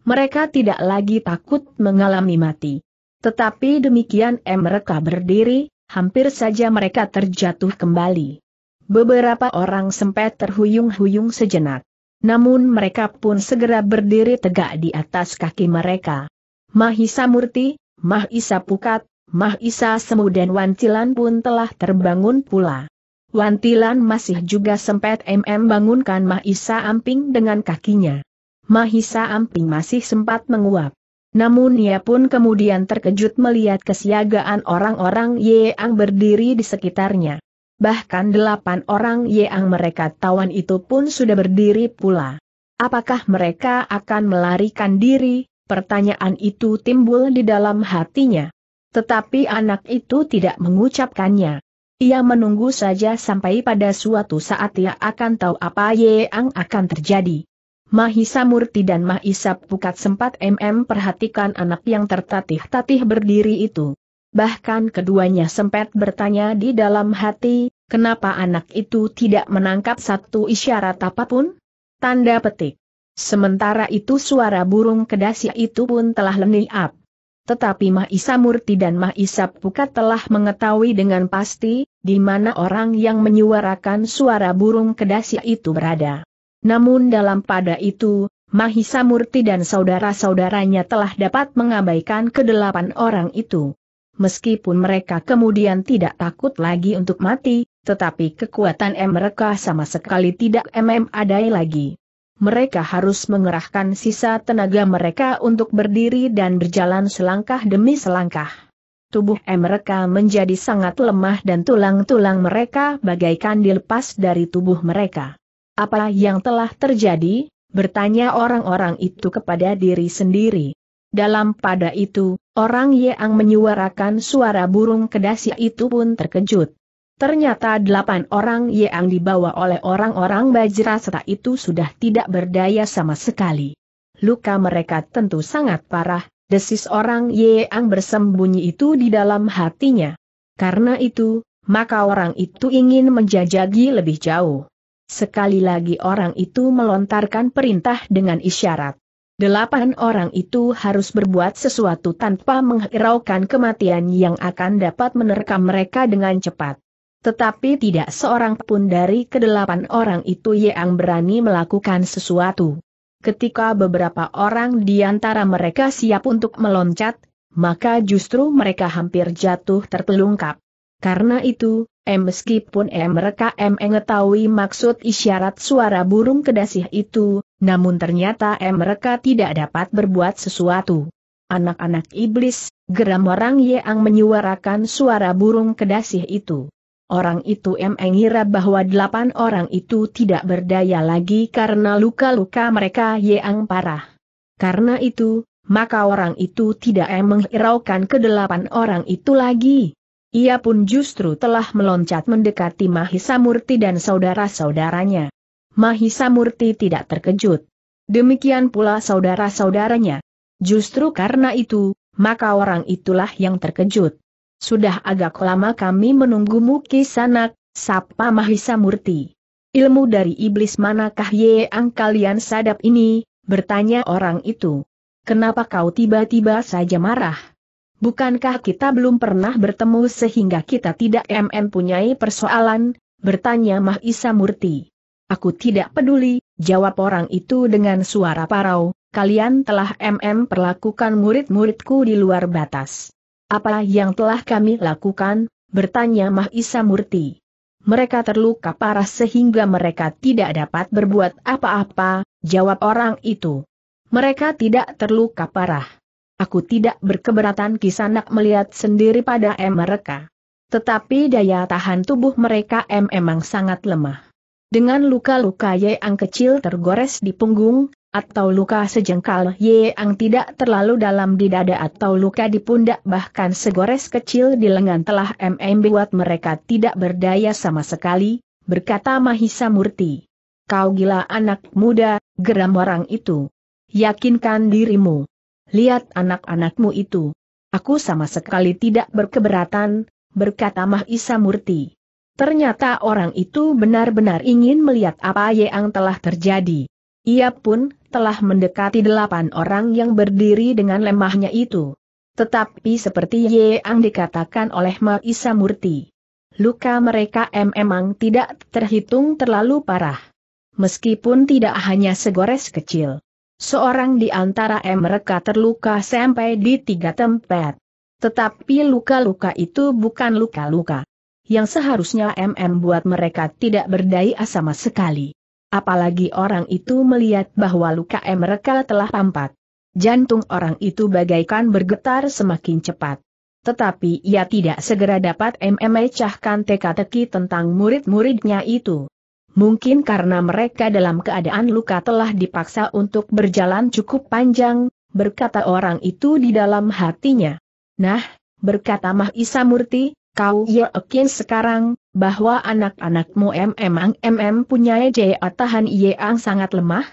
Mereka tidak lagi takut mengalami mati. Tetapi demikian M mereka berdiri, hampir saja mereka terjatuh kembali. Beberapa orang sempat terhuyung-huyung sejenak. Namun mereka pun segera berdiri tegak di atas kaki mereka. Mahisa Murti, Mahisa Pukat, Mahisa Semu dan Wancilan pun telah terbangun pula. Wantilan masih juga sempat MM bangunkan Mahisa Amping dengan kakinya. Mahisa Amping masih sempat menguap. Namun ia pun kemudian terkejut melihat kesiagaan orang-orang Yeang berdiri di sekitarnya. Bahkan delapan orang Yeang mereka tawan itu pun sudah berdiri pula. Apakah mereka akan melarikan diri? Pertanyaan itu timbul di dalam hatinya. Tetapi anak itu tidak mengucapkannya. Ia menunggu saja sampai pada suatu saat ia akan tahu apa yang akan terjadi. Mahisa Murti dan Mahisa Pukat sempat MM perhatikan anak yang tertatih-tatih berdiri itu. Bahkan keduanya sempat bertanya di dalam hati, kenapa anak itu tidak menangkap satu isyarat apapun? Tanda petik. Sementara itu suara burung kedasi itu pun telah lenyap. Tetapi Mahisa Murti dan Mahisa Pukat telah mengetahui dengan pasti, di mana orang yang menyuarakan suara burung kedasi itu berada. Namun dalam pada itu, Mahisa Murti dan saudara-saudaranya telah dapat mengabaikan kedelapan orang itu. Meskipun mereka kemudian tidak takut lagi untuk mati, tetapi kekuatan M mereka sama sekali tidak MM adai lagi mereka harus mengerahkan sisa tenaga mereka untuk berdiri dan berjalan selangkah demi selangkah. Tubuh mereka menjadi sangat lemah dan tulang-tulang mereka bagaikan dilepas dari tubuh mereka. Apa yang telah terjadi? Bertanya orang-orang itu kepada diri sendiri. Dalam pada itu, orang yang menyuarakan suara burung kedasi itu pun terkejut. Ternyata delapan orang yang dibawa oleh orang-orang Bajrasata itu sudah tidak berdaya sama sekali. Luka mereka tentu sangat parah, desis orang yang bersembunyi itu di dalam hatinya. Karena itu, maka orang itu ingin menjajagi lebih jauh. Sekali lagi orang itu melontarkan perintah dengan isyarat. Delapan orang itu harus berbuat sesuatu tanpa menghiraukan kematian yang akan dapat menerkam mereka dengan cepat. Tetapi tidak seorang pun dari kedelapan orang itu yang berani melakukan sesuatu. Ketika beberapa orang di antara mereka siap untuk meloncat, maka justru mereka hampir jatuh terpelungkap. Karena itu, M meskipun M mereka M mengetahui maksud isyarat suara burung kedasih itu, namun ternyata M mereka tidak dapat berbuat sesuatu. Anak-anak iblis, geram orang yang menyuarakan suara burung kedasih itu. Orang itu mengira bahwa delapan orang itu tidak berdaya lagi karena luka-luka mereka yang parah. Karena itu, maka orang itu tidak menghiraukan kedelapan orang itu lagi. Ia pun justru telah meloncat mendekati Mahisa Murti dan saudara-saudaranya. Mahisa Murti tidak terkejut. Demikian pula saudara-saudaranya. Justru karena itu, maka orang itulah yang terkejut. Sudah agak lama kami menunggumu kisanak, sapa Mahisa Murti. Ilmu dari iblis manakah yang kalian sadap ini, bertanya orang itu. Kenapa kau tiba-tiba saja marah? Bukankah kita belum pernah bertemu sehingga kita tidak punyai persoalan, bertanya Mahisa Murti. Aku tidak peduli, jawab orang itu dengan suara parau, kalian telah MM perlakukan murid-muridku di luar batas. Apa yang telah kami lakukan? bertanya Mahisa Murti. Mereka terluka parah sehingga mereka tidak dapat berbuat apa-apa, jawab orang itu. Mereka tidak terluka parah. Aku tidak berkeberatan kisanak melihat sendiri pada M mereka. Tetapi daya tahan tubuh mereka M memang sangat lemah. Dengan luka-luka yang kecil tergores di punggung, atau luka sejengkal yang tidak terlalu dalam di dada atau luka di pundak bahkan segores kecil di lengan telah MM buat mereka tidak berdaya sama sekali, berkata Mahisa Murti. Kau gila anak muda, geram orang itu. Yakinkan dirimu. Lihat anak-anakmu itu. Aku sama sekali tidak berkeberatan, berkata Mahisa Murti. Ternyata orang itu benar-benar ingin melihat apa yang telah terjadi. Ia pun telah mendekati delapan orang yang berdiri dengan lemahnya itu. Tetapi seperti yang dikatakan oleh Ma Murti, luka mereka memang tidak terhitung terlalu parah. Meskipun tidak hanya segores kecil. Seorang di antara mereka terluka sampai di tiga tempat. Tetapi luka-luka itu bukan luka-luka. Yang seharusnya MM buat mereka tidak berdaya sama sekali. Apalagi orang itu melihat bahwa luka mereka telah tampak. Jantung orang itu bagaikan bergetar semakin cepat. Tetapi ia tidak segera dapat memecahkan teka-teki tentang murid-muridnya itu. Mungkin karena mereka dalam keadaan luka telah dipaksa untuk berjalan cukup panjang, berkata orang itu di dalam hatinya. Nah, berkata Mahisa Murti, kau yakin sekarang, bahwa anak-anakmu memang MM punya e jaya tahan yang e sangat lemah?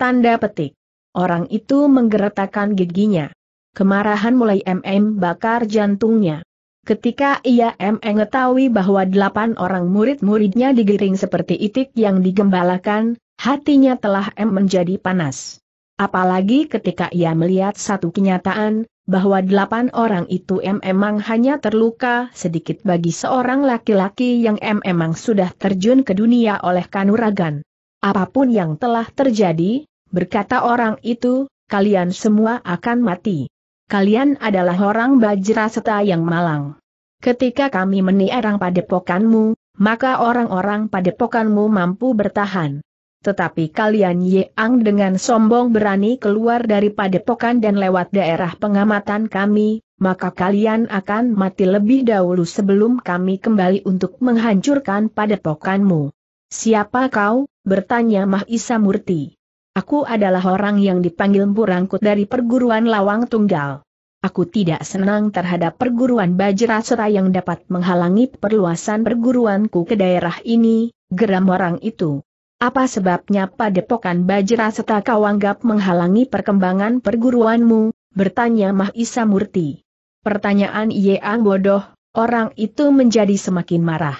Tanda petik. Orang itu menggeretakkan giginya. Kemarahan mulai MM bakar jantungnya. Ketika ia mm mengetahui bahwa delapan orang murid-muridnya digiring seperti itik yang digembalakan, hatinya telah M menjadi panas. Apalagi ketika ia melihat satu kenyataan, bahwa delapan orang itu memang hanya terluka sedikit bagi seorang laki-laki yang memang sudah terjun ke dunia oleh kanuragan. Apapun yang telah terjadi, berkata orang itu, kalian semua akan mati. Kalian adalah orang bajra seta yang malang. Ketika kami menierang padepokanmu, maka orang-orang padepokanmu mampu bertahan. Tetapi kalian Ye Ang dengan sombong berani keluar dari padepokan dan lewat daerah pengamatan kami, maka kalian akan mati lebih dahulu sebelum kami kembali untuk menghancurkan padepokanmu. Siapa kau? bertanya Mahisa Murti. Aku adalah orang yang dipanggil Burangkut dari perguruan Lawang Tunggal. Aku tidak senang terhadap perguruan Bajra yang dapat menghalangi perluasan perguruanku ke daerah ini, geram orang itu. Apa sebabnya padepokan Bajra Seta kau anggap menghalangi perkembangan perguruanmu? Bertanya Mahisa Murti. Pertanyaan Yeang bodoh, orang itu menjadi semakin marah.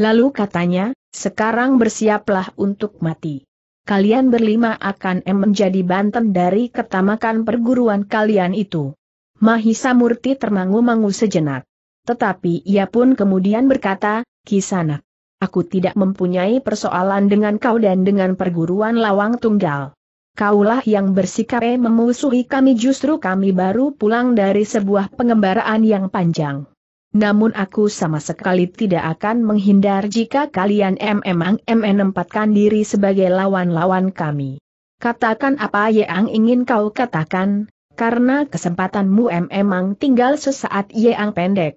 Lalu katanya, sekarang bersiaplah untuk mati. Kalian berlima akan menjadi banten dari ketamakan perguruan kalian itu. Mahisa Murti termangu-mangu sejenak. Tetapi ia pun kemudian berkata, Kisanak. Aku tidak mempunyai persoalan dengan kau dan dengan perguruan lawang tunggal. Kaulah yang bersikap eh, memusuhi kami justru kami baru pulang dari sebuah pengembaraan yang panjang. Namun aku sama sekali tidak akan menghindar jika kalian memang menempatkan diri sebagai lawan-lawan kami. Katakan apa yang ingin kau katakan, karena kesempatanmu memang tinggal sesaat yang pendek.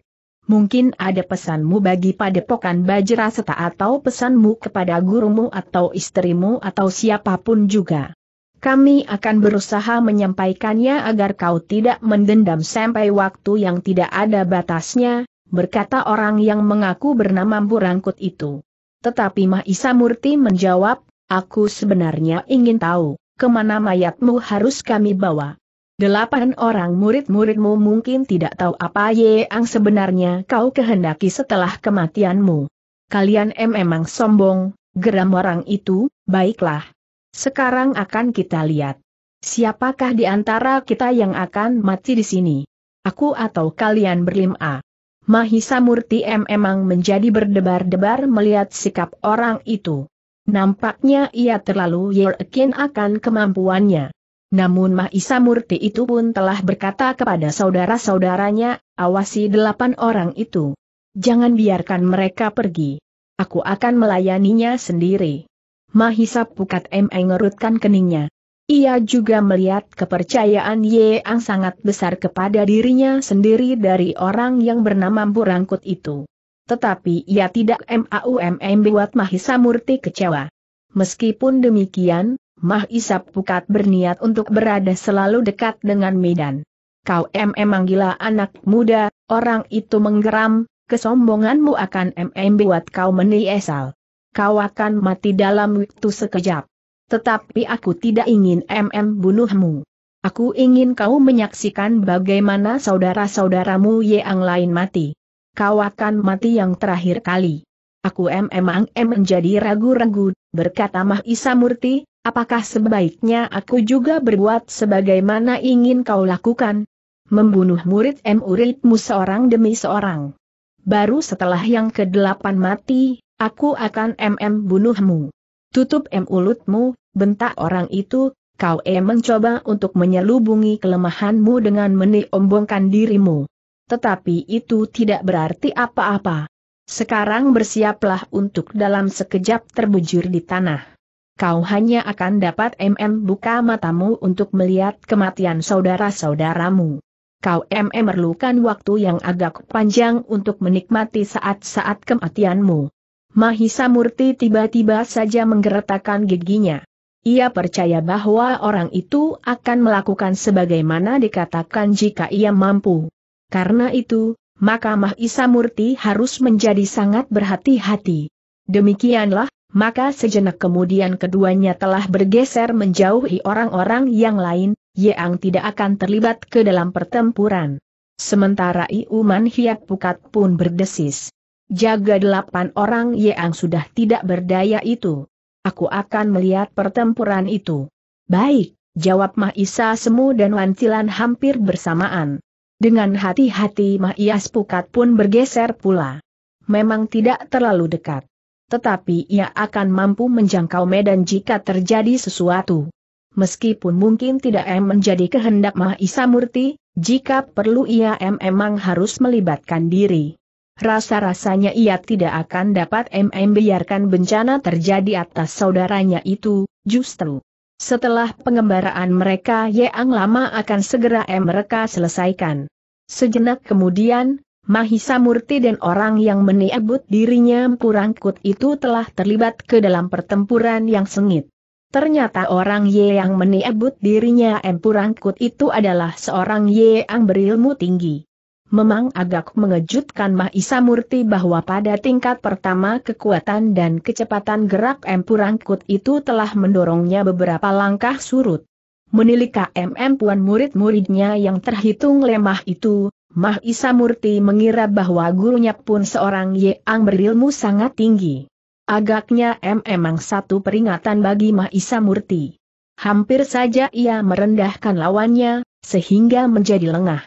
Mungkin ada pesanmu bagi padepokan seta atau pesanmu kepada gurumu atau istrimu atau siapapun juga. Kami akan berusaha menyampaikannya agar kau tidak mendendam sampai waktu yang tidak ada batasnya, berkata orang yang mengaku bernama Burangkut itu. Tetapi Mahisa Murti menjawab, aku sebenarnya ingin tahu, kemana mayatmu harus kami bawa. Delapan orang murid-muridmu mungkin tidak tahu apa yang sebenarnya kau kehendaki setelah kematianmu. Kalian em memang sombong, geram orang itu, baiklah. Sekarang akan kita lihat. Siapakah di antara kita yang akan mati di sini? Aku atau kalian berlima? Mahisa Murti M emang menjadi berdebar-debar melihat sikap orang itu. Nampaknya ia terlalu yakin akan kemampuannya. Namun Mahisa Murti itu pun telah berkata kepada saudara-saudaranya, awasi delapan orang itu. Jangan biarkan mereka pergi. Aku akan melayaninya sendiri. Mahisa Pukat M. mengerutkan keningnya. Ia juga melihat kepercayaan Ye Ang sangat besar kepada dirinya sendiri dari orang yang bernama Burangkut itu. Tetapi ia tidak mau buat Mahisa Murti kecewa. Meskipun demikian, Mah Isap Pukat berniat untuk berada selalu dekat dengan Medan. Kau memang gila anak muda, orang itu menggeram, kesombonganmu akan mm buat kau meniesal. Kau akan mati dalam waktu sekejap. Tetapi aku tidak ingin mm bunuhmu. Aku ingin kau menyaksikan bagaimana saudara-saudaramu yang lain mati. Kau akan mati yang terakhir kali. Aku memang em menjadi ragu-ragu, berkata Mah Isa Murti, apakah sebaiknya aku juga berbuat sebagaimana ingin kau lakukan? Membunuh murid muridmu seorang demi seorang. Baru setelah yang kedelapan mati, aku akan MM bunuhmu. Tutup M mulutmu, bentak orang itu, kau emang mencoba untuk menyelubungi kelemahanmu dengan meniombongkan dirimu. Tetapi itu tidak berarti apa-apa. Sekarang bersiaplah untuk dalam sekejap terbujur di tanah kau hanya akan dapat MM buka matamu untuk melihat kematian saudara-saudaramu. Kau MM memerlukan waktu yang agak panjang untuk menikmati saat-saat kematianmu. Mahisa Murti tiba-tiba saja menggeretakkan giginya. Ia percaya bahwa orang itu akan melakukan sebagaimana dikatakan jika ia mampu. Karena itu, maka Mahisa Murti harus menjadi sangat berhati-hati. Demikianlah, maka sejenak kemudian keduanya telah bergeser menjauhi orang-orang yang lain, Yang tidak akan terlibat ke dalam pertempuran. Sementara Iuman Hiap Pukat pun berdesis. Jaga delapan orang yang sudah tidak berdaya itu. Aku akan melihat pertempuran itu. Baik, jawab Mahisa Semu dan Wancilan hampir bersamaan. Dengan hati-hati Mahias Pukat pun bergeser pula. Memang tidak terlalu dekat tetapi ia akan mampu menjangkau medan jika terjadi sesuatu. Meskipun mungkin tidak M menjadi kehendak Mahisa Murti, jika perlu ia M emang harus melibatkan diri. Rasa-rasanya ia tidak akan dapat MM biarkan bencana terjadi atas saudaranya itu, justru. Setelah pengembaraan mereka Yang lama akan segera M mereka selesaikan. Sejenak kemudian, Mahisa Murti dan orang yang meniabut dirinya Purangkut itu telah terlibat ke dalam pertempuran yang sengit. Ternyata orang Ye yang meniabut dirinya Empurangkut itu adalah seorang Ye yang berilmu tinggi. Memang agak mengejutkan Mahisa Murti bahwa pada tingkat pertama kekuatan dan kecepatan gerak Empurangkut itu telah mendorongnya beberapa langkah surut. Menilik KMM Puan murid-muridnya yang terhitung lemah itu, Mah Isa Murti mengira bahwa gurunya pun seorang yang berilmu sangat tinggi. Agaknya M emang satu peringatan bagi Mah Isa Murti. Hampir saja ia merendahkan lawannya, sehingga menjadi lengah.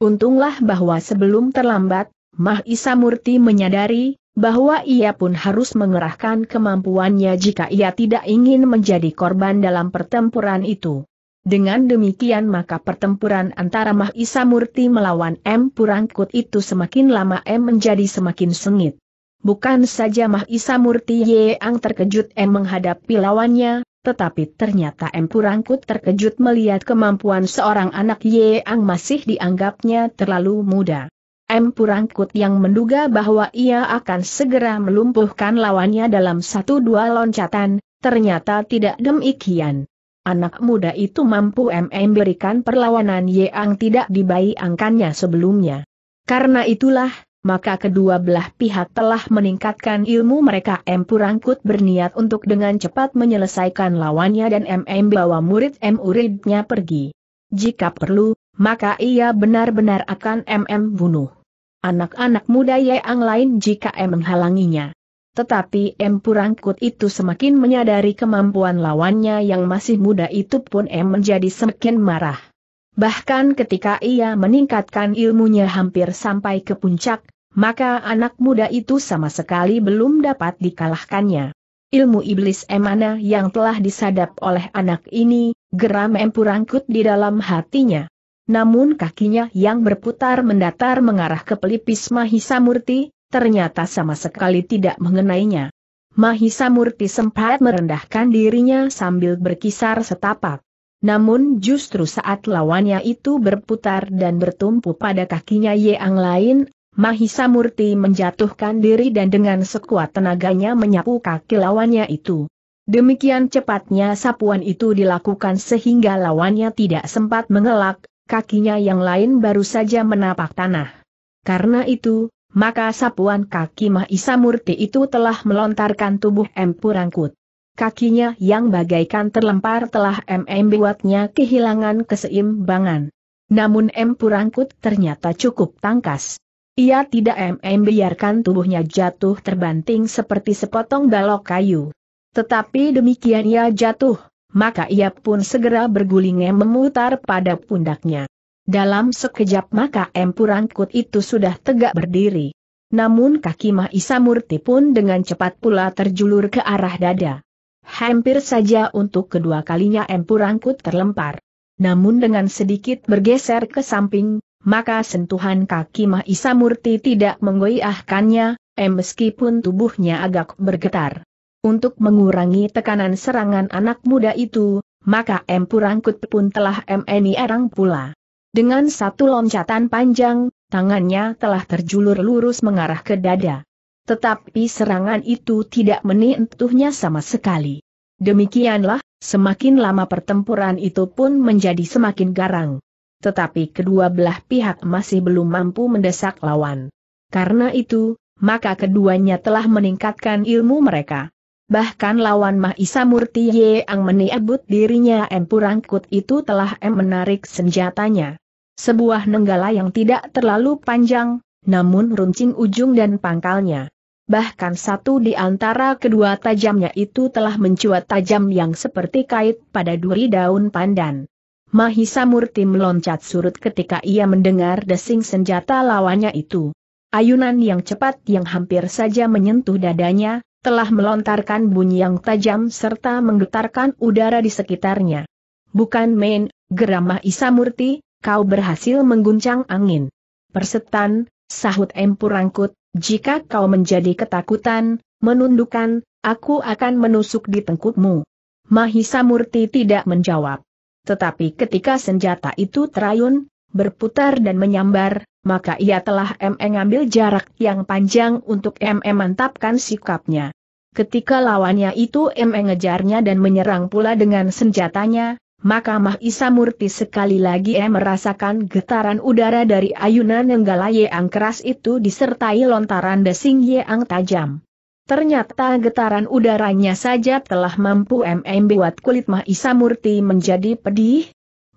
Untunglah bahwa sebelum terlambat, Mah Isa Murti menyadari bahwa ia pun harus mengerahkan kemampuannya jika ia tidak ingin menjadi korban dalam pertempuran itu. Dengan demikian maka pertempuran antara Mahisa Murti melawan M. Purangkut itu semakin lama M menjadi semakin sengit. Bukan saja Mahisa Murti Yeang terkejut M menghadapi lawannya, tetapi ternyata M Purangkut terkejut melihat kemampuan seorang anak Yeang masih dianggapnya terlalu muda. M Purangkut yang menduga bahwa ia akan segera melumpuhkan lawannya dalam satu dua loncatan, ternyata tidak demikian. Anak muda itu mampu memberikan perlawanan yang tidak dibayangkannya sebelumnya. Karena itulah, maka kedua belah pihak telah meningkatkan ilmu mereka M. Purangkut berniat untuk dengan cepat menyelesaikan lawannya dan MM bawa murid M. Uridnya pergi. Jika perlu, maka ia benar-benar akan MM bunuh. Anak-anak muda yang lain jika M menghalanginya. Tetapi M. Purangkut itu semakin menyadari kemampuan lawannya yang masih muda itu pun M menjadi semakin marah. Bahkan ketika ia meningkatkan ilmunya hampir sampai ke puncak, maka anak muda itu sama sekali belum dapat dikalahkannya. Ilmu iblis emana yang telah disadap oleh anak ini, geram Empurangkut di dalam hatinya. Namun kakinya yang berputar mendatar mengarah ke pelipis Mahisa Murti ternyata sama sekali tidak mengenainya. Mahisa Murti sempat merendahkan dirinya sambil berkisar setapak. Namun justru saat lawannya itu berputar dan bertumpu pada kakinya yang lain, Mahisa Murti menjatuhkan diri dan dengan sekuat tenaganya menyapu kaki lawannya itu. Demikian cepatnya sapuan itu dilakukan sehingga lawannya tidak sempat mengelak, kakinya yang lain baru saja menapak tanah. Karena itu, maka sapuan kaki Mahisa Murti itu telah melontarkan tubuh Empu Rangkut. Kakinya yang bagaikan terlempar telah MM buatnya kehilangan keseimbangan. Namun Empu Rangkut ternyata cukup tangkas. Ia tidak MM biarkan tubuhnya jatuh terbanting seperti sepotong balok kayu. Tetapi demikian ia jatuh, maka ia pun segera bergulingnya memutar pada pundaknya. Dalam sekejap maka empurangkut rangkut itu sudah tegak berdiri. Namun kaki Mahisa Murti pun dengan cepat pula terjulur ke arah dada. Hampir saja untuk kedua kalinya empurangkut rangkut terlempar. Namun dengan sedikit bergeser ke samping, maka sentuhan kaki Mahisa Murti tidak menggoyahkannya, eh meskipun tubuhnya agak bergetar. Untuk mengurangi tekanan serangan anak muda itu, maka empurangkut rangkut pun telah MNI erang pula. Dengan satu loncatan panjang, tangannya telah terjulur lurus mengarah ke dada. Tetapi serangan itu tidak menentuhnya sama sekali. Demikianlah, semakin lama pertempuran itu pun menjadi semakin garang. Tetapi kedua belah pihak masih belum mampu mendesak lawan. Karena itu, maka keduanya telah meningkatkan ilmu mereka. Bahkan lawan Mahisa Murti Yeang meniabut dirinya empurangkut Rangkut itu telah em menarik senjatanya. Sebuah nenggala yang tidak terlalu panjang, namun runcing ujung dan pangkalnya. Bahkan satu di antara kedua tajamnya itu telah mencuat tajam yang seperti kait pada duri daun pandan. Mahisa Murti meloncat surut ketika ia mendengar desing senjata lawannya itu. Ayunan yang cepat yang hampir saja menyentuh dadanya, telah melontarkan bunyi yang tajam serta menggetarkan udara di sekitarnya. Bukan main, geram Mahisa Murti, kau berhasil mengguncang angin. Persetan, sahut Empurangkut, jika kau menjadi ketakutan, menundukkan, aku akan menusuk di tengkukmu. Mahisa Murti tidak menjawab. Tetapi ketika senjata itu terayun, berputar dan menyambar, maka ia telah mengambil jarak yang panjang untuk MM mantapkan sikapnya. Ketika lawannya itu mengejarnya dan menyerang pula dengan senjatanya, maka Mahisa Murti sekali lagi eh merasakan getaran udara dari ayunan yang nenggala yang keras itu disertai lontaran desing yang tajam. Ternyata getaran udaranya saja telah mampu MM buat kulit Mahisa Murti menjadi pedih.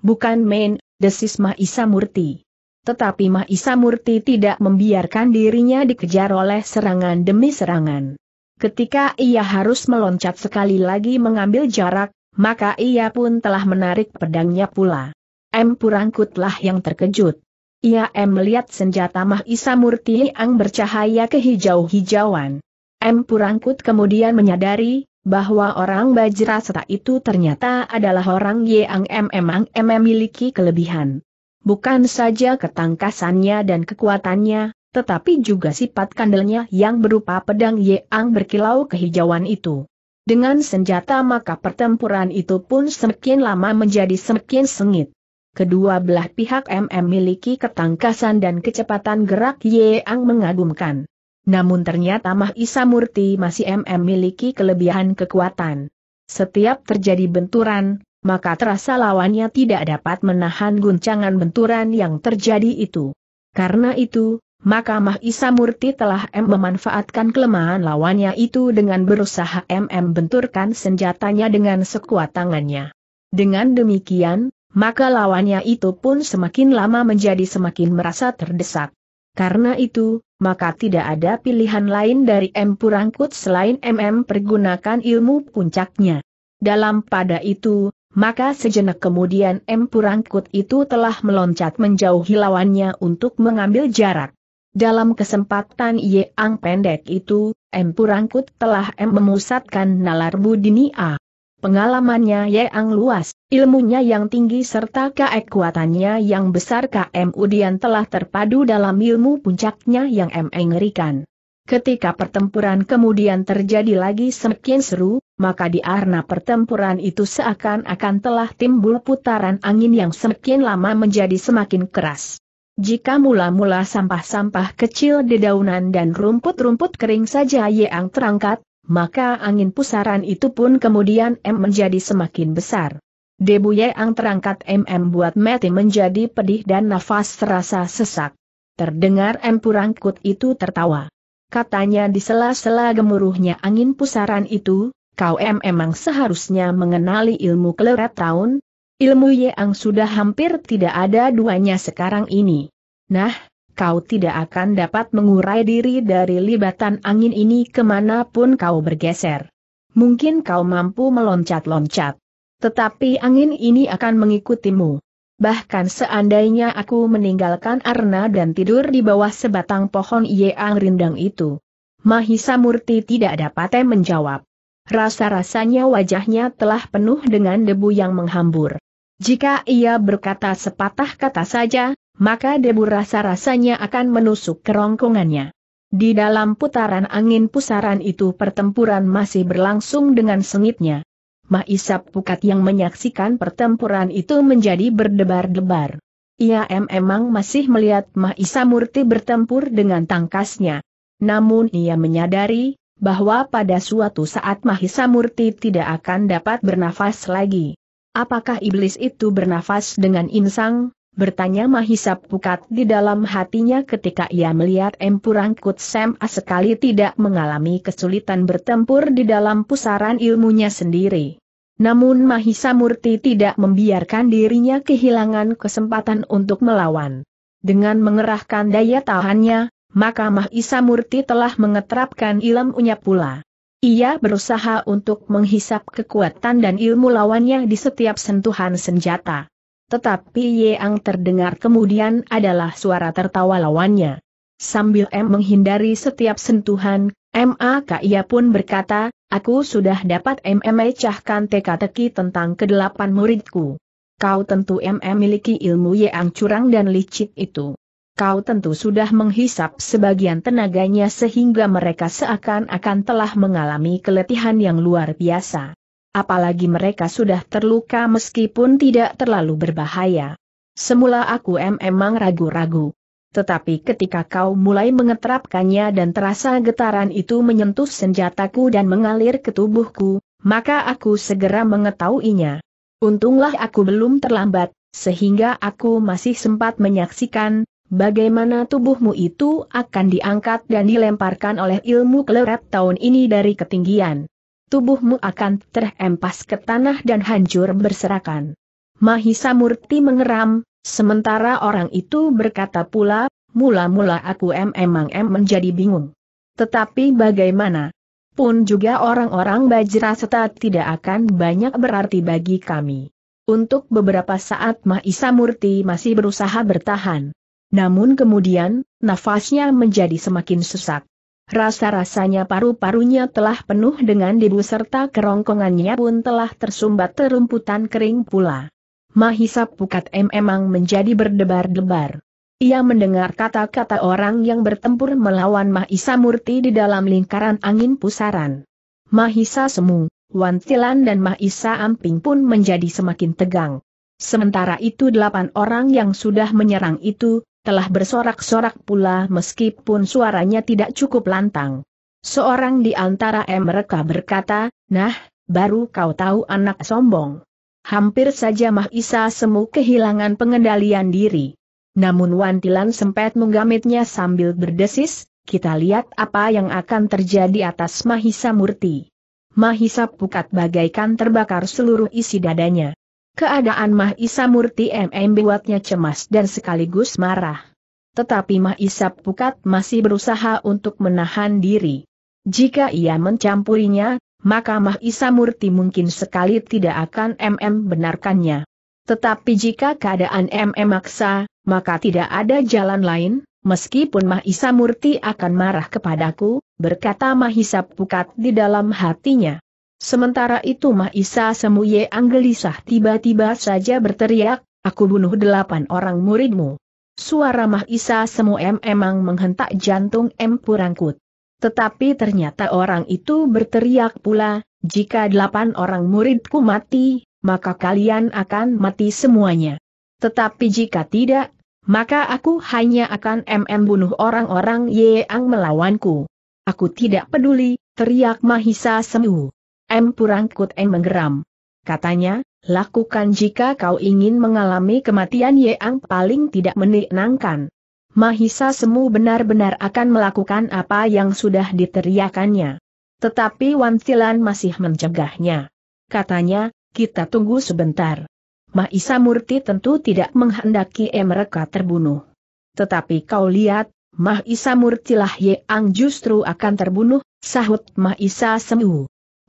Bukan main, desis Mahisa Murti. Tetapi Mahisa Murti tidak membiarkan dirinya dikejar oleh serangan demi serangan. Ketika ia harus meloncat sekali lagi mengambil jarak, maka ia pun telah menarik pedangnya pula. M. Purangkutlah yang terkejut. Ia M. melihat senjata Mahisa Murti yang bercahaya kehijau-hijauan. M. Purangkut kemudian menyadari, bahwa orang Bajrasata itu ternyata adalah orang yang memang memiliki kelebihan. Bukan saja ketangkasannya dan kekuatannya, tetapi juga sifat kandelnya yang berupa pedang yang berkilau kehijauan itu. Dengan senjata maka pertempuran itu pun semakin lama menjadi semakin sengit. Kedua belah pihak MM miliki ketangkasan dan kecepatan gerak yang mengagumkan. Namun ternyata Mah Isa Murti masih MM miliki kelebihan kekuatan. Setiap terjadi benturan, maka terasa lawannya tidak dapat menahan guncangan benturan yang terjadi itu. Karena itu, maka Mahisa Murti telah M memanfaatkan kelemahan lawannya itu dengan berusaha MM benturkan senjatanya dengan sekuat tangannya. Dengan demikian, maka lawannya itu pun semakin lama menjadi semakin merasa terdesak. Karena itu, maka tidak ada pilihan lain dari M Purangkut selain MM pergunakan ilmu puncaknya. Dalam pada itu, maka sejenak kemudian M Purangkut itu telah meloncat menjauhi lawannya untuk mengambil jarak. Dalam kesempatan yang pendek itu, M. Purangkut telah M. memusatkan nalar budinia. Pengalamannya yang luas, ilmunya yang tinggi serta keekuatannya yang besar KM Udian telah terpadu dalam ilmu puncaknya yang M. Engerikan. Ketika pertempuran kemudian terjadi lagi semakin seru, maka di arena pertempuran itu seakan-akan telah timbul putaran angin yang semakin lama menjadi semakin keras. Jika mula-mula sampah-sampah kecil di daunan dan rumput-rumput kering saja yang terangkat, maka angin pusaran itu pun kemudian M menjadi semakin besar. Debu yang terangkat MM buat mati menjadi pedih dan nafas terasa sesak. Terdengar M Purangkut itu tertawa. Katanya di sela-sela gemuruhnya angin pusaran itu, kau M emang seharusnya mengenali ilmu keleret tahun, Ilmu yeang sudah hampir tidak ada duanya sekarang ini. Nah, kau tidak akan dapat mengurai diri dari libatan angin ini kemanapun kau bergeser. Mungkin kau mampu meloncat-loncat. Tetapi angin ini akan mengikutimu. Bahkan seandainya aku meninggalkan Arna dan tidur di bawah sebatang pohon Yeang Rindang itu. Mahisa Murti tidak dapat menjawab. Rasa-rasanya wajahnya telah penuh dengan debu yang menghambur. Jika ia berkata sepatah kata saja, maka debu rasa-rasanya akan menusuk kerongkongannya. Di dalam putaran angin pusaran itu pertempuran masih berlangsung dengan sengitnya. Mahisap Pukat yang menyaksikan pertempuran itu menjadi berdebar-debar. Ia memang masih melihat Mahisa Murti bertempur dengan tangkasnya. Namun ia menyadari, bahwa pada suatu saat Mahisa Murti tidak akan dapat bernafas lagi. Apakah iblis itu bernafas dengan insang? Bertanya Mahisa Pukat di dalam hatinya ketika ia melihat Empurang Kutsem sekali tidak mengalami kesulitan bertempur di dalam pusaran ilmunya sendiri. Namun Mahisa Murti tidak membiarkan dirinya kehilangan kesempatan untuk melawan. Dengan mengerahkan daya tahannya, maka Mahisa Murti telah mengeterapkan ilmunya pula. Ia berusaha untuk menghisap kekuatan dan ilmu lawannya di setiap sentuhan senjata. Tetapi yang terdengar kemudian adalah suara tertawa lawannya. Sambil M menghindari setiap sentuhan, MAK ia pun berkata, aku sudah dapat MMA mecahkan teka-teki tentang kedelapan muridku. Kau tentu MM miliki ilmu yang curang dan licik itu kau tentu sudah menghisap sebagian tenaganya sehingga mereka seakan-akan telah mengalami keletihan yang luar biasa. Apalagi mereka sudah terluka meskipun tidak terlalu berbahaya. Semula aku memang ragu-ragu. Tetapi ketika kau mulai mengeterapkannya dan terasa getaran itu menyentuh senjataku dan mengalir ke tubuhku, maka aku segera mengetahuinya. Untunglah aku belum terlambat, sehingga aku masih sempat menyaksikan, Bagaimana tubuhmu itu akan diangkat dan dilemparkan oleh ilmu kelerap tahun ini dari ketinggian. Tubuhmu akan terhempas ke tanah dan hancur berserakan. Mahisa Murti mengeram, sementara orang itu berkata pula, mula-mula aku memang em menjadi bingung. Tetapi bagaimana? Pun juga orang-orang Bajraseta tidak akan banyak berarti bagi kami. Untuk beberapa saat Mahisa Murti masih berusaha bertahan. Namun kemudian, nafasnya menjadi semakin sesak. Rasa-rasanya paru-parunya telah penuh dengan debu serta kerongkongannya pun telah tersumbat terumputan kering pula. mahisa Pukat M memang menjadi berdebar-debar. Ia mendengar kata-kata orang yang bertempur melawan Mahisa Murti di dalam lingkaran angin pusaran. Mahisa Semu, Wantilan dan Mahisa Amping pun menjadi semakin tegang. Sementara itu delapan orang yang sudah menyerang itu, telah bersorak-sorak pula meskipun suaranya tidak cukup lantang. Seorang di antara mereka berkata, nah, baru kau tahu anak sombong. Hampir saja Mahisa Semu kehilangan pengendalian diri. Namun Wantilan sempat menggamitnya sambil berdesis, kita lihat apa yang akan terjadi atas Mahisa Murti. Mahisa pukat bagaikan terbakar seluruh isi dadanya. Keadaan Mah Isa Murti MM buatnya cemas dan sekaligus marah. Tetapi Mah Isa Pukat masih berusaha untuk menahan diri. Jika ia mencampurinya, maka Mah Isa Murti mungkin sekali tidak akan MM benarkannya. Tetapi jika keadaan MM maksa, maka tidak ada jalan lain, meskipun Mahisa Murti akan marah kepadaku, berkata Mahisa Pukat di dalam hatinya. Sementara itu Mahisa Semuye Anggelisah tiba-tiba saja berteriak, aku bunuh delapan orang muridmu. Suara Mahisa Semu M emang menghentak jantung M Purangkut. Tetapi ternyata orang itu berteriak pula, jika delapan orang muridku mati, maka kalian akan mati semuanya. Tetapi jika tidak, maka aku hanya akan MM bunuh orang-orang yang melawanku. Aku tidak peduli, teriak Mahisa Semu. M. Purangkut M. menggeram. Katanya, lakukan jika kau ingin mengalami kematian yang paling tidak menenangkan. Mahisa Semu benar-benar akan melakukan apa yang sudah diteriakannya. Tetapi Wantilan masih mencegahnya. Katanya, kita tunggu sebentar. Mahisa Murti tentu tidak menghendaki mereka terbunuh. Tetapi kau lihat, Mahisa Murtilah Yeang justru akan terbunuh, sahut Mahisa Semu.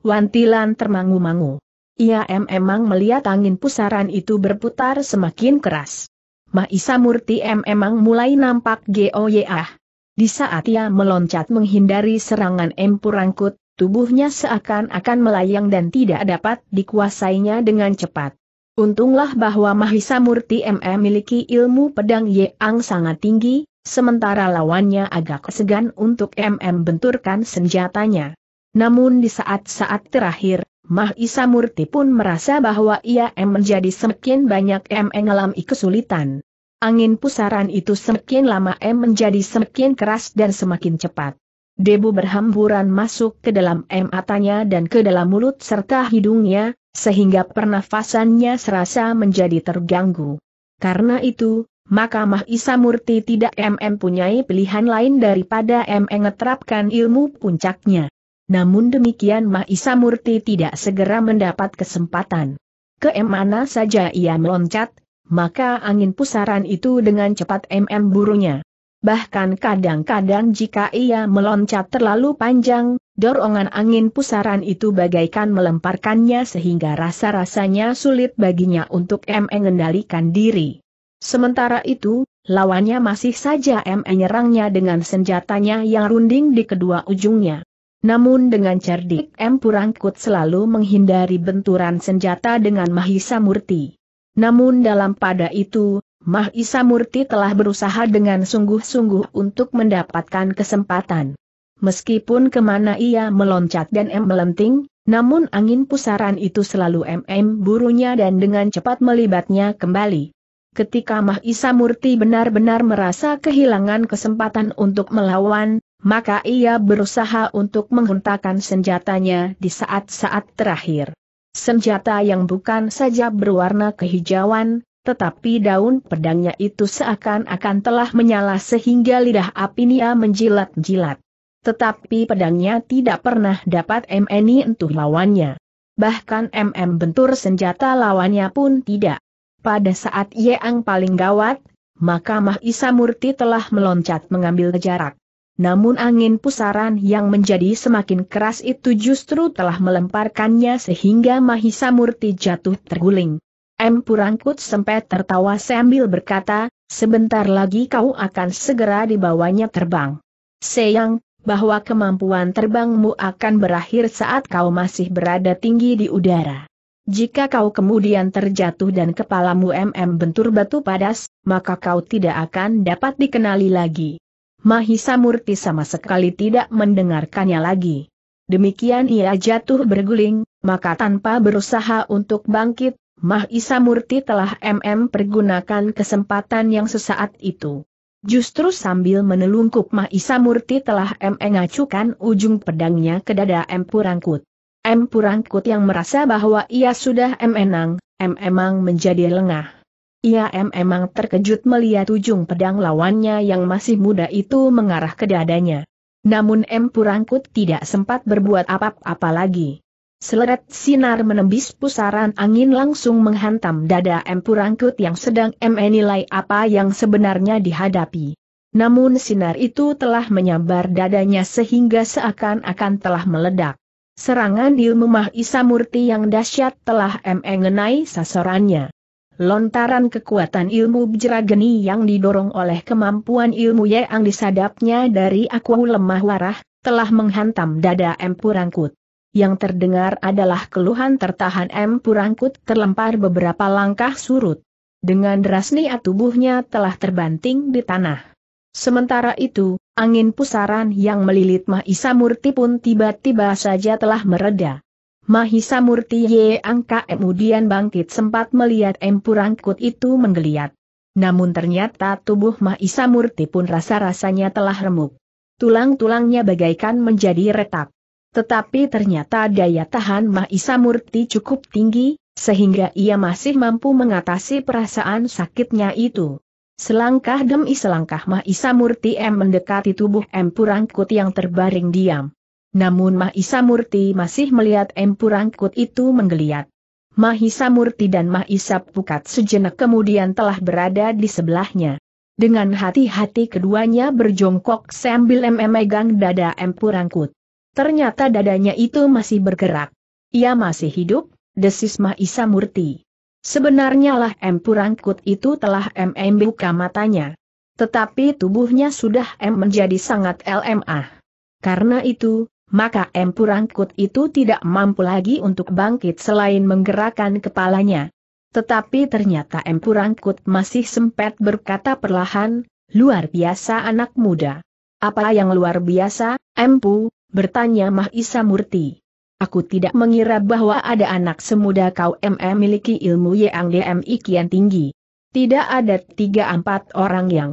Wantilan termangu-mangu. Ia memang melihat angin pusaran itu berputar semakin keras. Mahisa Murti memang mulai nampak goyah. Di saat ia meloncat menghindari serangan empurangkut, tubuhnya seakan-akan melayang dan tidak dapat dikuasainya dengan cepat. Untunglah bahwa Mahisa Murti MM miliki ilmu pedang yang sangat tinggi, sementara lawannya agak segan untuk MM benturkan senjatanya. Namun di saat-saat terakhir, Mah Isa Murti pun merasa bahwa ia menjadi semakin banyak em mengalami kesulitan. Angin pusaran itu semakin lama em menjadi semakin keras dan semakin cepat. Debu berhamburan masuk ke dalam em atanya dan ke dalam mulut serta hidungnya, sehingga pernafasannya serasa menjadi terganggu. Karena itu, maka Mah Isa Murti tidak em punya pilihan lain daripada em menerapkan ilmu puncaknya. Namun demikian Mahisa Murti tidak segera mendapat kesempatan. Ke mana saja ia meloncat, maka angin pusaran itu dengan cepat MM burunya. Bahkan kadang-kadang jika ia meloncat terlalu panjang, dorongan angin pusaran itu bagaikan melemparkannya sehingga rasa-rasanya sulit baginya untuk MM mengendalikan diri. Sementara itu, lawannya masih saja mm menyerangnya dengan senjatanya yang runding di kedua ujungnya. Namun dengan cerdik M. Purangkut selalu menghindari benturan senjata dengan Mahisa Murti. Namun dalam pada itu, Mahisa Murti telah berusaha dengan sungguh-sungguh untuk mendapatkan kesempatan. Meskipun kemana ia meloncat dan M melenting, namun angin pusaran itu selalu MM burunya dan dengan cepat melibatnya kembali. Ketika Mahisa Murti benar-benar merasa kehilangan kesempatan untuk melawan, maka ia berusaha untuk menghentakkan senjatanya di saat-saat terakhir. Senjata yang bukan saja berwarna kehijauan, tetapi daun pedangnya itu seakan-akan telah menyala sehingga lidah apinia menjilat-jilat. Tetapi pedangnya tidak pernah dapat MNI entuh lawannya. Bahkan MM bentur senjata lawannya pun tidak. Pada saat Yeang paling gawat, maka Mahisa Murti telah meloncat mengambil jarak namun angin pusaran yang menjadi semakin keras itu justru telah melemparkannya sehingga Mahisa Murti jatuh terguling. M. Purangkut sempat tertawa sambil berkata, sebentar lagi kau akan segera dibawanya terbang. Sayang, bahwa kemampuan terbangmu akan berakhir saat kau masih berada tinggi di udara. Jika kau kemudian terjatuh dan kepalamu MM bentur batu padas, maka kau tidak akan dapat dikenali lagi. Mahisa Murti sama sekali tidak mendengarkannya lagi. Demikian ia jatuh berguling, maka tanpa berusaha untuk bangkit, Mahisa Murti telah MM pergunakan kesempatan yang sesaat itu. Justru sambil menelungkup Mahisa Murti telah mm ngacukan ujung pedangnya ke dada M Purangkut. M Purangkut yang merasa bahwa ia sudah MM enang, MM menjadi lengah. Ia memang terkejut melihat ujung pedang lawannya yang masih muda itu mengarah ke dadanya. Namun M. Purangkut tidak sempat berbuat apa-apa lagi. Seleret sinar menembis pusaran angin langsung menghantam dada M. Purangkut yang sedang menilai apa yang sebenarnya dihadapi. Namun sinar itu telah menyambar dadanya sehingga seakan-akan telah meledak. Serangan ilmu Mahisa Isa Murti yang dahsyat telah M. mengenai sasarannya. Lontaran kekuatan ilmu bjerageni yang didorong oleh kemampuan ilmu yang disadapnya dari aku lemah warah, telah menghantam dada M. Yang terdengar adalah keluhan tertahan M. terlempar beberapa langkah surut. Dengan deras tubuhnya telah terbanting di tanah. Sementara itu, angin pusaran yang melilit Mahisa Murti pun tiba-tiba saja telah meredah. Mahisa Murti Ye Angka kemudian bangkit sempat melihat empurangkut itu menggeliat. Namun ternyata tubuh Mahisa Murti pun rasa-rasanya telah remuk. Tulang-tulangnya bagaikan menjadi retak. Tetapi ternyata daya tahan Mahisa Murti cukup tinggi, sehingga ia masih mampu mengatasi perasaan sakitnya itu. Selangkah demi selangkah Mahisa Murti M mendekati tubuh M yang terbaring diam. Namun Mahisa Murti masih melihat Empu Rangkut itu menggeliat. Mahisa Murti dan Mahisa Pukat sejenak kemudian telah berada di sebelahnya. Dengan hati-hati keduanya berjongkok sambil memegang dada Empu Rangkut. Ternyata dadanya itu masih bergerak. Ia masih hidup, desis Mahisa Murti. Sebenarnya lah Rangkut itu telah MM buka matanya. Tetapi tubuhnya sudah M menjadi sangat LMA. Karena itu, maka empu rangkut itu tidak mampu lagi untuk bangkit selain menggerakkan kepalanya. Tetapi ternyata empu rangkut masih sempat berkata perlahan, luar biasa anak muda. Apa yang luar biasa, Empu, bertanya Mahisa Murti. Aku tidak mengira bahwa ada anak semuda kau MM miliki ilmu yang DMI kian tinggi. Tidak ada tiga empat orang yang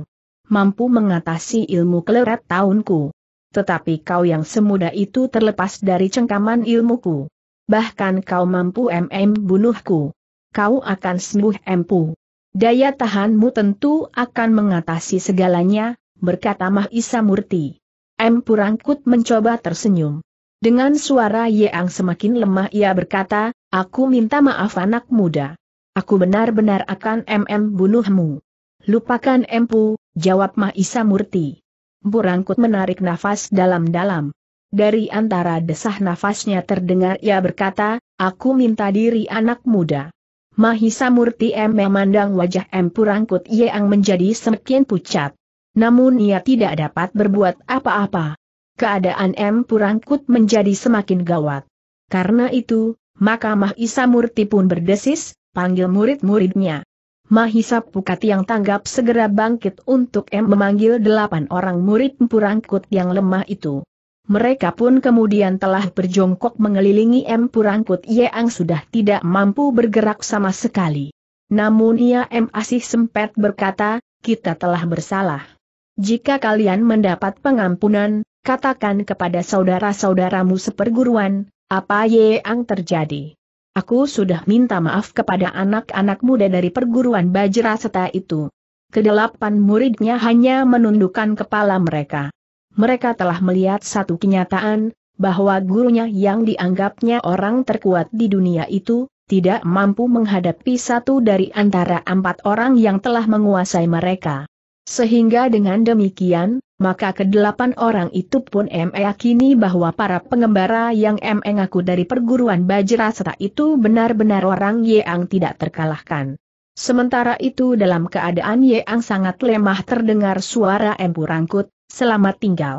mampu mengatasi ilmu keleret tahunku tetapi kau yang semudah itu terlepas dari cengkaman ilmuku. Bahkan kau mampu MM bunuhku. Kau akan sembuh empu. Daya tahanmu tentu akan mengatasi segalanya, berkata Mahisa Murti. Empu Rangkut mencoba tersenyum. Dengan suara yang semakin lemah ia berkata, aku minta maaf anak muda. Aku benar-benar akan MM bunuhmu. Lupakan empu, jawab Mahisa Murti. Burangkut menarik nafas dalam-dalam. Dari antara desah nafasnya terdengar ia berkata, aku minta diri anak muda. Mahisa Murti M memandang wajah M Purangkut yang menjadi semakin pucat. Namun ia tidak dapat berbuat apa-apa. Keadaan M Purangkut menjadi semakin gawat. Karena itu, maka Mahisa Murti pun berdesis, panggil murid-muridnya. Mahisa Pukati yang tanggap segera bangkit untuk M memanggil delapan orang murid Purangkut yang lemah itu. Mereka pun kemudian telah berjongkok mengelilingi M Purangkut yang sudah tidak mampu bergerak sama sekali. Namun ia M Asih sempat berkata, kita telah bersalah. Jika kalian mendapat pengampunan, katakan kepada saudara-saudaramu seperguruan, apa yang terjadi. Aku sudah minta maaf kepada anak-anak muda dari perguruan Bajraseta itu. Kedelapan muridnya hanya menundukkan kepala mereka. Mereka telah melihat satu kenyataan, bahwa gurunya yang dianggapnya orang terkuat di dunia itu, tidak mampu menghadapi satu dari antara empat orang yang telah menguasai mereka. Sehingga dengan demikian, maka kedelapan orang itu pun meyakini bahwa para pengembara yang mengaku dari perguruan Bajraseta itu benar-benar orang Yeang tidak terkalahkan. Sementara itu dalam keadaan Yeang sangat lemah terdengar suara Empu Rangkut, selamat tinggal.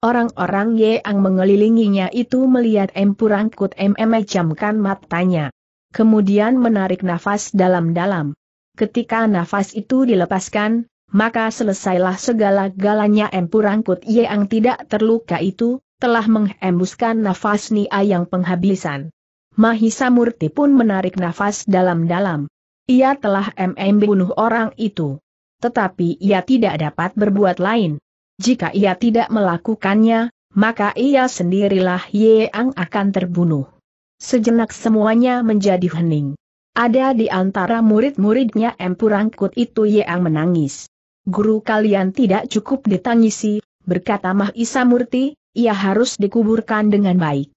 Orang-orang Yeang mengelilinginya itu melihat Empu Rangkut memejamkan matanya. Kemudian menarik nafas dalam-dalam. Ketika nafas itu dilepaskan, maka selesailah segala galanya empurangkut yang tidak terluka itu, telah menghembuskan nafas Nia yang penghabisan. Mahisa Murti pun menarik nafas dalam-dalam. Ia telah MM bunuh orang itu. Tetapi ia tidak dapat berbuat lain. Jika ia tidak melakukannya, maka ia sendirilah Yeang akan terbunuh. Sejenak semuanya menjadi hening. Ada di antara murid-muridnya empurangkut Rangkut itu Yeang menangis guru kalian tidak cukup ditangisi, berkata Mahisa Murti, ia harus dikuburkan dengan baik.